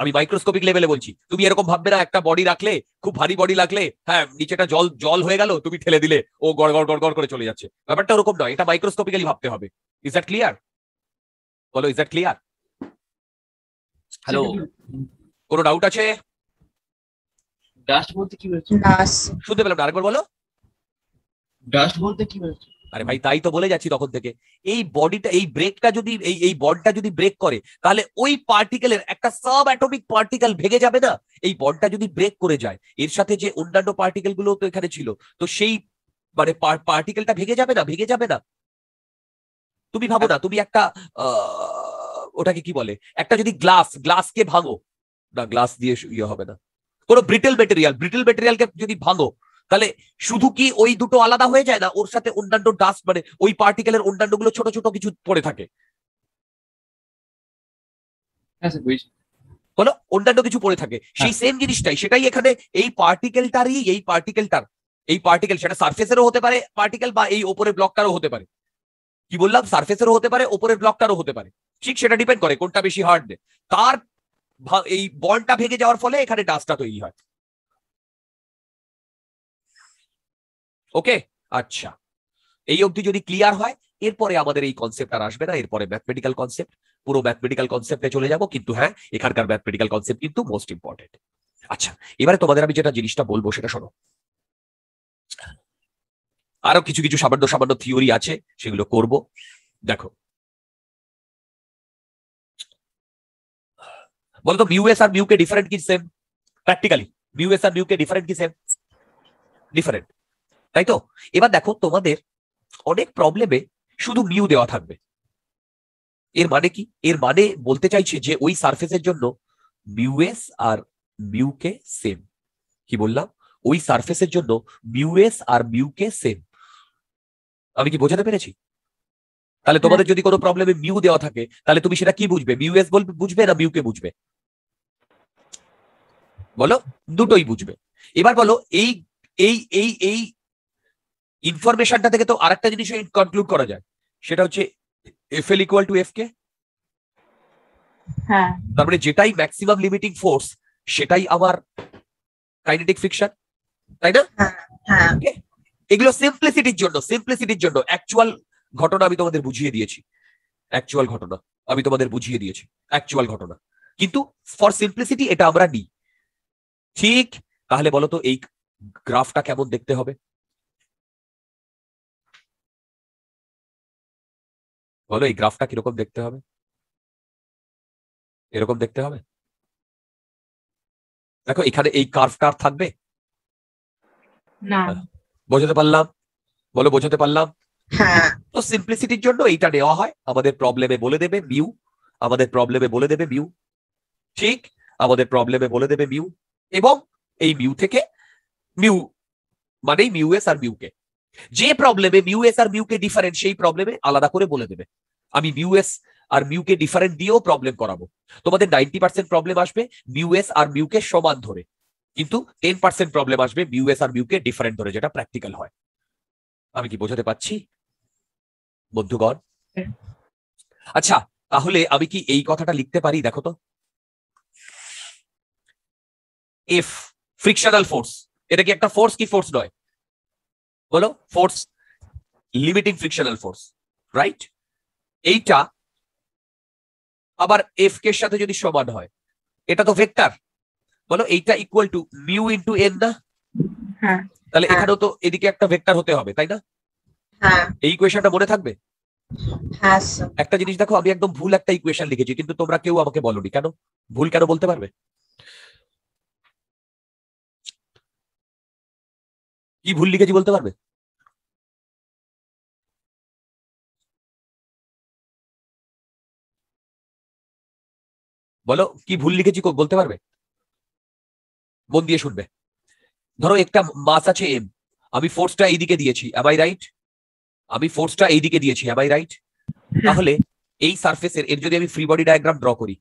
আমি মাইক্রোস্কোপিক লেভেলে বলছি তুমি এরকম ভাববে না একটা বডি রাখলে খুব ভারী বডি লাগলে হ্যাঁ নিচেটা জল জল হয়ে গেল তুমি ঠেলে দিলে ও গড় গড় গড় গড় করে চলে যাচ্ছে ব্যাপারটা ওরকম নয় এটা মাইক্রোস্কোপিক্যালি ভাবতে হবে ইজ দ্যাট ক্লিয়ার বলো ইজ দ্যাট ক্লিয়ার হ্যালো কোনো ডাউট আছে ডাস্ট বলতে কি বলছো শুনতে পেলাম আরেকবার বলো ডাস্ট বলতে কি বলছো আরে ভাই তাই তো বলে যাচ্ছি তখন থেকে এই বডিটা এই ব্রেকটা যদি এই এই বলটা যদি ব্রেক করে তাহলে ওই পার্টিকেলের একটা সাব অ্যাটমিক পার্টিকেল ভেঙে যাবে না এই বলটা যদি ব্রেক করে যায় এর সাথে যে অন্যান্য পার্টিকেল গুলো তো এখানে ছিল তো সেই মানে পার্টিকেলটা ভেঙে যাবে না ভেঙে যাবে না তুমি ভাবো না তুমি একটা ওটাকে কি বলে একটা যদি গ্লাস গ্লাসকে ভাঙো না গ্লাস দিয়ে ইয়ে হবে না কোনো ব্রিটেল মেটেরিয়াল ব্রিটেল কে যদি ভাঙো তাহলে শুধু কি ওই দুটো আলাদা হয়ে যায় না ওর সাথে অন্যান্য ডাস্ট মানে ওই পার্টিকেলের অন্যান্য গুলো ছোট ছোট কিছু পড়ে থাকে হ্যাঁ বলো অন্যান্য কিছু পড়ে থাকে হ্যাঁ। সেই সেম জিনিসটাই সেটাই এখানে এই পার্টিকেলটারই এই পার্টিকেলটার এই পার্টিকেল সেটা সার্ফেসেরও হতে পারে পার্টিকেল বা এই ওপরে ব্লকটারও হতে পারে কি বললাম সার্ফেসেরও হতে পারে ওপরের ব্লকটারও হতে পারে ঠিক সেটা ডিপেন্ড করে কোনটা বেশি হার্ড তার এই বলটা ভেঙে যাওয়ার ফলে এখানে ডাস্টটা তৈরি হয় ওকে আচ্ছা এই অবধি যদি ক্লিয়ার হয় এরপরে আমাদের এই কনসেপ্ট আর আসবে না এরপরে ম্যাথমেটিক্যাল কনসেপ্ট পুরো ম্যাথমেটিক্যাল কনসেপ্টে চলে যাব কিন্তু হ্যাঁ এখানকার ম্যাথমেটিক্যাল কনসেপ্ট কিন্তু মোস্ট ইম্পর্টেন্ট আচ্ছা এবারে তোমাদের আমি যেটা জিনিসটা বলবো সেটা শোনো আরো কিছু কিছু সামান্য সামান্য থিওরি আছে সেগুলো করব দেখো বলতো মিউএস আর মিউকে ডিফারেন্ট কি সেম প্র্যাকটিক্যালি মিউএস আর মিউকে ডিফারেন্ট কি সেম ডিফারেন্ট তাই তো এবার দেখো তোমাদের অনেক প্রবলেমে শুধু মিউ দেওয়া থাকবে এর মানে কি এর মানে বলতে চাইছে যে ওই সার্ফেসের জন্য মিউএস আর মিউকে সেম কি বললাম ওই সার্ফেসের জন্য মিউএস আর মিউকে সেম আমি কি বোঝাতে পেরেছি তাহলে হ্যাঁ। তোমাদের যদি কোনো প্রবলেমে মিউ দেওয়া থাকে তাহলে তুমি সেটা কি বুঝবে মিউ এস বুঝবে না মিউকে বুঝবে বলো দুটোই বুঝবে এবার বলো এই এই এই এই ইনফরমেশনটা থেকে তো আরেকটা জিনিস কনক্লুড করা যায় সেটা হচ্ছে F L equal to F K তারপরে যেটাই ম্যাক্সিমাম লিমিটিং ফোর্স সেটাই আমার কাইনেটিক ফিকশন তাই না হ্যাঁ, হ্যাঁ। এগুলো সিম্পলিসিটির জন্য সিম্পলিসিটির জন্য অ্যাকচুয়াল ঘটনা আমি তোমাদের বুঝিয়ে দিয়েছি অ্যাকচুয়াল ঘটনা আমি তোমাদের বুঝিয়ে দিয়েছি অ্যাকচুয়াল ঘটনা কিন্তু ফর সিম্পলিসিটি এটা আমরা নিই ঠিক তাহলে বলো তো এই গ্রাফটা কেমন দেখতে হবে বলো এই গ্রাফটা কিরকম দেখতে হবে এরকম দেখতে হবে দেখো এখানে এই কার্ভটা থাকবে না হ্যাঁ। বোঝাতে পারলাম বলো বোঝাতে পারলাম হ্যাঁ। তো সিম্পলিসিটির জন্য এইটা নেওয়া হয় আমাদের প্রবলেমে বলে দেবে মিউ আমাদের প্রবলেমে বলে দেবে মিউ ঠিক আমাদের প্রবলেমে বলে দেবে মিউ এবং এই মিউ থেকে মিউ মানে মিউ এস আর মিউকে যে প্রবলেমে মিউ এস আর মিউকে ডিফারেন্ট সেই প্রবলেমে আলাদা করে বলে দেবে আমি মিউ এস আর মিউকে ডিফারেন্ট দিয়েও প্রবলেম করাবো তোমাদের নাইনটি পার্সেন্ট প্রবলেম আসবে মিউ এস আর মিউকে সমান ধরে কিন্তু টেন পার্সেন্ট প্রবলেম আসবে বিউএস আর বিউকে ডিফারেন্ট ধরে যেটা প্র্যাকটিক্যাল হয় আমি কি বোঝাতে পারছি বন্ধুগণ আচ্ছা তাহলে আমি কি এই কথাটা লিখতে পারি দেখো তো এফ ফ্রিকশনাল ফোর্স এটা কি একটা ফোর্স কি ফোর্স নয় বলো force limiting frictional force right এইটা আবার এফ কে সাথে যদি সমান হয় এটা তো ভেক্টর বলো এইটা equal to mu into N না হ্যাঁ। তাহলে হ্যাঁ। এখানেও তো এদিকে একটা ভেক্টর হতে হবে তাই না হ্যাঁ। এই ইকুয়েশনটা মনে থাকবে একটা জিনিস দেখো আমি একদম ভুল একটা ইকুয়েশন লিখেছি কিন্তু তোমরা কেউ আমাকে বলনি কেন ভুল কেন বলতে পারবে কি ভুল লিখেছি বলতে পারবে বলো কি ভুল লিখেছি বলতে পারবে মন দিয়ে শুনবে ধরো একটা মাস আছে এম আমি ফোর্সটা এইদিকে দিয়েছি অ্যাবাই রাইট আমি ফোর্সটা এইদিকে দিয়েছি অ্যাবাই রাইট তাহলে এই সার্ফেসের এর যদি আমি ফ্রি বডি ডায়াগ্রাম ড্র করি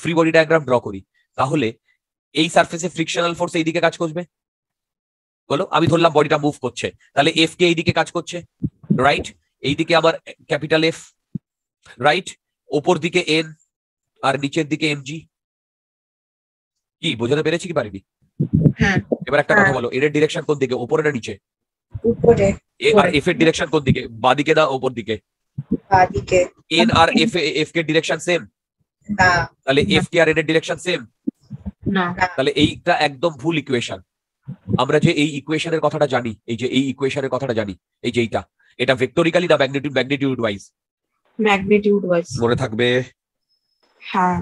ফ্রি বডি ডায়াগ্রাম ড্র করি তাহলে এই সার্ফেসে ফ্রিকশনাল ফোর্স এইদিকে কাজ করবে বলো আমি ধরলাম বডিটা মুভ করছে তাহলে এফ কে এইদিকে কাজ করছে রাইট এইদিকে আমার ক্যাপিটাল এফ রাইট ওপর দিকে এন আর নিচের দিকে এমজি কি বোঝাতে পেরেছি কি পারিনি হ্যাঁ। এবার একটা কথা হ্যাঁ। বলো এর ডিরেকশন কোন দিকে উপরে না নিচে উপরে আর এফ এর ডিরেকশন কোন দিকে বাদিকে না উপর দিকে এন আর F F K direction same না তাহলে এফ কে আর এর ডিরেকশন সেম না তাহলে এইটা একদম ভুল ইকুয়েশন আমরা যে এই ইকুয়েশনের কথাটা জানি এই যে এই ইকুয়েশনের কথাটা জানি এই যে এইটা এটা ভেক্টরিক্যালি না magnitude magnitude wise magnitude wise মনে থাকবে হ্যাঁ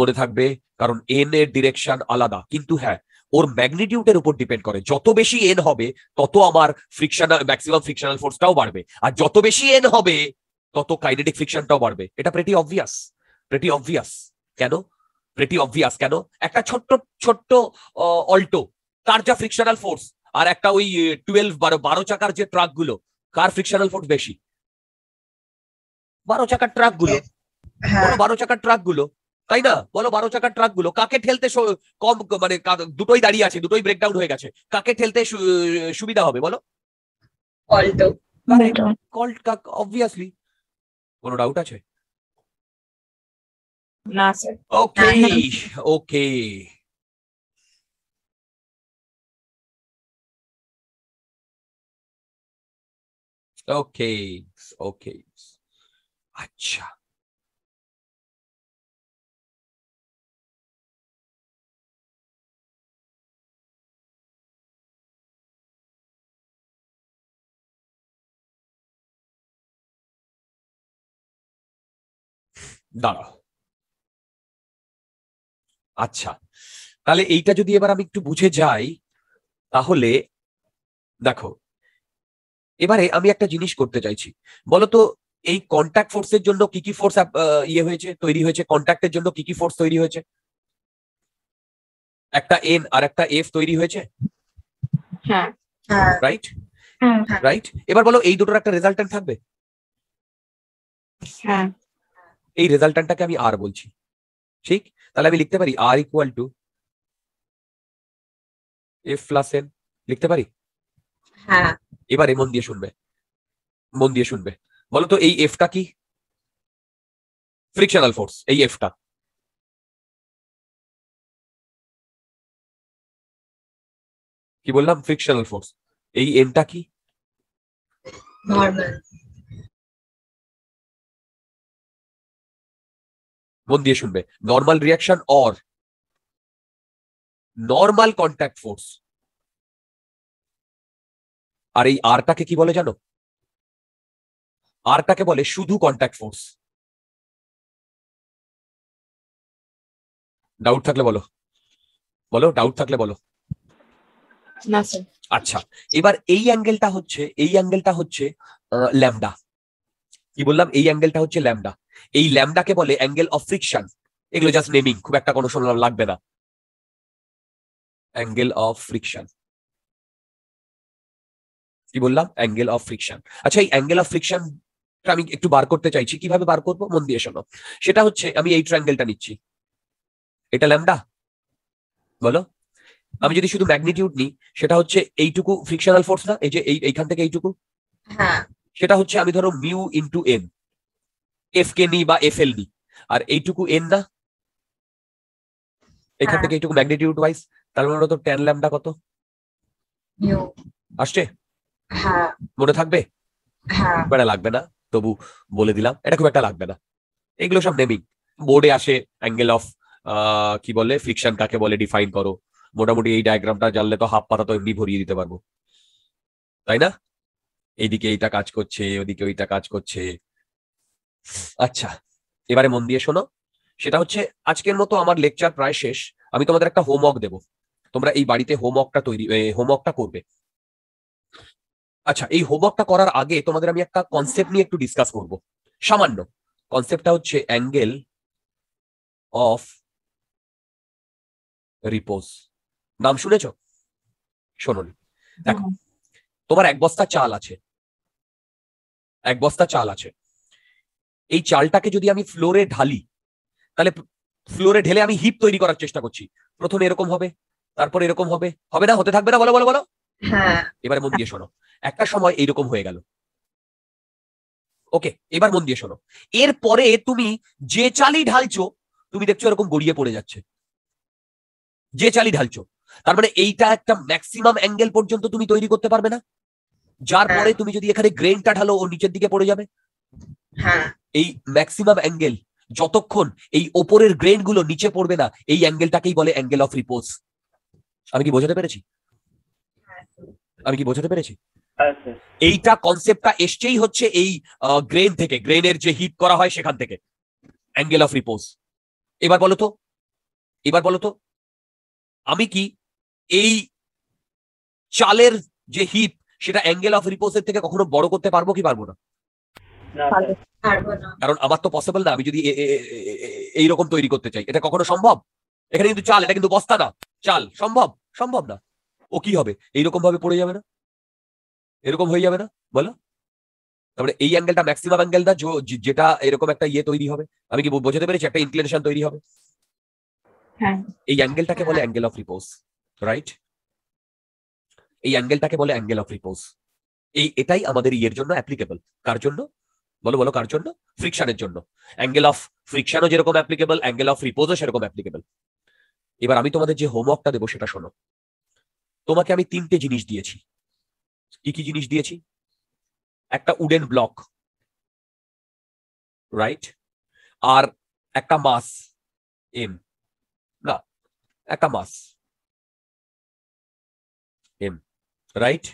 মনে থাকবে কারণ এন এর ডিরেকশন আলাদা কিন্তু হ্যাঁ ওর ম্যাগনিটিউডের উপর ডিপেন্ড করে যত বেশি এন হবে তত আমার ফ্রিকশনাল ম্যাক্সিমাম ফ্রিকশনাল ফোর্সটাও বাড়বে আর যত বেশি এন হবে তত কাইনেটিক ফ্রিকশনটাও বাড়বে এটা প্রেটি অবভিয়াস প্রেটি অবভিয়াস কেন প্রেটি অবভিয়াস কেন একটা ছোট্ট ছোট্ট অল্টো তার যা ফ্রিকশনাল ফোর্স আর একটা ওই টুয়েলভ বারো বারো চাকার যে ট্রাক গুলো কার ফ্রিকশনাল ফোর্স বেশি বারো চাকার ট্রাক গুলো হ্যাঁ। বারো চাকার ট্রাক গুলো তাই না বলো বারো চাকার ট্রাক গুলো কাকে ঠেলতে কম মানে দুটোই দাঁড়িয়ে আছে দুটোই ব্রেকডাউন হয়ে গেছে কাকে ঠেলতে সুবিধা হবে বলো অবভিয়াসলি মানে কোনো ডাউট আছে না ওকে ওকে ওকে Okay, আচ্ছা। দাঁড়াও আচ্ছা তাহলে এইটা যদি এবার আমি একটু বুঝে যাই তাহলে দেখো এবারে আমি একটা জিনিস করতে চাইছি বলতো এই কন্ট্যাক্ট ফোর্সের জন্য কি কি ফোর্স ইয়ে হয়েছে তৈরি হয়েছে কন্ট্যাক্টের জন্য কি কি ফোর্স তৈরি হয়েছে একটা এন আর একটা এফ তৈরি হয়েছে রাইট হ্যাঁ। রাইট হ্যাঁ। হ্যাঁ। এবার বলো এই দুটোর একটা রেজাল্টেন্ট থাকবে হ্যাঁ এই রেজাল্টানটাকে আমি আর বলছি ঠিক তাহলে আমি লিখতে পারি R equal to F plus N লিখতে পারি হ্যাঁ এবারে মন দিয়ে শুনবে মন দিয়ে শুনবে বলতো এই এফটা কি ফ্রিকশনাল ফোর্স এই এফটা কি বললাম ফ্রিকশনাল ফোর্স এই এনটা কি মন দিয়ে শুনবে normal reaction or normal contact force আর এই আরটাকে কি বলে জানো আরটাকে বলে শুধু কন্ট্যাক্ট ফোর্স ডাউট থাকলে বলো বলো ডাউট থাকলে বলো আচ্ছা এবার এই অ্যাঙ্গেলটা হচ্ছে এই অ্যাঙ্গেলটা হচ্ছে ল্যামডা কি বললাম এই অ্যাঙ্গেলটা হচ্ছে ল্যামডা এই ল্যামডাকে বলে অ্যাঙ্গেল অফ ফ্রিকশন এগুলো জাস্ট নেমিং খুব একটা কোনো শুনলাম লাগবে না অ্যাঙ্গেল অফ ফ্রিকশন কি বললাম অ্যাঙ্গেল অফ ফ্রিকশন আচ্ছা এই অ্যাঙ্গেল অফ ফ্রিকশন আমি একটু বার করতে চাইছি কিভাবে বার করবো মন দিয়ে শোনো সেটা হচ্ছে আমি এই ট্রাঙ্গেলটা নিচ্ছি এটা ল্যামডা বলো আমি যদি শুধু ম্যাগনিটিউড নিই সেটা হচ্ছে এইটুকু ফ্রিকশনাল ফোর্স না এই যে এইখান থেকে এইটুকু হ্যাঁ সেটা হচ্ছে আমি ধরো mu into N F K নি বা এফ এল নি আর এইটুকু এন না এখান হ্যাঁ। থেকে এইটুকু ম্যাগনিটিউড ওয়াইজ তার মানে তো টেন ল্যামটা কত আসছে হ্যাঁ। মনে থাকবে হ্যাঁ। এটা লাগবে না তবু বলে দিলাম এটা খুব একটা লাগবে না এগুলো সব নেমিং বোর্ডে আসে অ্যাঙ্গেল অফ কি বলে ফ্রিকশন কাকে বলে ডিফাইন করো মোটামুটি এই ডায়াগ্রামটা জানলে তো হাফ পাতা তো এমনি ভরিয়ে দিতে পারবো তাই না এইদিকে এইটা কাজ করছে ওদিকে ওইটা কাজ করছে আচ্ছা এবারে মন দিয়ে শোনো সেটা হচ্ছে আজকের মতো আমার লেকচার প্রায় শেষ আমি তোমাদের একটা হোমওয়ার্ক দেব তোমরা এই বাড়িতে হোমওয়ার্কটা তৈরি হোমওয়ার্কটা করবে আচ্ছা এই হোমওয়ার্কটা করার আগে তোমাদের আমি একটা কনসেপ্ট নিয়ে একটু ডিসকাস করব সামান্য কনসেপ্টটা হচ্ছে অ্যাঙ্গেল অফ রিপোজ নাম শুনেছ শোনো দেখো তোমার এক বস্তা চাল আছে এক বস্তা চাল আছে এই চালটাকে যদি আমি ফ্লোরে ঢালি তাহলে ফ্লোরে ঢেলে আমি হিপ তৈরি করার চেষ্টা করছি প্রথমে এরকম হবে তারপর এরকম হবে হবে না হতে থাকবে না বলো বলো বলো হ্যাঁ। এবারে মন দিয়ে শোনো একটা সময় এইরকম হয়ে গেল ওকে এবার মন দিয়ে শোনো এরপরে তুমি যে চালি ঢালছো তুমি দেখছো এরকম গড়িয়ে পড়ে যাচ্ছে যে চালি ঢালছো তার মানে এইটা একটা ম্যাক্সিমাম অ্যাঙ্গেল পর্যন্ত তুমি তৈরি করতে পারবে না যার হ্যাঁ। পরে তুমি যদি এখানে গ্রেনটা ঢালো ও নিচের দিকে পড়ে যাবে হ্যাঁ। এই ম্যাক্সিমাম অ্যাঙ্গেল যতক্ষণ এই ওপরের গ্রেন গুলো নিচে পড়বে না এই অ্যাঙ্গেলটাকেই বলে অ্যাঙ্গেল অফ রিপোজ আমি কি বোঝাতে পেরেছি হ্যাঁ। আমি কি বোঝাতে পেরেছি এইটা কনসেপ্টটা এসছেই হচ্ছে এই গ্রেন থেকে গ্রেনের যে হিট করা হয় সেখান থেকে অ্যাঙ্গেল অফ রিপোজ এবার বলো তো এবার বলো তো আমি কি এই চালের যে হিট সেটা অ্যাঙ্গেল অফ রিপোজের থেকে কখনো বড় করতে পারবো কি পারবো না কারণ আমার তো পসিবল না আমি যদি এইরকম তৈরি করতে চাই এটা কখনো সম্ভব এখানে কিন্তু চাল এটা কিন্তু বস্তা না চাল সম্ভব সম্ভব না ও কি হবে এইরকম ভাবে পড়ে যাবে না এরকম হয়ে যাবে না বলো তারপরে এই অ্যাঙ্গেলটা ম্যাক্সিমাম অ্যাঙ্গেল না যেটা এরকম একটা ইয়ে তৈরি হবে আমি কি বোঝাতে পেরেছি একটা ইনক্লিনেশন তৈরি হবে হ্যাঁ। এই অ্যাঙ্গেলটাকে বলে অ্যাঙ্গেল অফ রিপোজ রাইট এই অ্যাঙ্গেলটাকে বলে অ্যাঙ্গেল অফ রিপোজ এই এটাই আমাদের ইয়ের e জন্য অ্যাপ্লিকেবল কার জন্য বলো বলো কার জন্য ফ্রিকশনের জন্য অ্যাঙ্গেল অফ ফ্রিকশনও যেরকম অ্যাপ্লিকেবল অ্যাঙ্গেল অফ রিপোজও সেরকম অ্যাপ্লিকেবল এবার আমি তোমাদের যে হোমওয়ার্কটা দেবো সেটা শোনো তোমাকে আমি তিনটে জিনিস দিয়েছি কি কি জিনিস দিয়েছি একটা উডেন ব্লক রাইট আর একটা মাস এম না একটা মাস এম রাইট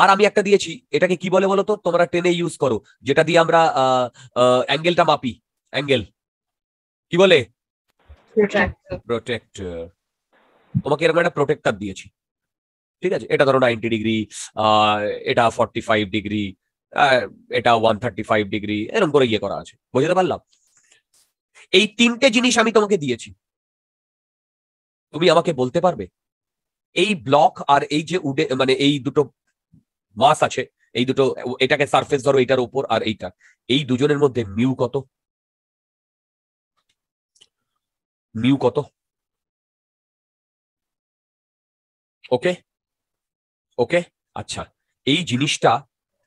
আর আমি একটা দিয়েছি এটাকে কি বলে বলতো তোমরা টেনে ইউজ করো যেটা দিয়ে আমরা অ্যাঙ্গেলটা মাপি অ্যাঙ্গেল কি বলে প্রোটেক্টর তোমাকে এরকম একটা প্রোটেক্টর দিয়েছি ঠিক আছে এটা ধরো নাইনটি ডিগ্রি এটা ফর্টি ফাইভ ডিগ্রি এটা ওয়ান থার্টি ফাইভ ডিগ্রি এরকম করে ইয়ে করা আছে বুঝতে পারলাম এই তিনটে জিনিস আমি তোমাকে দিয়েছি তুমি আমাকে বলতে পারবে এই ব্লক আর এই যে উডে মানে এই দুটো মাস আছে এই দুটো এটাকে সারফেস ধরো এটার উপর আর এইটা এই দুজনের মধ্যে মিউ কত মিউ কত ওকে ওকে আচ্ছা এই জিনিসটা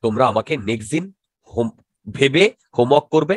তোমরা আমাকে নেক্সট দিন হোম ভেবে হোমওয়ার্ক করবে